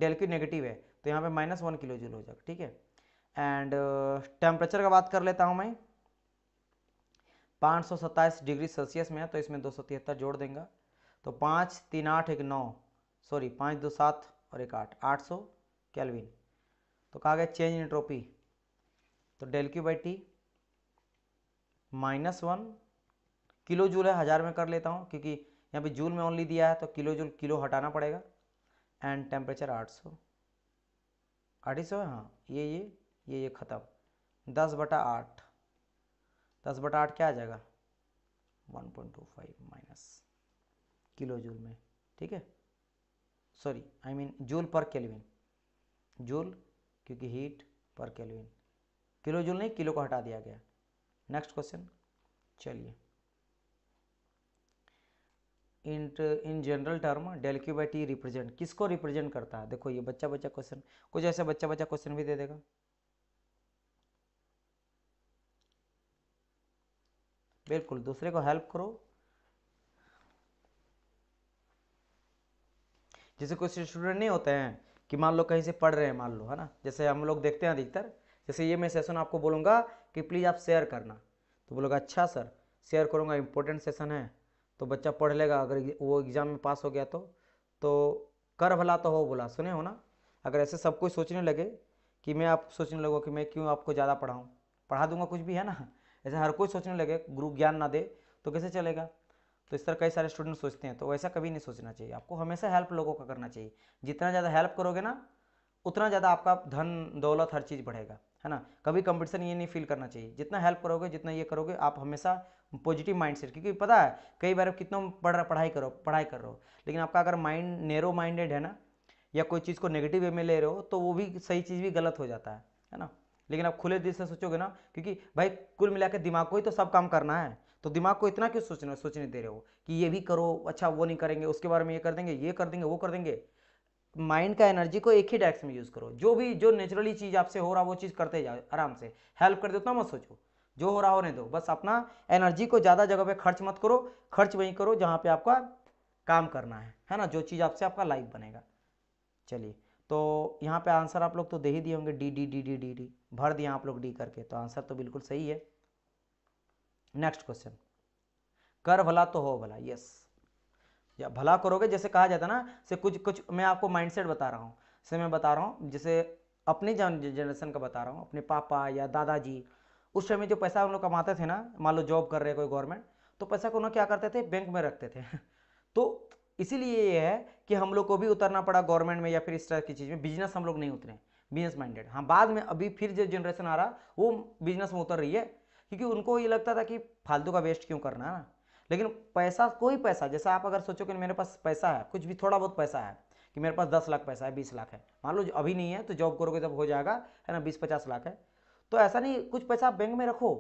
[SPEAKER 1] डेल्क्यू नेगेटिव है तो यहाँ पे माइनस वन किलो जूल हो जाएगा ठीक है एंड टेम्परेचर का बात कर लेता हूँ मैं पाँच डिग्री सेल्सियस में है तो इसमें दो जोड़ देंगे तो पाँच तीन आठ एक नौ सॉरी पाँच दो सात और एक आठ आठ सौ कैलविन तो कहा गया चेंज इन एंट्रोपी तो del Q by T minus one kilo joule है हज़ार में कर लेता हूँ क्योंकि यहाँ पे जूल में ओनली दिया है तो किलो जूल किलो हटाना पड़ेगा एंड टेम्परेचर आठ सौ आठ सौ है हाँ ये ये ये ये ख़त्म दस बटा आठ दस बटा आठ क्या आ जाएगा one point two five minus kilo joule में ठीक है sorry I mean joule per kelvin joule क्योंकि heat per kelvin kilo joule नहीं किलो को हटा दिया गया नेक्स्ट क्वेश्चन चलिए in in general term del Q by T represent किसको रिप्रेजेंट करता है देखो ये बच्चा बच्चा क्वेश्चन कुछ ऐसा बच्चा बच्चा क्वेश्चन भी दे देगा बिल्कुल दूसरे को हेल्प करो जैसे कुछ स्टूडेंट नहीं होते हैं कि मान लो कहीं से पढ़ रहे हैं मान लो है ना जैसे हम लोग देखते हैं अधिकतर जैसे ये मैं सेशन आपको बोलूँगा कि प्लीज़ आप शेयर करना तो बोलोगे अच्छा सर शेयर करूँगा इंपॉर्टेंट सेशन है तो बच्चा पढ़ लेगा अगर वो एग्ज़ाम में पास हो गया तो तो कर भला तो हो बोला सुने हो ना अगर ऐसे सब कोई सोचने लगे कि मैं आप सोचने लगो कि मैं क्यों आपको ज़्यादा पढ़ाऊँ पढ़ा दूंगा कुछ भी है ना ऐसे हर कोई सोचने लगे गुरु ज्ञान ना दे तो कैसे चलेगा तो इस तरह कई सारे स्टूडेंट सोचते हैं तो वैसा कभी नहीं सोचना चाहिए आपको हमेशा हेल्प लोगों का करना चाहिए जितना ज़्यादा हेल्प करोगे ना उतना ज़्यादा आपका धन दौलत हर चीज़ बढ़ेगा है ना कभी कंपटीशन ये नहीं फील करना चाहिए जितना हेल्प करोगे जितना ये करोगे आप हमेशा पॉजिटिव माइंड सेट क्योंकि पता है कई बार कितना पढ़ रहा पढ़ाई करो पढ़ाई कर रहे हो लेकिन आपका अगर माइंड नेरो माइंडेड है ना या कोई चीज़ को नेगेटिव वे में ले रहे हो तो वो भी सही चीज़ भी गलत हो जाता है है ना लेकिन आप खुले दिल से सोचोगे ना क्योंकि भाई कुल मिला दिमाग को ही तो सब काम करना है तो दिमाग को इतना क्यों सोचने सोचने दे रहे हो कि ये भी करो अच्छा वो नहीं करेंगे उसके बारे में ये कर देंगे ये कर देंगे वो कर देंगे माइंड का एनर्जी को एक ही टैक्स में यूज़ करो जो भी जो नेचुरली चीज़ आपसे हो रहा वो चीज़ करते जाओ आराम से हेल्प कर दो उतना मत सोचो जो हो रहा होने दो बस अपना एनर्जी को ज़्यादा जगह पे खर्च मत करो खर्च वहीं करो जहाँ पे आपका काम करना है है ना जो चीज़ आपसे आपका लाइफ बनेगा चलिए तो यहाँ पे आंसर आप लोग तो दे ही दिए होंगे D D D D D D भर दिया आप लोग डी करके तो आंसर तो बिल्कुल सही है नेक्स्ट क्वेश्चन कर भला तो हो भला यस या भला करोगे जैसे कहा जाता है ना से कुछ कुछ मैं आपको माइंडसेट बता रहा हूँ से मैं बता रहा हूँ जैसे अपने जनरेशन का बता रहा हूँ अपने पापा या दादाजी उस समय जो पैसा उन लोग कमाते थे ना मान लो जॉब कर रहे कोई गवर्नमेंट तो पैसा को उन्होंने क्या करते थे बैंक में रखते थे तो इसीलिए ये है कि हम लोग को भी उतरना पड़ा गवर्नमेंट में या फिर इस तरह की चीज़ में बिजनेस हम लोग नहीं उतरे बिजनेस माइंडेड हाँ बाद में अभी फिर जो जनरेशन आ रहा वो बिजनेस में उतर रही है क्योंकि उनको ये लगता था कि फालतू का वेस्ट क्यों करना है ना लेकिन पैसा कोई पैसा जैसा आप अगर सोचो कि मेरे पास पैसा है कुछ भी थोड़ा बहुत पैसा है कि मेरे पास दस लाख पैसा है बीस लाख है मान लो अभी नहीं है तो जॉब करोगे जब हो जाएगा है ना बीस पचास लाख है तो ऐसा नहीं कुछ पैसा आप बैंक में रखो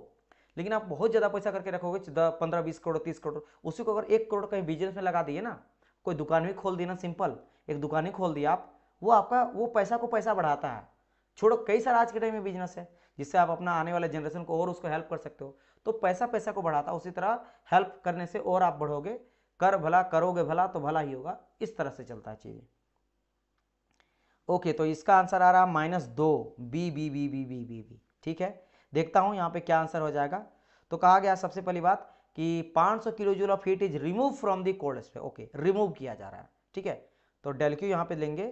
[SPEAKER 1] लेकिन आप बहुत ज़्यादा पैसा करके रखोगे पंद्रह बीस करोड़ तीस करोड़ उसी को अगर एक करोड़ कहीं बिजनेस में लगा दिए ना कोई दुकान भी खोल ना सिंपल एक दुकान ही खोल दिया आप वो आपका वो पैसा को पैसा बढ़ाता है छोड़ो कई सारे आज के टाइम में बिजनेस है जिससे आप अपना आने वाले जनरेशन को और उसको हेल्प कर सकते हो तो पैसा पैसा को बढ़ाता उसी तरह हेल्प करने से और आप बढ़ोगे कर भला करोगे भला तो भला ही होगा इस तरह से चलता है चीज़ें ओके तो इसका आंसर आ रहा है माइनस दो B B B B B B B ठीक है देखता हूं यहाँ पे क्या आंसर हो जाएगा तो कहा गया सबसे पहली बात कि 500 kilo joule of heat is remove from the cold space okay remove किया जा रहा है ठीक है तो डेल्क्यू यहां पर पे लेंगे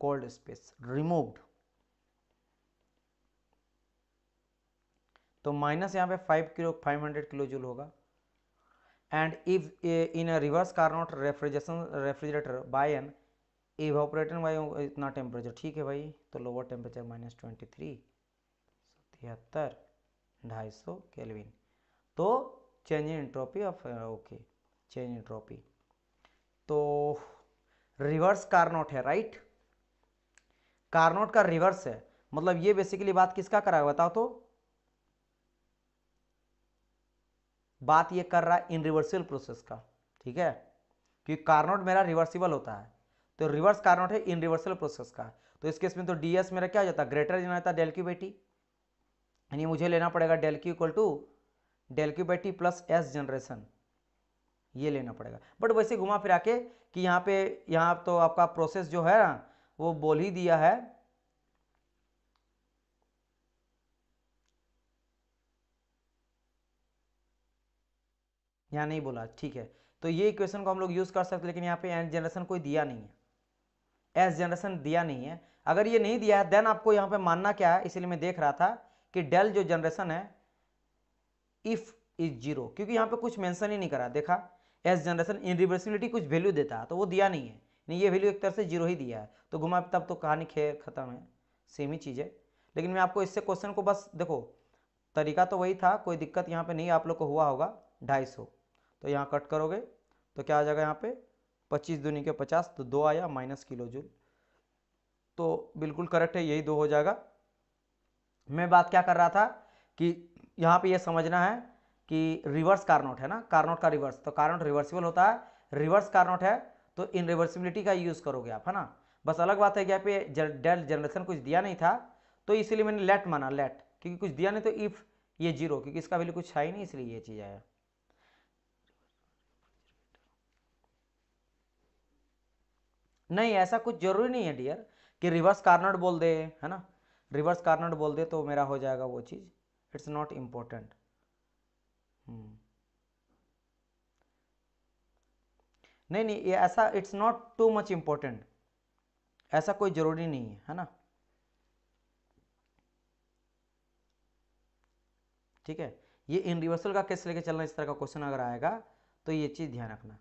[SPEAKER 1] कोल्ड स्पेस रिमूव्ड तो माइनस यहाँ पे five kilo five hundred kilo joule होगा and if in reverse Carnot refrigeration refrigerator by an evaporator by इतना टेम्परेचर ठीक है भाई तो lower temperature minus twenty three तिहत्तर ढाई सौ केलविन तो change in entropy of okay change in entropy तो रिवर्स कारनोट है राइट कारनोट का रिवर्स है मतलब ये बेसिकली बात किसका करा बताओ तो बात ये कर रहा है इन रिवर्सिबल प्रोसेस का ठीक है क्योंकि कार्नोट मेरा रिवर्सिबल होता है तो रिवर्स कार्नोट है इन रिवर्सल प्रोसेस का तो इस केस में तो डी एस मेरा क्या हो जाता है ग्रेटर जाना जाता है डेल क्यू बाई यानी मुझे लेना पड़ेगा del Q equal to del Q by T plus S generation ये लेना पड़ेगा बट वैसे घुमा फिरा के कि यहाँ पे यहाँ तो आपका प्रोसेस जो है ना वो बोल ही दिया है यहाँ नहीं बोला ठीक है तो ये इक्वेशन को हम लोग यूज़ कर सकते हैं लेकिन यहाँ पे एस जनरेशन कोई दिया नहीं है एस जनरेशन दिया नहीं है अगर ये नहीं दिया है देन आपको यहाँ पे मानना क्या है इसलिए मैं देख रहा था कि डेल जो जनरेशन है इफ़ इज जीरो क्योंकि यहाँ पे कुछ मेंशन ही नहीं करा देखा एस जनरेशन इन रिवर्सिबिलिटी कुछ वैल्यू देता है तो वो दिया नहीं है नहीं ये वैल्यू एक तरह से जीरो ही दिया है तो घुमा तब तो कहानी खेर खत्म है सेम ही चीज़ है लेकिन मैं आपको इससे क्वेश्चन को बस देखो तरीका तो वही था कोई दिक्कत यहाँ पे नहीं आप लोग को हुआ होगा ढाई सौ तो यहाँ कट करोगे तो क्या आ जाएगा यहाँ पे पच्चीस दूनी के पचास तो दो आया माइनस किलो जूल तो बिल्कुल करेक्ट है यही दो हो जाएगा मैं बात क्या कर रहा था कि यहाँ पे ये यह समझना है कि रिवर्स कार्नोट है ना कारनोट का रिवर्स तो कारनोट रिवर्सिबल होता है रिवर्स कारनोट है तो इन रिवर्सिबिलिटी का यूज़ करोगे आप है ना बस अलग बात है कि यहाँ पे डेल जनरेशन कुछ दिया नहीं था तो इसीलिए मैंने लेट माना लेट क्योंकि कुछ दिया नहीं तो इफ़ ये जीरो क्योंकि इसका वैल्यू कुछ है ही नहीं इसलिए ये चीज़ आया नहीं ऐसा कुछ ज़रूरी नहीं है डियर कि रिवर्स कार्नर बोल दे है ना रिवर्स कार्नर बोल दे तो मेरा हो जाएगा वो चीज़ इट्स नॉट इम्पोर्टेंट नहीं नहीं ये ऐसा it's not too much important ऐसा कोई ज़रूरी नहीं है है ना ठीक है ये इन रिवर्सल का केस लेके चलना इस तरह का क्वेश्चन अगर आएगा तो ये चीज़ ध्यान रखना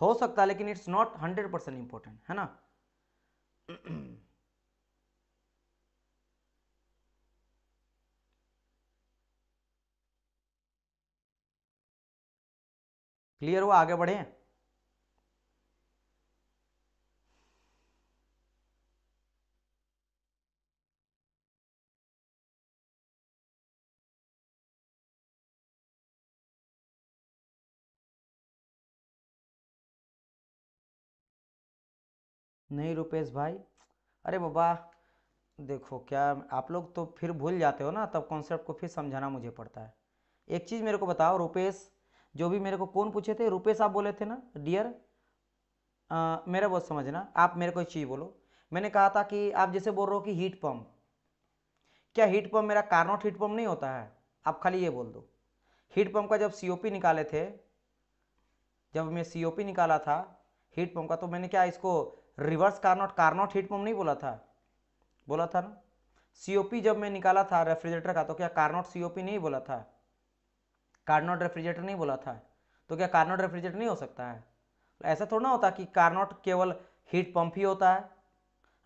[SPEAKER 1] हो सकता है लेकिन it's not hundred percent important है ना क्लियर हुआ आगे बढ़े नहीं रुपेश भाई अरे बाबा देखो क्या आप लोग तो फिर भूल जाते हो ना तब कॉन्सेप्ट को फिर समझाना मुझे पड़ता है एक चीज़ मेरे को बताओ रुपेश जो भी मेरे को कौन पूछे थे रुपेश आप बोले थे ना डियर मेरा बहुत समझना आप मेरे को एक चीज़ बोलो मैंने कहा था कि आप जैसे बोल रहे हो कि हीट पम्प क्या हीट पम्प मेरा कारनोट हीट पम्प नहीं होता है आप खाली ये बोल दो हीट पम्प का जब सी निकाले थे जब मैं सी निकाला था हीट पम्प का तो मैंने क्या इसको reverse Carnot Carnot heat pump नहीं बोला था बोला था ना सीओपी जब मैं निकाला था रेफ्रिजरेटर का तो क्या कार्नोट सीओपी नहीं बोला था कार्नोट रेफ्रिजरेटर नहीं बोला था तो क्या कार्नोट रेफ्रिजरेटर नहीं हो सकता है ऐसा थोड़ा ना होता कि कार्नोट केवल हीट पंप ही होता है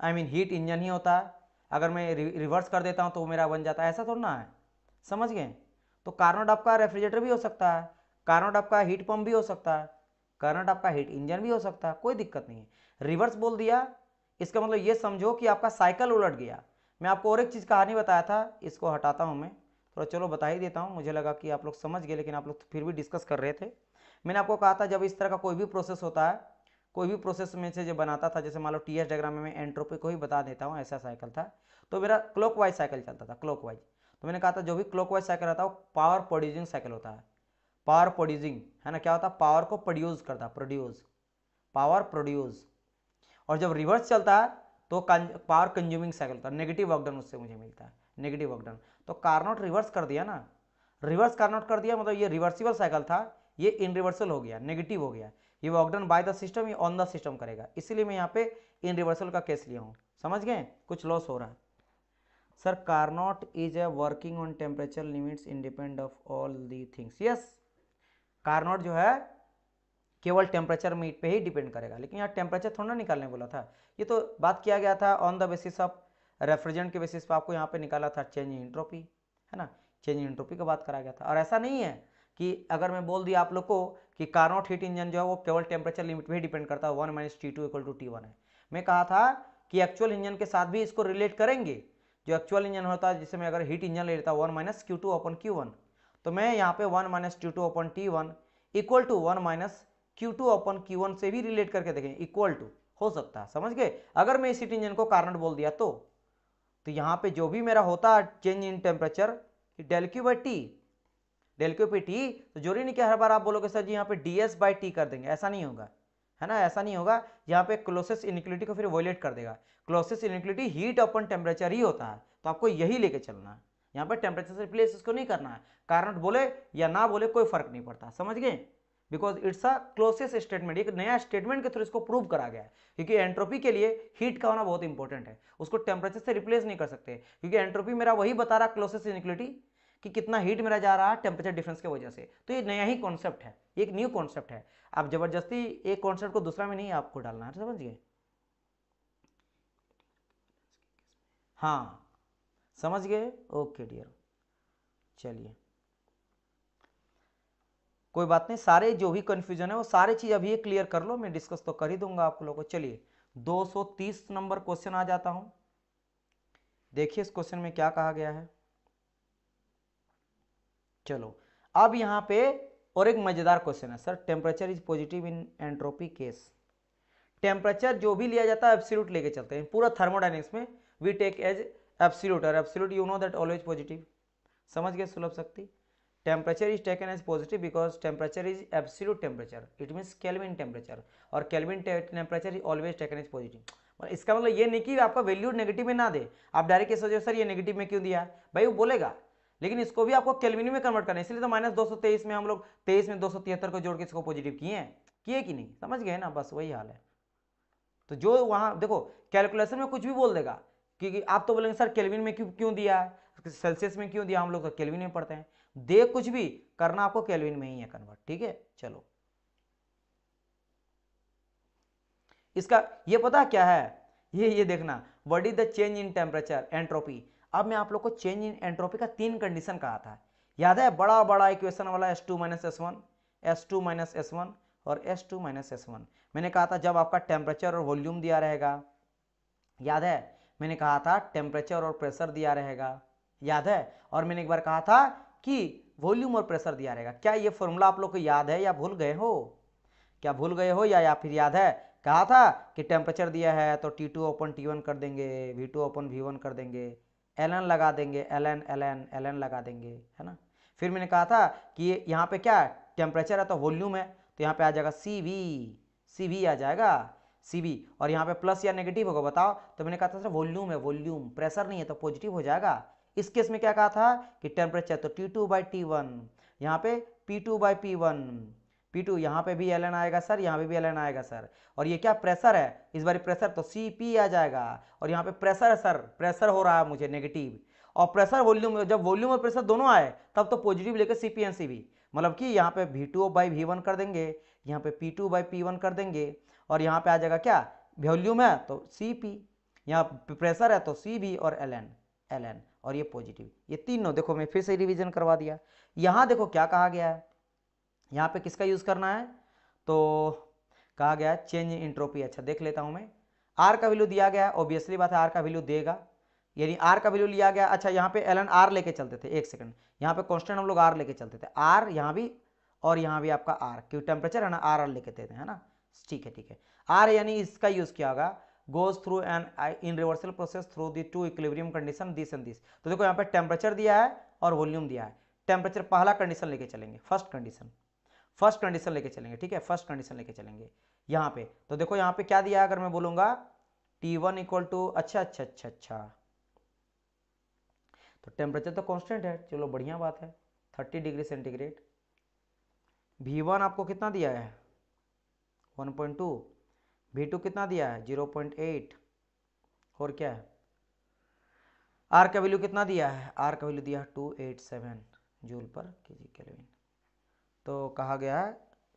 [SPEAKER 1] I I mean mean, heat engine ही होता है अगर मैं रिवर्स कर देता हूँ तो मेरा बन जाता है ऐसा थोड़ा ना है समझ गए तो कार्नोट आपका रेफ्रिजरेटर भी हो सकता है कार्नोट आपका हीट पंप भी हो सकता है करंट आपका हीट इंजन भी हो सकता है कोई दिक्कत नहीं है रिवर्स बोल दिया इसका मतलब ये समझो कि आपका साइकिल उलट गया मैं आपको और एक चीज़ कहानी बताया था इसको हटाता हूँ मैं थोड़ा चलो बता ही देता हूँ मुझे लगा कि आप लोग समझ गए लेकिन आप लोग फिर भी डिस्कस कर रहे थे मैंने आपको कहा था जब इस तरह का कोई भी प्रोसेस होता है कोई भी प्रोसेस में से जो बनाता था जैसे मान लो टी एस डायग्राम में एंट्रोपी को ही बता देता हूँ ऐसा साइकिल था तो मेरा क्लॉकवाइज साइकिल चलता था क्लॉकवाइज तो मैंने कहा था जो भी क्लॉकवाइज साइकिल रहता है वो पावर प्रोड्यूसिंग साइकिल होता है पावर प्रोड्यूसिंग है ना क्या होता है पावर को प्रोड्यूस करता है प्रोड्यूस पावर प्रोड्यूस और जब रिवर्स चलता है तो पावर कंज्यूमिंग साइकिल होता है नेगेटिव वर्कडन उससे मुझे मिलता है नेगेटिव वर्कडन तो कारनोट रिवर्स कर दिया ना रिवर्स कारनोट कर दिया मतलब ये रिवर्सिबल साइकिल था ये इन रिवर्सल हो गया नेगेटिव हो गया ये वर्कडन बाय द सिस्टम ये ऑन द सिस्टम करेगा इसीलिए मैं यहाँ पे इन रिवर्सल का केस लिया हूँ समझ गए कुछ लॉस हो रहा है sir is a working on temperature limits in depend of all the things yes Carnot जो है केवल टेम्परेचर मीट पे ही डिपेंड करेगा लेकिन यहाँ टेम्परेचर थोड़ा ना निकालने बोला था ये तो बात किया गया था on the basis of refrigerant के बेसिस पर आपको यहाँ पे निकाला था चेंज इन इंट्रोपी है ना चेंज इन इंट्रोपी का बात करा गया था और ऐसा नहीं है कि अगर मैं बोल दिया आप लोग को कि कार्नोट हीट इंजन जो है वो केवल टेम्परेचर लिमिट पर ही डिपेंड करता है one minus T two equal to T one है मैं कहा था कि एक्चुअल इंजन के साथ भी इसको रिलेट करेंगे जो एक्चुअल इंजन होता है मैं अगर हीट इंजन ले लेता one minus Q two upon Q one तो मैं यहाँ पे one minus T two upon T one equal to one minus Q two upon Q one से भी रिलेट करके देखें इक्वल टू हो सकता है समझ गए अगर मैं इस इंजन को कारण बोल दिया तो तो यहाँ पे जो भी मेरा होता है change in temperature del Q by T del Q P T तो जोरी नहीं कि हर बार आप बोलोगे सर जी यहाँ पे डी एस बाई टी कर देंगे ऐसा नहीं होगा है ना ऐसा नहीं होगा यहाँ पे क्लोसेस इनिक्लिटी को फिर वोलेट कर देगा Clausius inequality heat upon temperature ही होता है तो आपको यही लेके चलना है यहाँ पर टेम्परेचर से रिप्लेस इसको नहीं करना है कारण बोले या ना बोले कोई फर्क नहीं पड़ता समझ गए because it's a Clausius statement एक नया स्टेटमेंट के थ्रू इसको प्रूव करा गया है क्योंकि एंट्रोपी के लिए हीट का होना बहुत इंपॉर्टेंट है उसको टेम्परेचर से रिप्लेस नहीं कर सकते क्योंकि एंट्रोपी मेरा वही बता रहा क्लोसेस्ट इनिक्लिटी कि कितना हीट मेरा जा रहा है टेम्परेचर डिफरेंस की वजह से तो ये नया ही कॉन्सेप्ट है एक न्यू कॉन्सेप्ट है आप जबरदस्ती एक कॉन्सेप्ट को दूसरा में नहीं आपको डालना है समझ गए हाँ समझ गए ओके डियर चलिए कोई बात नहीं सारे जो भी कंफ्यूजन है वो सारे चीज अभी क्लियर कर लो मैं डिस्कस तो कर ही दूंगा आप लोगों को चलिए 230 नंबर क्वेश्चन आ जाता हूं देखिए इस क्वेश्चन में क्या कहा गया है चलो अब यहां पे और एक मजेदार क्वेश्चन है sir temperature is positive in entropy case temperature जो भी लिया जाता है एब्सोल्यूट लेके चलते हैं पूरा थर्मोडाइनिक्स में वी टेक एज एब्सोल्यूट और absolute you know that always positive समझ गए Sulabh Shakti temperature is taken as positive because temperature is absolute temperature it means kelvin temperature और kelvin temperature is always taken as positive इसका मतलब ये नहीं कि आपका वैल्यू नेगेटिव में ना दे आप डायरेक्ट ये सोचो सर ये नेगेटिव में क्यों दिया भाई वो बोलेगा लेकिन इसको भी आपको कैलविन में कन्वर्ट करना है इसलिए तो माइनस दो में हम लोग तेईस में दो को जोड़ के इसको पॉजिटिव किए हैं किए कि नहीं समझ गए ना बस वही हाल है तो जो वहाँ देखो कैलकुलेशन में कुछ भी बोल देगा क्योंकि आप तो बोलेंगे सर केल्विन में क्यों क्यों दिया है सेल्सियस में क्यों दिया हम लोग तो केल्विन में पढ़ते हैं दे कुछ भी करना आपको केल्विन में ही है कन्वर्ट ठीक है चलो इसका ये पता क्या है ये ये देखना what is the change in temperature entropy अब मैं आप लोग को चेंज इन एंट्रोपी का तीन कंडीशन कहा था याद है बड़ा बड़ा इक्वेशन वाला S two minus S one S two minus S one और S two minus S one मैंने कहा था जब आपका टेम्परेचर और वॉल्यूम दिया रहेगा याद है मैंने कहा था टेम्परेचर और प्रेशर दिया रहेगा याद है और मैंने एक बार कहा था कि वॉल्यूम और प्रेशर दिया रहेगा क्या ये फॉर्मूला आप लोग को याद है या भूल गए हो क्या भूल गए हो या, या फिर याद है कहा था कि टेम्परेचर दिया है तो T two upon T one कर देंगे V two upon V one कर देंगे एल एन लगा देंगे L N L N L N लगा देंगे है ना फिर मैंने कहा था कि यहाँ पे क्या टेम्परेचर है तो वॉल्यूम है तो यहाँ पे आ जाएगा सी वी सी वी आ जाएगा सी बी और यहाँ पे प्लस या नेगेटिव होगा बताओ तो मैंने कहा था सर वॉल्यूम है वॉल्यूम प्रेशर नहीं है तो पॉजिटिव हो जाएगा इस केस में क्या कहा था कि टेम्परेचर तो T two by T one यहाँ पे P two by P one P two यहाँ पे भी एल एन आएगा सर यहाँ पे भी एल एन आएगा सर और ये क्या प्रेशर है इस बार प्रेशर तो सी पी आ जाएगा और यहाँ पे प्रेशर है सर प्रेशर हो रहा है मुझे नेगेटिव और प्रेशर वॉल्यूम जब वॉल्यूम और प्रेशर दोनों आए तब तो पॉजिटिव लेकर C P N C V मतलब कि यहाँ पे V two by V one कर देंगे यहाँ पे P two by P one कर देंगे और यहाँ पे आ जाएगा क्या वैल्यूम है तो सी पी यहाँ प्रेशर है तो सी बी और एल एन एल एन और ये पॉजिटिव ये तीनों देखो मैं फिर से रिविजन करवा दिया यहाँ देखो क्या कहा गया है यहाँ पे किसका यूज़ करना है तो कहा गया है चेंज इंट्रोपी अच्छा देख लेता हूँ मैं आर का वैल्यू दिया गया है ऑब्वियसली बात है आर का वैल्यू देगा यानी आर का वैल्यू लिया गया अच्छा यहाँ पे एल एन आर लेके चलते थे एक सेकंड यहाँ पे कांस्टेंट हम लोग आर लेके चलते थे आर यहाँ भी और यहाँ भी आपका आर क्योंकि टेम्परेचर है ना आर आर लेके देते हैं ना ठीक है ठीक है आर यानी इसका यूज किया होगा goes through an in reversal process through the two equilibrium condition this and this तो देखो यहाँ पे टेम्परेचर दिया है और वॉल्यूम दिया है टेम्परेचर पहला कंडीशन लेके चलेंगे फर्स्ट कंडीशन फर्स्ट कंडीशन लेके चलेंगे ठीक है फर्स्ट कंडीशन लेके चलेंगे यहाँ पे तो देखो यहाँ पे क्या दिया है अगर मैं बोलूंगा टी वन इक्वल टू अच्छा अच्छा अच्छा अच्छा तो टेम्परेचर तो कॉन्स्टेंट है चलो बढ़िया बात है थर्टी डिग्री सेंटीग्रेड भी वन आपको कितना दिया है 1.2 टू कितना दिया है 0.8 और क्या है आर का वैल्यू कितना दिया है आर का वैल्यू दिया है to eight seven joule per K ji kelvin तो कहा गया है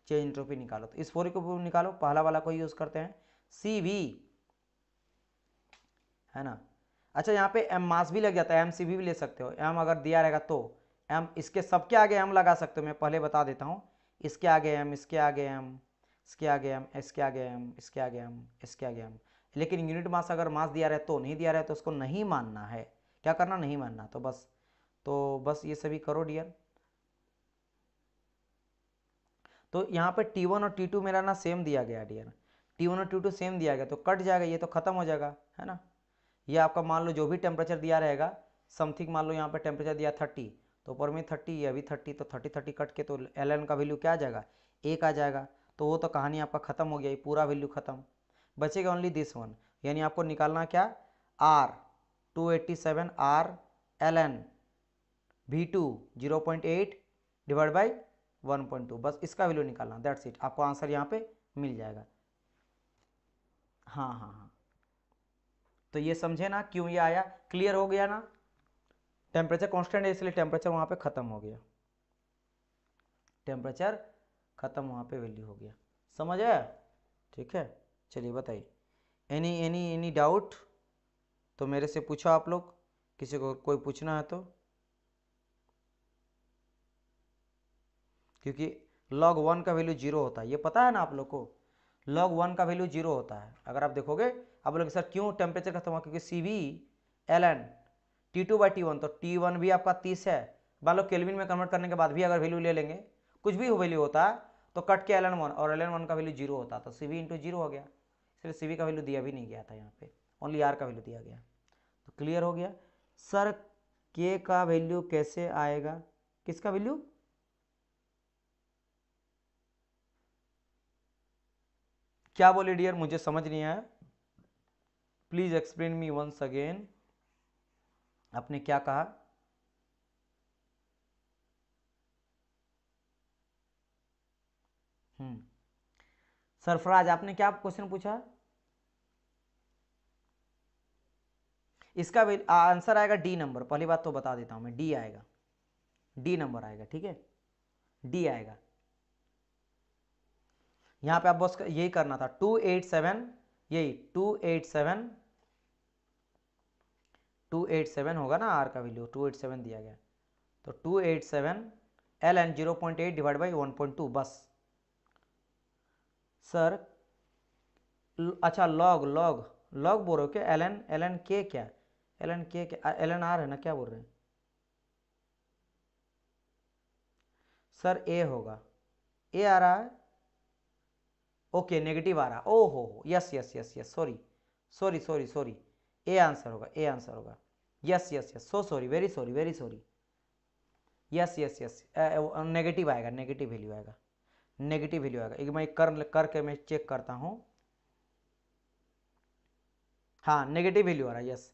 [SPEAKER 1] चेंज एंट्रोपी निकालो तो इस फोर को निकालो पहला वाला को यूज करते हैं सी वी है ना अच्छा यहाँ पे एम मास भी लग जाता है एम सी भी ले सकते हो एम अगर दिया रहेगा तो एम इसके सबके आगे एम लगा सकते हो मैं पहले बता देता हूँ इसके आगे एम इसके आगे एम इसके आगे हम इसके आगे हम इसके आगे हम इसके आगे हम लेकिन यूनिट मास अगर मास दिया रहे तो नहीं दिया रहे तो उसको नहीं मानना है क्या करना नहीं मानना तो बस तो बस ये सभी करो डियर तो यहाँ पे T1 और T2 मेरा ना सेम दिया गया डियर T1 और T2 सेम दिया गया तो कट जाएगा ये तो खत्म हो जाएगा है ना ये आपका मान लो जो भी टेम्परेचर दिया रहेगा समथिंग मान लो यहाँ पे टेम्परेचर दिया थर्टी तो ऊपर में थर्टी ये भी थर्टी तो थर्टी थर्टी कट के तो एल एन का वैल्यू क्या आ जाएगा एक आ जाएगा तो वो तो कहानी आपका ख़त्म हो गया ये पूरा वैल्यू ख़त्म बचेगा ओनली दिस वन यानी आपको निकालना क्या R two eighty seven R L N V two zero point eight divide by one point two बस इसका वैल्यू निकालना दैट्स इट आपको आंसर यहाँ पे मिल जाएगा हाँ हाँ हाँ तो ये समझे ना क्यों ये आया क्लियर हो गया ना टेम्परेचर कॉन्स्टेंट है इसलिए टेम्परेचर वहाँ पे ख़त्म हो गया टेम्परेचर ख़त्म वहाँ पे वैल्यू हो गया समझ आया ठीक है चलिए बताइए एनी एनी एनी डाउट तो मेरे से पूछो आप लोग किसी को कोई पूछना है तो क्योंकि लॉग वन का वैल्यू जीरो होता है ये पता है ना आप लोग को लॉग वन का वैल्यू जीरो होता है अगर आप देखोगे आप लोग सर क्यों टेम्परेचर खत्म हुआ क्योंकि C V L N T two by T one तो टी वन भी आपका तीस है मान लो केल्विन में कन्वर्ट करने के बाद भी अगर वैल्यू ले लेंगे कुछ भी वैल्यू होता तो कट के एल एन वन और एल एन वन का वैल्यू जीरो होता तो सी वी इंटू जीरो हो गया इसलिए सी वी का वैल्यू दिया भी नहीं गया था यहाँ पे ओनली आर का वैल्यू दिया गया तो क्लियर हो गया सर के का वैल्यू कैसे आएगा किसका वैल्यू क्या बोले डियर मुझे समझ नहीं आया please explain me once again आपने क्या कहा हम्म। सरफराज आपने क्या क्वेश्चन पूछा इसका आंसर आएगा डी नंबर पहली बात तो बता देता हूं मैं डी आएगा डी नंबर आएगा ठीक है डी आएगा यहां पे आप बस यही करना था टू एट सेवन यही two eight seven two eight seven होगा ना आर का वैल्यू टू एट सेवन दिया गया तो two eight seven L N zero point eight divide by one point two बस सर अच्छा लॉग लॉग लॉग बोल रहे हो क्या एल एन एल एन के क्या एल एन के क्या एल एन आर है ना क्या बोल रहे हैं सर ए होगा ए आ रहा है ओके नेगेटिव आ रहा ओ हो हो yes yes yes yes sorry sorry sorry sorry A answer होगा ए आंसर होगा yes yes yes so sorry very sorry very sorry yes yes yes negative आएगा नेगेटिव वैल्यू आएगा नेगेटिव वैल्यू आएगा एक मैं कर करके मैं चेक करता हूँ हाँ नेगेटिव वैल्यू आ रहा है यस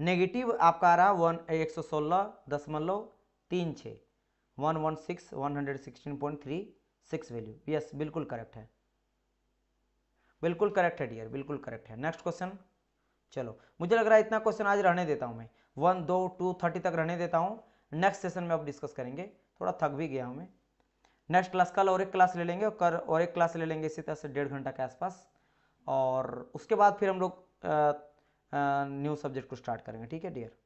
[SPEAKER 1] नेगेटिव आपका आ रहा वन एक सौ सोलह दशमलव तीन छः one one six one hundred sixteen point three six value yes बिल्कुल करेक्ट है बिल्कुल करेक्ट है डियर बिल्कुल करेक्ट है नेक्स्ट क्वेश्चन चलो मुझे लग रहा है इतना क्वेश्चन आज रहने देता हूँ मैं वन दो टू थर्टी तक रहने देता हूँ नेक्स्ट सेशन में आप डिस्कस करेंगे थोड़ा थक भी गया हूँ मैं नेक्स्ट क्लास कल और एक क्लास ले लेंगे और कर और एक क्लास ले लेंगे इसी तरह से डेढ़ घंटा के आसपास और उसके बाद फिर हम लोग न्यू सब्जेक्ट को स्टार्ट करेंगे ठीक है डियर